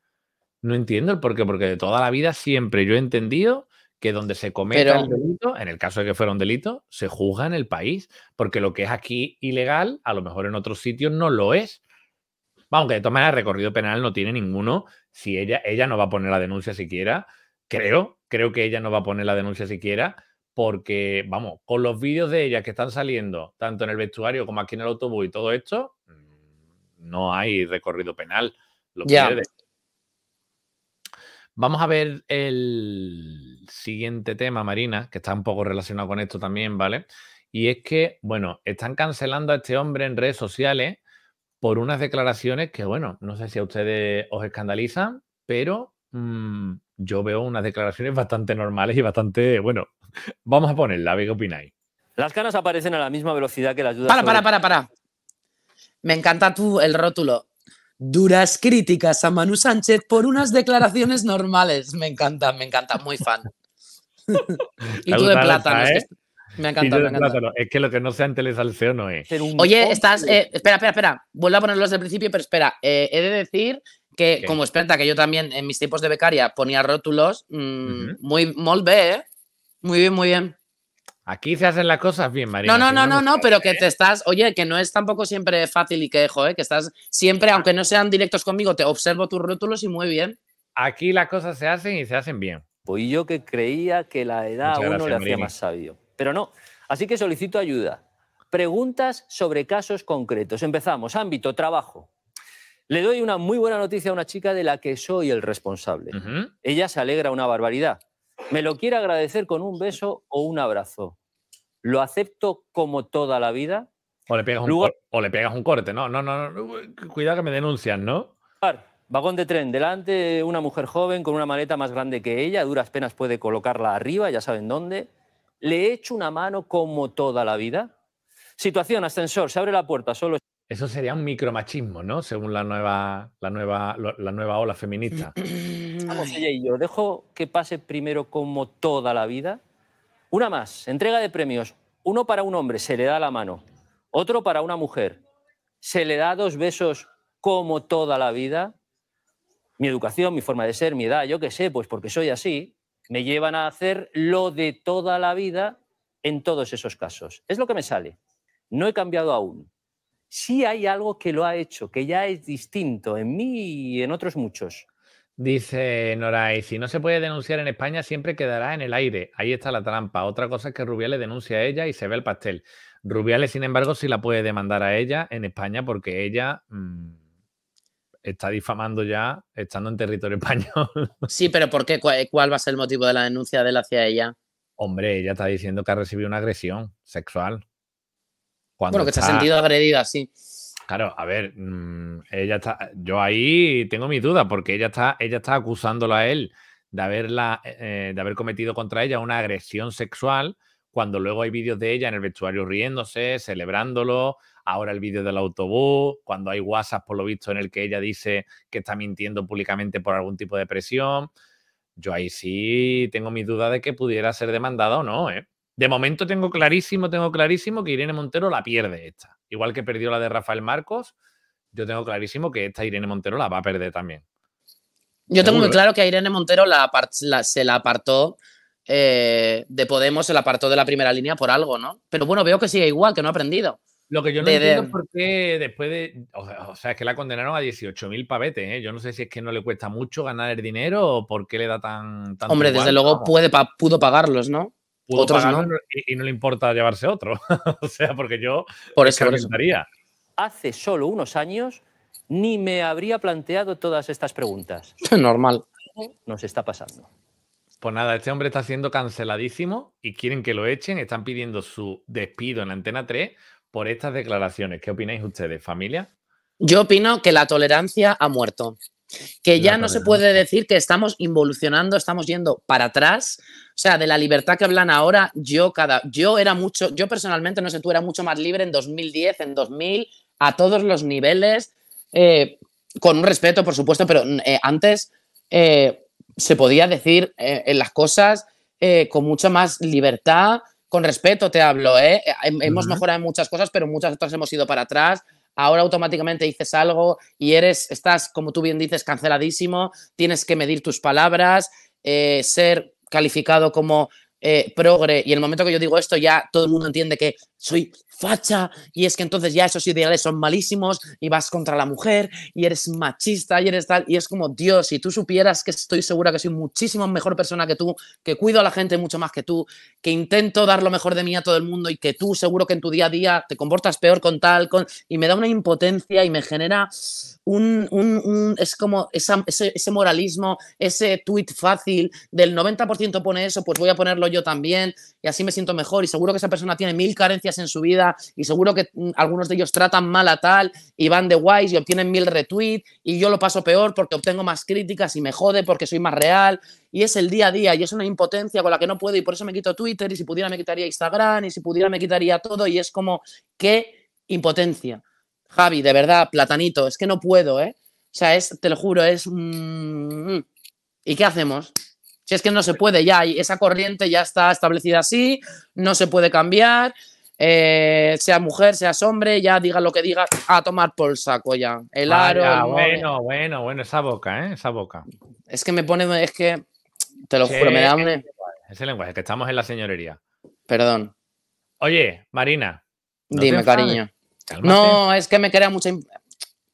No entiendo el por qué, porque de toda la vida siempre yo he entendido que donde se cometa un delito, en el caso de que fuera un delito, se juzga en el país, porque lo que es aquí ilegal, a lo mejor en otros sitios no lo es. Vamos, que de todas maneras, recorrido penal no tiene ninguno. Si ella, ella no va a poner la denuncia siquiera, creo, creo que ella no va a poner la denuncia siquiera, porque, vamos, con los vídeos de ella que están saliendo, tanto en el vestuario como aquí en el autobús y todo esto, mm, no hay recorrido penal. Lo Vamos a ver el siguiente tema, Marina, que está un poco relacionado con esto también, ¿vale? Y es que, bueno, están cancelando a este hombre en redes sociales por unas declaraciones que, bueno, no sé si a ustedes os escandalizan, pero mm, yo veo unas declaraciones bastante normales y bastante, bueno, vamos a ponerla, la ver qué opináis. Las canas aparecen a la misma velocidad que las dudas. Para, para, para, para. Me encanta tú el rótulo. Duras críticas a Manu Sánchez por unas declaraciones normales. Me encanta, me encanta, muy fan. y tú de plata, me ha Me encanta. Es que lo que no sea en telesalceo no es. Oye, estás. Eh, espera, espera, espera. Vuelvo a ponerlos desde principio, pero espera. Eh, he de decir que, como experta, que yo también en mis tiempos de becaria ponía rótulos. Mm, muy bien eh. Muy bien, muy bien. Aquí se hacen las cosas bien, María. No, no, no, no, no, pero que te estás, oye, que no es tampoco siempre fácil y quejo, ¿eh? que estás siempre, ah. aunque no sean directos conmigo, te observo tus rótulos y muy bien. Aquí las cosas se hacen y se hacen bien. Pues yo que creía que la edad a uno le hacía más sabio pero no. Así que solicito ayuda. Preguntas sobre casos concretos. Empezamos. Ámbito, trabajo. Le doy una muy buena noticia a una chica de la que soy el responsable. Ella se alegra una barbaridad. Me lo quiere agradecer con un beso o un abrazo. ¿Lo acepto como toda la vida? O le pegas, Lugar... un, o le pegas un corte, ¿no? No, no, Cuidado que me denuncian, ¿no? Vagón de tren, delante una mujer joven con una maleta más grande que ella, duras penas puede colocarla arriba, ya saben dónde. ¿Le echo una mano como toda la vida? Situación, ascensor, se abre la puerta, solo... Eso sería un micromachismo, ¿no? Según la nueva, la nueva, la nueva ola feminista. Vamos, y yo, dejo que pase primero como toda la vida. Una más, entrega de premios. Uno para un hombre, se le da la mano. Otro para una mujer. Se le da dos besos como toda la vida. Mi educación, mi forma de ser, mi edad, yo qué sé, pues porque soy así me llevan a hacer lo de toda la vida en todos esos casos. Es lo que me sale. No he cambiado aún. Sí hay algo que lo ha hecho, que ya es distinto en mí y en otros muchos. Dice Nora, y si no se puede denunciar en España, siempre quedará en el aire. Ahí está la trampa. Otra cosa es que Rubiales denuncia a ella y se ve el pastel. Rubiales, sin embargo, sí la puede demandar a ella en España porque ella mm, está difamando ya estando en territorio español. Sí, pero ¿por qué? ¿Cuál, va a ser el motivo de la denuncia de él hacia ella? Hombre, ella está diciendo que ha recibido una agresión sexual. Cuando bueno, que se ha sentido agredida, sí. Claro, a ver, mm, ella está. Yo ahí tengo mi duda, porque ella está, ella está acusándolo a él de haberla, eh, de haber cometido contra ella una agresión sexual, cuando luego hay vídeos de ella en el vestuario riéndose, celebrándolo, ahora el vídeo del autobús, cuando hay WhatsApp, por lo visto, en el que ella dice que está mintiendo públicamente por algún tipo de presión. Yo ahí sí tengo mi duda de que pudiera ser demandada o no, ¿eh? De momento tengo clarísimo, tengo clarísimo que Irene Montero la pierde esta. Igual que perdió la de Rafael Marcos, yo tengo clarísimo que esta Irene Montero la va a perder también. Yo tengo muy claro que a Irene Montero se la apartó eh, de Podemos, se la apartó de la primera línea por algo, ¿no? Pero bueno, veo que sigue igual, que no ha aprendido. Lo que yo no entiendo es por qué después de. O, sea, es que la condenaron a 18.000 pavetes. ¿eh? Yo no sé si es que no le cuesta mucho ganar el dinero o por qué le da tan. Hombre, desde luego puede pudo pagarlos, ¿no? Pudo Otros no. Y, no le importa llevarse otro. o sea, porque yo. Por eso, Hace solo unos años ni me habría planteado todas estas preguntas. Normal. Nos está pasando. Pues nada, este hombre está siendo canceladísimo y quieren que lo echen. Están pidiendo su despido en la Antena 3 por estas declaraciones. ¿Qué opináis ustedes, familia? Yo opino que la tolerancia ha muerto. Que ya no se puede decir que estamos involucionando, estamos yendo para atrás. O sea, de la libertad que hablan ahora, yo cada yo era mucho, yo personalmente no sé, tú era mucho más libre en 2010, en 2000, a todos los niveles, eh, con un respeto, por supuesto, pero mm, eh, antes eh, se podía decir las cosas con mucha más libertad, con respeto te hablo, ¿eh? Hemos mejorado en muchas cosas, pero muchas otras hemos ido para atrás. Ahora automáticamente dices algo y eres, estás, como tú bien dices, canceladísimo, tienes que medir tus palabras, eh, ser calificado como eh, progre y el momento que yo digo esto ya todo el mundo entiende que soy facha y es que entonces ya esos ideales son malísimos y vas contra la mujer y eres machista y eres tal y es como Dios, si tú supieras que estoy segura que soy muchísimo mejor persona que tú, que cuido a la gente mucho más que tú, que intento dar lo mejor de mí a todo el mundo y que tú seguro que en tu día a día te comportas peor con tal con y me da una impotencia y me genera un, es como ese, ese, moralismo, ese tweet fácil del 90% pone eso, pues voy a ponerlo yo también y así me siento mejor y seguro que esa persona tiene mil carencias en su vida y seguro que mm, algunos de ellos tratan mal a tal y van de guays y obtienen mil retweets y yo lo paso peor porque obtengo más críticas y me jode porque soy más real y es el día a día y es una impotencia con la que no puedo y por eso me quito Twitter y si pudiera me quitaría Instagram y si pudiera me quitaría todo y es como qué impotencia. Javi, de verdad, platanito, es que no puedo, ¿eh? O sea, es, te lo juro, es... Mm, mm. ¿Y qué hacemos? Si es que no se puede ya, esa corriente ya está establecida así, no se puede cambiar, eh, sea mujer, sea hombre, ya diga lo que diga, a tomar por saco ya. El aro... bueno, bueno, bueno, esa boca, ¿eh? Esa boca. Es que me pone, es que, te lo juro, me da un... Ese lenguaje, que estamos en la señorería. Perdón. Oye, Marina. Dime, cariño. No, es que me crea mucha.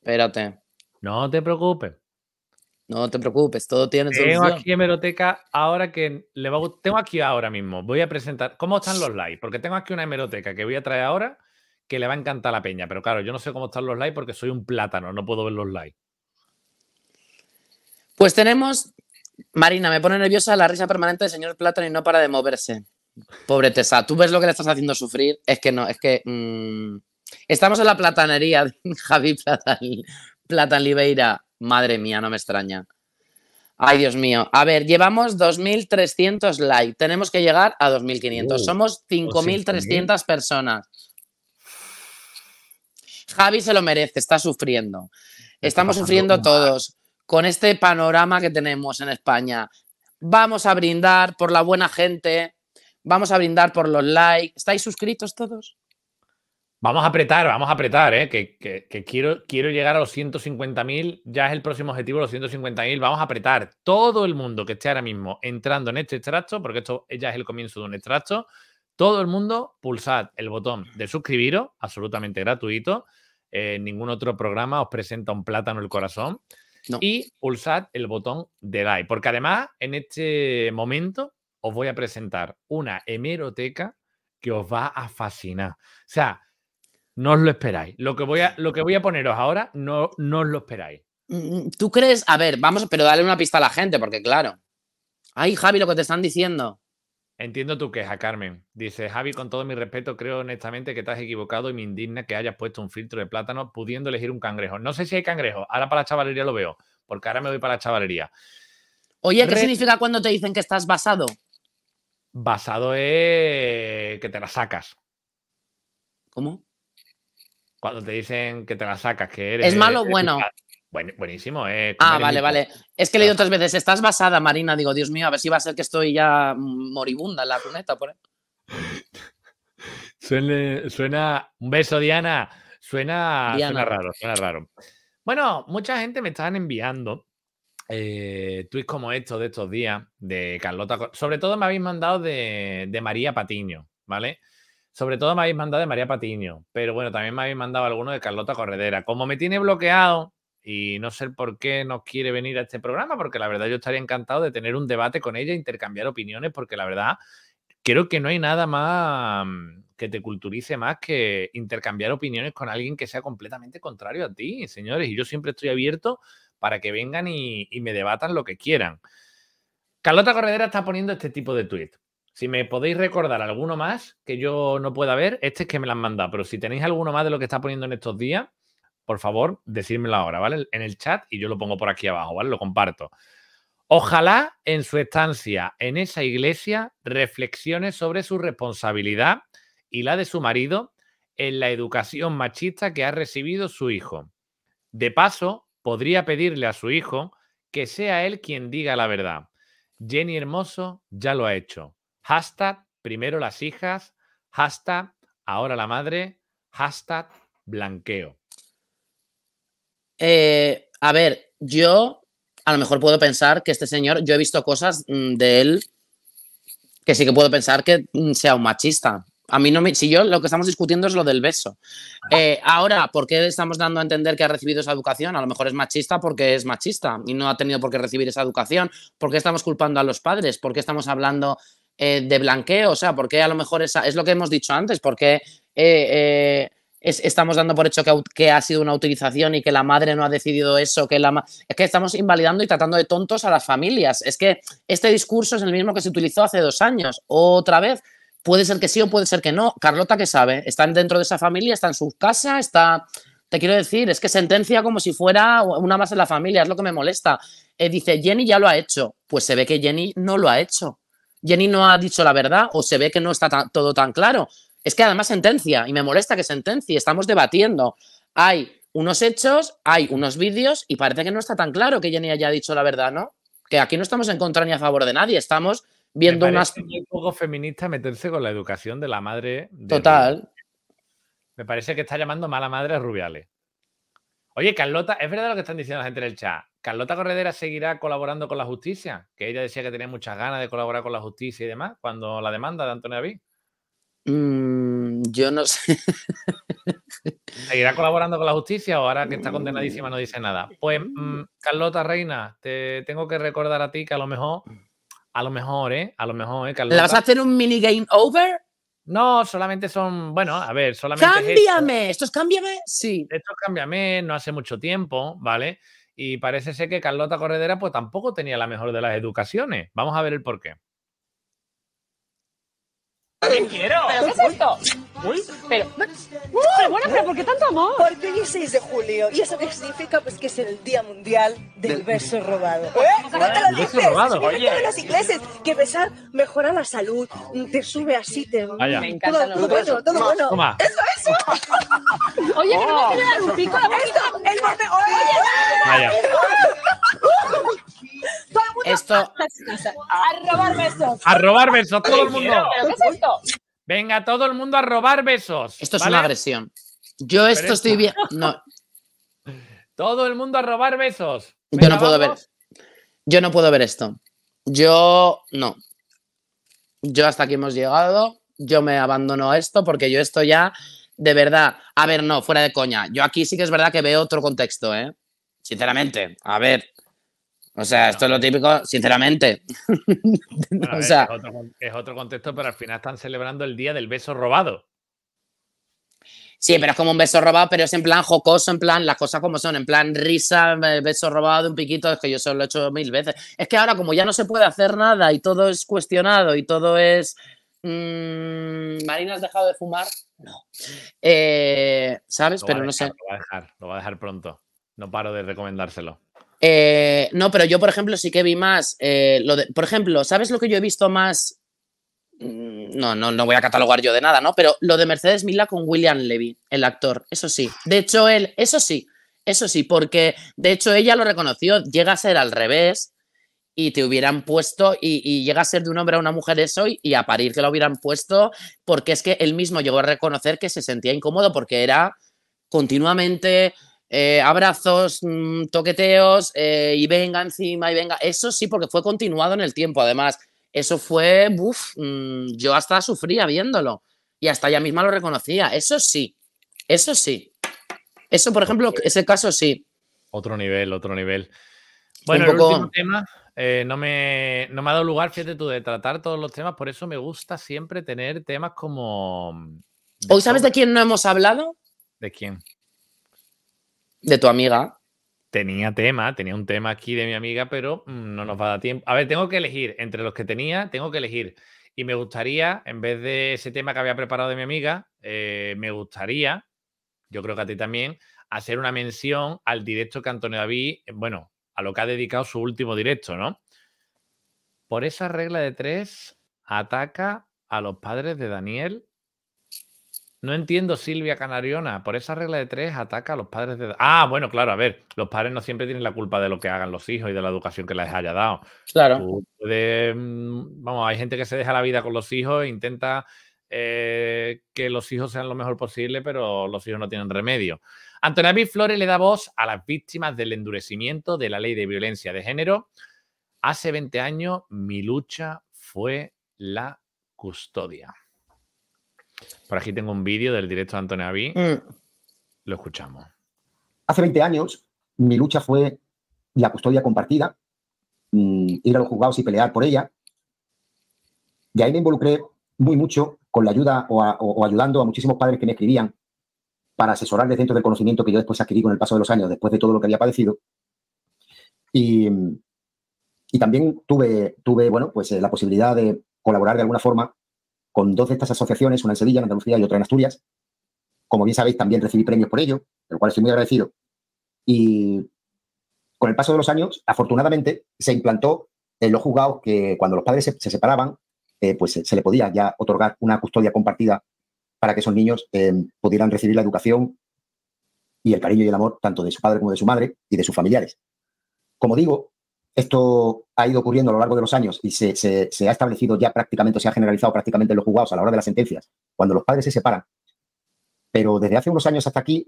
Espérate. No te preocupes. No te preocupes, todo tiene solución. Tengo aquí hemeroteca ahora que le va Tengo aquí ahora mismo, voy a presentar cómo están los likes, porque tengo aquí una hemeroteca que voy a traer ahora que le va a encantar a la peña, pero claro, yo no sé cómo están los likes porque soy un plátano, no puedo ver los likes. Pues tenemos, Marina, me pone nerviosa la risa permanente del señor plátano y no para de moverse. Pobre Tessa, tú ves lo que le estás haciendo sufrir, es que no, es que... Mm, Estamos en la platanería Javi Platan, Platan Liveira, Madre mía, no me extraña. Ay, Dios mío. A ver, llevamos 2.300 likes. Tenemos que llegar a 2.500. Uh, Somos 5.300 personas. Javi se lo merece, está sufriendo. Estamos sufriendo todos con este panorama que tenemos en España. Vamos a brindar por la buena gente. Vamos a brindar por los likes. ¿Estáis suscritos todos? Vamos a apretar, vamos a apretar, ¿eh? que, quiero, quiero llegar a los 150.000, ya es el próximo objetivo, los 150.000, vamos a apretar todo el mundo que esté ahora mismo entrando en este extracto, porque esto ya es el comienzo de un extracto, todo el mundo pulsad el botón de suscribiros, absolutamente gratuito, eh, ningún otro programa os presenta un plátano el corazón, y pulsad el botón de like, porque además en este momento os voy a presentar una hemeroteca que os va a fascinar. O sea, no os lo esperáis. Lo que voy a, lo que voy a poneros ahora, no, no os lo esperáis. Mm, mm, ¿Tú crees? A ver, vamos, pero dale una pista a la gente, porque claro. Ay, Javi, lo que te están diciendo. Entiendo tu queja, Carmen. Dice, Javi, con todo mi respeto, creo honestamente que te has equivocado y me indigna que hayas puesto un filtro de plátano pudiendo elegir un cangrejo. No sé si hay cangrejo. Ahora para la chavalería lo veo, porque ahora me voy para la chavalería. Oye, ¿qué significa cuando te dicen que estás basado? Basado es que te la sacas. ¿Cómo? Cuando te dicen que te la sacas, que eres. ¿Es malo o bueno? buenísimo, eh. Ah, vale, vale. Es que he leído otras veces, estás basada, Marina. Digo, Dios mío, a ver si va a ser que estoy ya mm, moribunda en la cuneta por suena, un beso, Diana. Suena, raro, suena raro. Bueno, mucha gente me están enviando eh, tweets como estos de estos días, de Carlota. Sobre todo me habéis mandado de, de María Patiño, ¿vale? Sobre todo me habéis mandado de María Patiño, pero bueno, también me habéis mandado alguno de Carlota Corredera. Como me tiene bloqueado, y no sé por qué no quiere venir a este programa, porque la verdad yo estaría encantado de tener un debate con ella, e intercambiar opiniones, porque la verdad creo que no hay nada más mm, que te culturice más que intercambiar opiniones con alguien que sea completamente contrario a ti, señores. Y yo siempre estoy abierto para que vengan y, y me debatan lo que quieran. Carlota Corredera está poniendo este tipo de tweets. Si me podéis recordar alguno más que yo no pueda ver, este es que me lo han mandado. Pero si tenéis alguno más de lo que está poniendo en estos días, por favor, decírmelo ahora, ¿vale? En el chat y yo lo pongo por aquí abajo, ¿vale? Lo comparto. Ojalá en su estancia en esa iglesia reflexione sobre su responsabilidad y la de su marido en la educación machista que ha recibido su hijo. De paso, podría pedirle a su hijo que sea él quien diga la verdad. Jenny Hermoso ya lo ha hecho. Hashtag primero las hijas, hashtag ahora la madre, hashtag blanqueo. Eh, a ver, yo a lo mejor puedo pensar que este señor, yo he visto cosas mm, de él que sí que puedo pensar que mm, sea un machista. A mí no me. Si yo lo que estamos discutiendo es lo del beso. Eh, ahora, ¿por qué estamos dando a entender que ha recibido esa educación? A lo mejor es machista porque es machista y no ha tenido por qué recibir esa educación. ¿Por qué estamos culpando a los padres? ¿Por qué estamos hablando eh, de blanqueo? O sea, porque a lo mejor esa, es lo que hemos dicho antes? porque eh, eh, estamos dando por hecho que, ha sido una utilización y que la madre no ha decidido eso? Que la es que estamos invalidando y tratando de tontos a las familias. Es que este discurso es el mismo que se utilizó hace dos años. Otra vez, puede ser que sí o puede ser que no. Carlota, ¿qué sabe? Están dentro de esa familia, está en su casa, está... Te quiero decir, es que sentencia como si fuera una más en la familia, es lo que me molesta. dice, Jenny ya lo ha hecho. Pues se ve que Jenny no lo ha hecho. Jenny no ha dicho la verdad o se ve que no está todo tan claro. Es que además sentencia y me molesta que sentencia. Estamos debatiendo. Hay unos hechos, hay unos vídeos y parece que no está tan claro que Jenny haya dicho la verdad, ¿no? Que aquí no estamos en contra ni a favor de nadie, estamos viendo unas... Un poco feminista meterse con la educación de la madre. Total. Me parece que está llamando mala madre a Rubiales. Oye, Carlota, es verdad lo que están diciendo la gente en el chat. ¿Carlota Corredera seguirá colaborando con la justicia? Que ella decía que tenía muchas ganas de colaborar con la justicia y demás, cuando la demanda de Antonio David. Mm, yo no sé. ¿Seguirá colaborando con la justicia o ahora que está mm. condenadísima no dice nada? Pues, mm, Carlota Reina, te tengo que recordar a ti que a lo mejor, a lo mejor, ¿eh? A lo mejor, ¿eh, Carlota? ¿Le vas a hacer un mini game over? No, solamente son, bueno, a ver, solamente... Cámbiame, estos cámbiame, sí. Estos cámbiame, no hace mucho tiempo, ¿vale? Y parece ser que Carlota Corredera pues tampoco tenía la mejor de las educaciones. Vamos a ver el porqué te quiero. ¿Pero qué es esto? Uy. Pero, pero bueno, pero ¿por qué tanto amor? Porque hoy es de julio y eso significa pues que es el Día Mundial del, Beso Robado. ¿Eh? No te lo Robado, oye. ingleses que besar mejora la salud, te sube así, te... Ah, me encanta. Todo, bueno, todo Toma. Eso, eso. oye, que me dar un pico. el Esto. A robar besos. A robar besos, todo el mundo. Venga, todo el mundo a robar besos. Esto es una agresión. Yo esto, estoy bien. No. Todo el mundo a robar besos. Yo no puedo ver. Yo no puedo ver esto. Yo no. Yo hasta aquí hemos llegado. Yo me abandono a esto porque yo esto ya, de verdad. A ver, no, fuera de coña. Yo aquí sí que es verdad que veo otro contexto, ¿eh? Sinceramente. A ver, o sea, esto es lo típico, sinceramente. es, otro, contexto, pero al final están celebrando el día del beso robado. Sí, pero es como un beso robado, pero es en plan jocoso, en plan las cosas como son, en plan risa, beso robado, un piquito, es que yo solo lo he hecho mil veces. Es que ahora como ya no se puede hacer nada y todo es cuestionado y todo es... Mm, Marina, ¿has dejado de fumar? No. Eh, ¿Sabes? pero no sé. lo va a dejar pronto. No paro de recomendárselo. Eh, no, pero yo, por ejemplo, sí que vi más. Eh, por ejemplo, ¿sabes lo que yo he visto más? Mm, no, no, no voy a catalogar yo de nada, ¿no? Pero lo de Mercedes Mila con William Levy, el actor, eso sí. De hecho, él, eso sí, eso sí, porque de hecho ella lo reconoció, llega a ser al revés y te hubieran puesto, y, llega a ser de un hombre a una mujer eso, y, y a parir que lo hubieran puesto, porque es que él mismo llegó a reconocer que se sentía incómodo porque era continuamente eh, abrazos, mm, toqueteos eh, y venga encima y venga. Eso sí, porque fue continuado en el tiempo, además. Eso fue, uff, mm, yo hasta sufría viéndolo y hasta ella misma lo reconocía. Eso sí, eso sí. Eso, por ejemplo, ese caso sí. Otro nivel, otro nivel. Bueno, último tema eh, no, me, no me ha dado lugar, fíjate tú, de tratar todos los temas, por eso me gusta siempre tener temas como... Mm, ¿Hoy sabes de quién no hemos hablado? ¿De quién? De tu amiga. Tenía tema, tenía un tema aquí de mi amiga, pero mm, no nos va a dar tiempo. A ver, tengo que elegir. Entre los que tenía, tengo que elegir. Y me gustaría, en vez de ese tema que había preparado de mi amiga, eh, me gustaría, yo creo que a ti también, hacer una mención al directo que Antonio David, eh, bueno, a lo que ha dedicado su último directo, ¿no? Por esa regla de tres, ataca a los padres de Daniel no entiendo, Silvia Canariona. Por esa regla de tres ataca a los padres de. Ah, bueno, claro, a ver, los padres no siempre tienen la culpa de lo que hagan los hijos y de la educación que les haya dado. Claro. Mm, vamos, hay gente que se deja la vida con los hijos e intenta eh, que los hijos sean lo mejor posible, pero los hijos no tienen remedio. Antonia B. Flores le da voz a las víctimas del endurecimiento de la ley de violencia de género. Hace 20 años mi lucha fue la custodia. Por aquí tengo un vídeo del directo de Antonio Aví. Mm. Lo escuchamos. Hace 20 años, mi lucha fue la custodia compartida, mm, ir a los juzgados y pelear por ella. Y ahí me involucré muy mucho con la ayuda o, ayudando a muchísimos padres que me escribían para asesorarles dentro del conocimiento que yo después adquirí con el paso de los años, después de todo lo que había padecido. Y, también tuve, tuve bueno, pues, eh, la posibilidad de colaborar de alguna forma con dos de estas asociaciones, una en Sevilla, en Andalucía y otra en Asturias. Como bien sabéis, también recibí premios por ello, de cual estoy muy agradecido. Y con el paso de los años, afortunadamente, se implantó en los juzgados que cuando los padres se, separaban, eh, pues se, le podía ya otorgar una custodia compartida para que esos niños eh, pudieran recibir la educación y el cariño y el amor tanto de su padre como de su madre y de sus familiares. Como digo, esto ha ido ocurriendo a lo largo de los años y se, ha establecido ya prácticamente, se ha generalizado prácticamente en los juzgados a la hora de las sentencias, cuando los padres se separan. Pero desde hace unos años hasta aquí,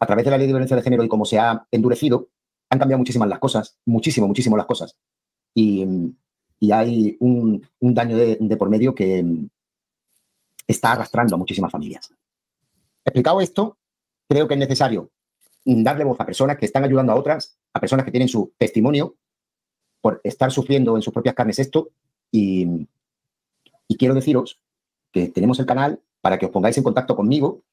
a través de la ley de violencia de género y como se ha endurecido, han cambiado muchísimas las cosas, muchísimo, muchísimo las cosas. Y, hay un, daño de, de, por medio que está arrastrando a muchísimas familias. Explicado esto, creo que es necesario darle voz a personas que están ayudando a otras, a personas que tienen su testimonio por estar sufriendo en sus propias carnes esto y, quiero deciros que tenemos el canal para que os pongáis en contacto conmigo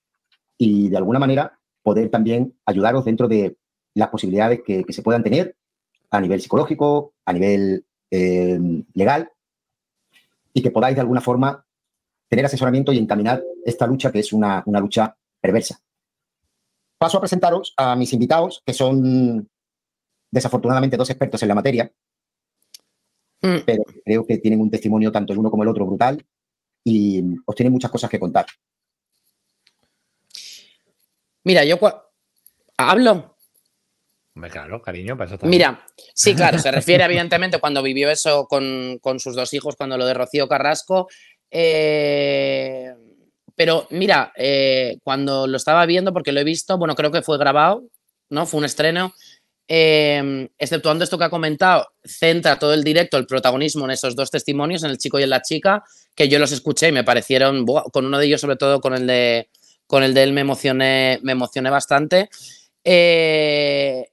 y de alguna manera poder también ayudaros dentro de las posibilidades que, se puedan tener a nivel psicológico, a nivel eh, legal, y que podáis de alguna forma tener asesoramiento y encaminar esta lucha que es una, una lucha perversa. Paso a presentaros a mis invitados, que son desafortunadamente dos expertos en la materia, Mm. pero creo que tienen un testimonio tanto el uno como el otro brutal y mm, os tienen muchas cosas que contar. Mira, yo hablo. claro, cariño, para también. Mira, sí, claro, se refiere evidentemente cuando vivió eso con, sus dos hijos, cuando lo de Rocío Carrasco. Eh, pero mira, eh, cuando lo estaba viendo, porque lo he visto, bueno, creo que fue grabado, ¿no? Fue un estreno. Em, exceptuando esto que ha comentado, centra todo el directo, el protagonismo en esos dos testimonios, en el chico y en la chica, que yo los escuché y me parecieron, con uno de ellos sobre todo, con el de, con el de él me emocioné, me emocioné bastante. Eh,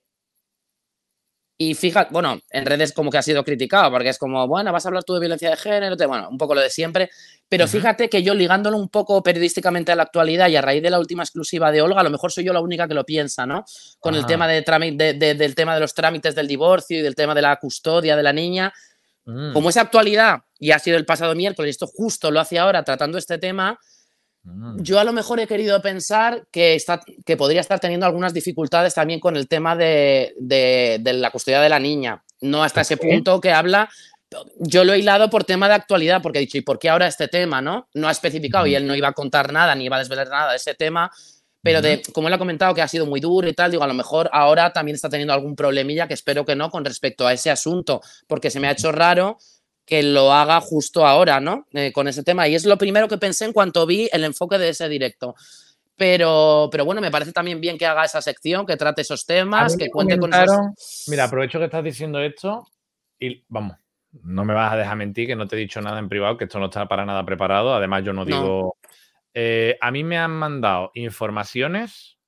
y fíjate, bueno, en redes como que ha sido criticado, porque es como, bueno, vas a hablar tú de violencia de género, te, bueno, un poco lo de siempre, pero fíjate que yo ligándolo un poco periodísticamente a la actualidad y a raíz de la última exclusiva de Olga, a lo mejor soy yo la única que lo piensa, ¿no? Con el tema de, de, del tema de los trámites del divorcio y del tema de la custodia de la niña. Mm. Como es actualidad y ha sido el pasado miércoles, esto justo lo hace ahora tratando este tema, Mm. Yo a lo mejor he querido pensar que, está, que podría estar teniendo algunas dificultades también con el tema de, de, la custodia de la niña. No hasta ¿Ah, ese punto que habla. Yo lo he hilado por tema de actualidad, porque he dicho, ¿y por qué ahora este tema? No, no ha especificado y él no iba a contar nada, ni iba a desvelar nada de ese tema. Pero de, como él ha comentado que ha sido muy duro y tal, digo, a lo mejor ahora también está teniendo algún problemilla que espero que no con respecto a ese asunto, porque se me ha hecho raro que lo haga justo ahora, ¿no? Eh, con ese tema. Y es lo primero que pensé en cuanto vi el enfoque de ese directo. Pero, pero bueno, me parece también bien que haga esa sección, que trate esos temas, que cuente con... Esos... Mira, aprovecho que estás diciendo esto y vamos, no me vas a dejar mentir que no te he dicho nada en privado, que esto no está para nada preparado. Además, yo no digo. Eh, a mí me han mandado informaciones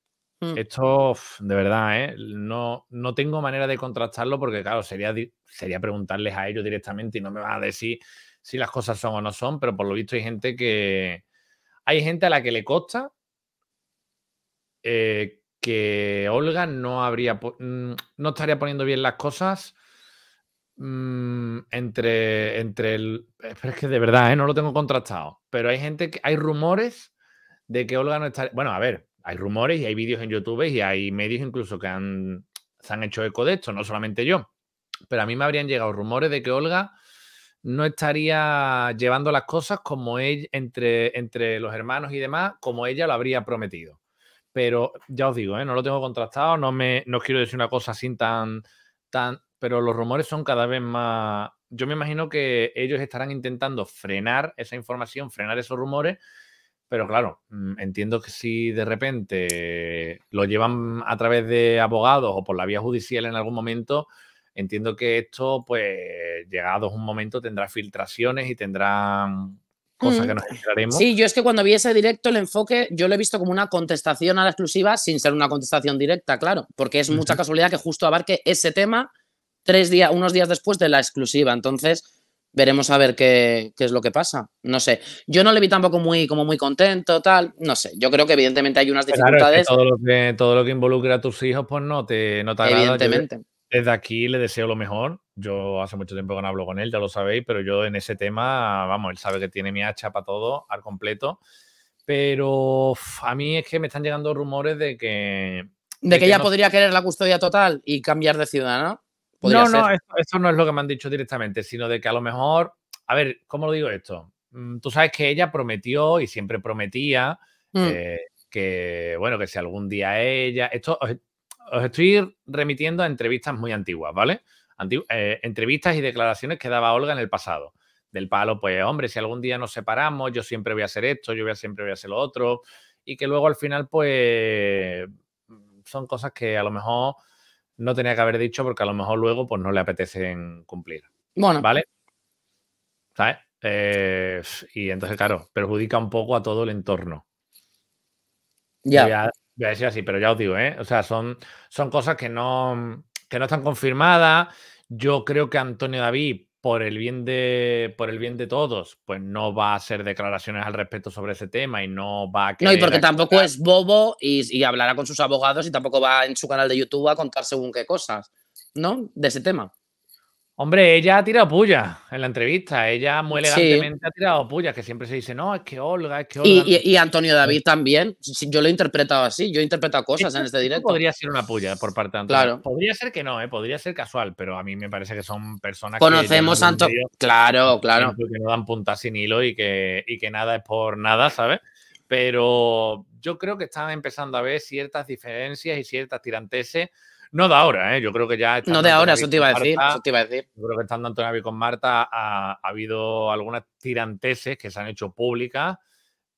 Mm. Esto, de verdad, ¿eh? no, no tengo manera de contrastarlo porque, claro, sería, sería preguntarles a ellos directamente y no me van a decir si las cosas son o no son, pero por lo visto hay gente que. Hay gente a la que le costa eh, que Olga no habría mm, no estaría poniendo bien las cosas mm, entre, entre el. Eh, es que de verdad, no lo tengo contrastado. Pero hay gente que. hay rumores de que Olga no estaría. Bueno, a ver, hay rumores y hay vídeos en YouTube y hay medios incluso que han, se han hecho eco de esto, no solamente yo. Pero a mí me habrían llegado rumores de que Olga no estaría llevando las cosas como ella, entre, entre los hermanos y demás, como ella lo habría prometido. Pero ya os digo, ¿eh? no lo tengo contrastado, no, me, no quiero decir una cosa así tan, tan... Pero los rumores son cada vez más... Yo me imagino que ellos estarán intentando frenar esa información, frenar esos rumores, pero claro, mm, entiendo que si de repente lo llevan a través de abogados o por la vía judicial en algún momento, entiendo que esto, pues, llegados un momento, tendrá filtraciones y tendrá cosas mm. que nos filtraremos Sí, yo es que cuando vi ese directo, el enfoque, yo lo he visto como una contestación a la exclusiva, sin ser una contestación directa, claro, porque es mucha casualidad que justo abarque ese tema tres días, unos días después de la exclusiva. Entonces, veremos a ver qué, es lo que pasa. No sé. Yo no le vi tampoco muy, como muy contento, tal. No sé. Yo creo que evidentemente hay unas dificultades. todo, lo que, involucre involucra a tus hijos, pues no te, no Evidentemente. desde aquí le deseo lo mejor. Yo hace mucho tiempo que no hablo con él, ya lo sabéis, pero yo en ese tema, vamos, él sabe que tiene mi hacha para todo, al completo. Pero a mí es que me están llegando rumores de que. De, que, ella podría querer la custodia total y cambiar de ciudad, no, no, eso, no es lo que me han dicho directamente, sino de que a lo mejor, a ver, ¿cómo lo digo esto? Mm, tú sabes que ella prometió y siempre prometía mm. eh, que, bueno, que si algún día ella, esto os, estoy remitiendo a entrevistas muy antiguas, ¿vale? Eh, entrevistas y declaraciones que daba Olga en el pasado del palo, pues hombre, si algún día nos separamos, yo siempre voy a hacer esto, yo voy siempre voy a hacer lo otro, y que luego al final, pues, mm, son cosas que a lo mejor no tenía que haber dicho porque a lo mejor luego pues, no le apetece cumplir. Bueno. ¿Vale? ¿Sabes? Eh, y entonces, claro, perjudica un poco a todo el entorno. Ya. ya a, así, pero ya os digo, ¿eh? O sea, son, son cosas que no, que no están confirmadas. Yo creo que Antonio David por el bien de por el bien de todos, pues no va a hacer declaraciones al respecto sobre ese tema y no va a No, y porque tampoco es bobo y, y, hablará con sus abogados y tampoco va en su canal de YouTube a contar según qué cosas, ¿no? De ese tema. Hombre, ella ha tirado puya en la entrevista. Ella muy elegantemente ha tirado puya, que siempre se dice, no, es que Olga, es que Olga. Y, Antonio David también. Yo lo he interpretado así. Yo he interpretado cosas en este directo. Podría ser una puya por parte de Antonio. Claro. Podría ser que no, ¿eh? podría ser casual, pero a mí me parece que son personas Conocemos que. Conocemos a Antonio. Claro, claro. Que no dan puntas sin hilo y que, y que nada es por nada, ¿sabes? Pero yo creo que están empezando a ver ciertas diferencias y ciertas tiranteses no de ahora, ¿eh? yo creo que ya. No de ahora, eso te, iba a decir, Yo creo que estando Antonio y con Marta ha, habido algunas tiranteses que se han hecho públicas,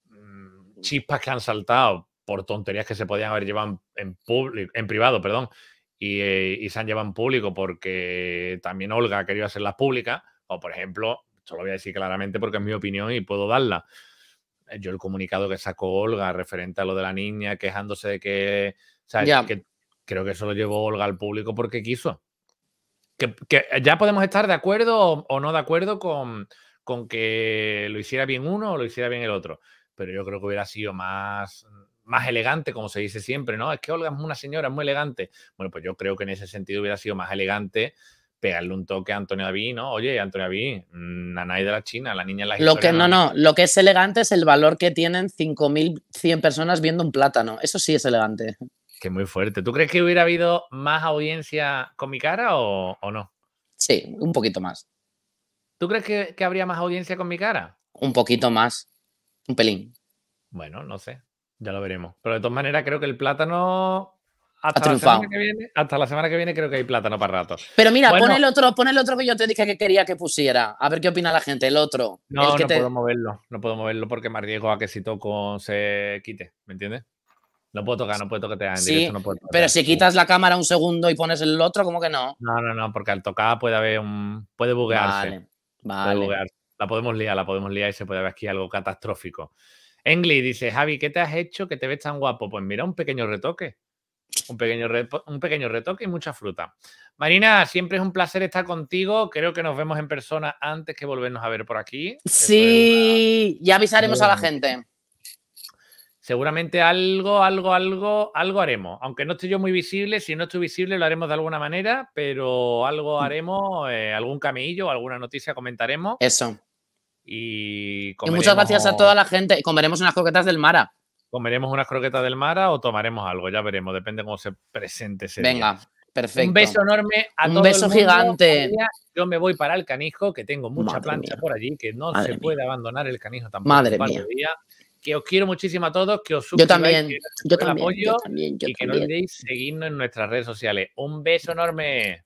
mm, mm. chispas que han saltado por tonterías que se podían haber llevado en, público, en privado, perdón, eh, y, se han llevado en público porque también Olga ha querido hacerlas públicas, o por ejemplo, esto lo voy a decir claramente porque es mi opinión y puedo darla. Eh, yo el comunicado que sacó Olga referente a lo de la niña quejándose de que, que creo que eso lo llevó Olga al público porque quiso. Que, eh, ya podemos estar de acuerdo o, no de acuerdo con, con, que lo hiciera bien uno o lo hiciera bien el otro. Pero yo creo que hubiera sido más, más elegante, como se dice siempre, ¿no? Es que Olga es una señora, es muy elegante. Bueno, pues yo creo que en ese sentido hubiera sido más elegante pegarle un toque a Antonio David, ¿no? Oye, Antonio David, mm, Nanay de la China, la niña en la Lo que no, no, lo que es elegante es el valor que tienen 5.100 personas viendo un plátano. Eso sí es elegante muy fuerte. ¿Tú crees que hubiera habido más audiencia con mi cara o, no? Sí, un poquito más. ¿Tú crees que, habría más audiencia con mi cara? Un poquito más, un pelín. Bueno, no sé, ya lo veremos. Pero de todas maneras creo que el plátano... Hasta, la semana, que viene, hasta la semana que viene creo que hay plátano para rato. Pero mira, pon, el otro, pon el otro que yo te dije que quería que pusiera. A ver qué opina la gente, el otro. No, no puedo moverlo, no puedo moverlo porque me arriesgo a que si toco se quite, ¿me entiendes? No puedo tocar, no puedo tocar. te directo, no pero si quitas la cámara un segundo y pones el otro, ¿cómo que no? No, no, no, porque al tocar puede haber un. puede buguearse. Vale, vale. La podemos liar, la podemos liar y se puede ver aquí algo catastrófico. Engli dice, Javi, ¿qué te has hecho que te ves tan guapo? Pues mira, un pequeño retoque. Un pequeño, un pequeño retoque y mucha fruta. Marina, siempre es un placer estar contigo. Creo que nos vemos en persona antes que volvernos a ver por aquí. Sí, ya avisaremos a la gente seguramente algo, algo, algo, algo haremos. Aunque no esté yo muy visible, si no estoy visible lo haremos de alguna manera, pero algo mm. haremos, eh, algún camillo, alguna noticia comentaremos. Eso. Y, muchas gracias a toda la gente. Comeremos unas croquetas del Mara. Comeremos unas croquetas del Mara o tomaremos algo, ya veremos, depende cómo se presente ese Venga. Perfecto. Un beso enorme a todos. Un beso gigante. Yo me voy para el canijo, que tengo mucha plancha por allí, que no se puede abandonar el canijo tampoco. Madre mía que os quiero muchísimo a todos, que os suscribáis, yo también, apoyo y que no olvidéis seguirnos en nuestras redes sociales. Un beso enorme.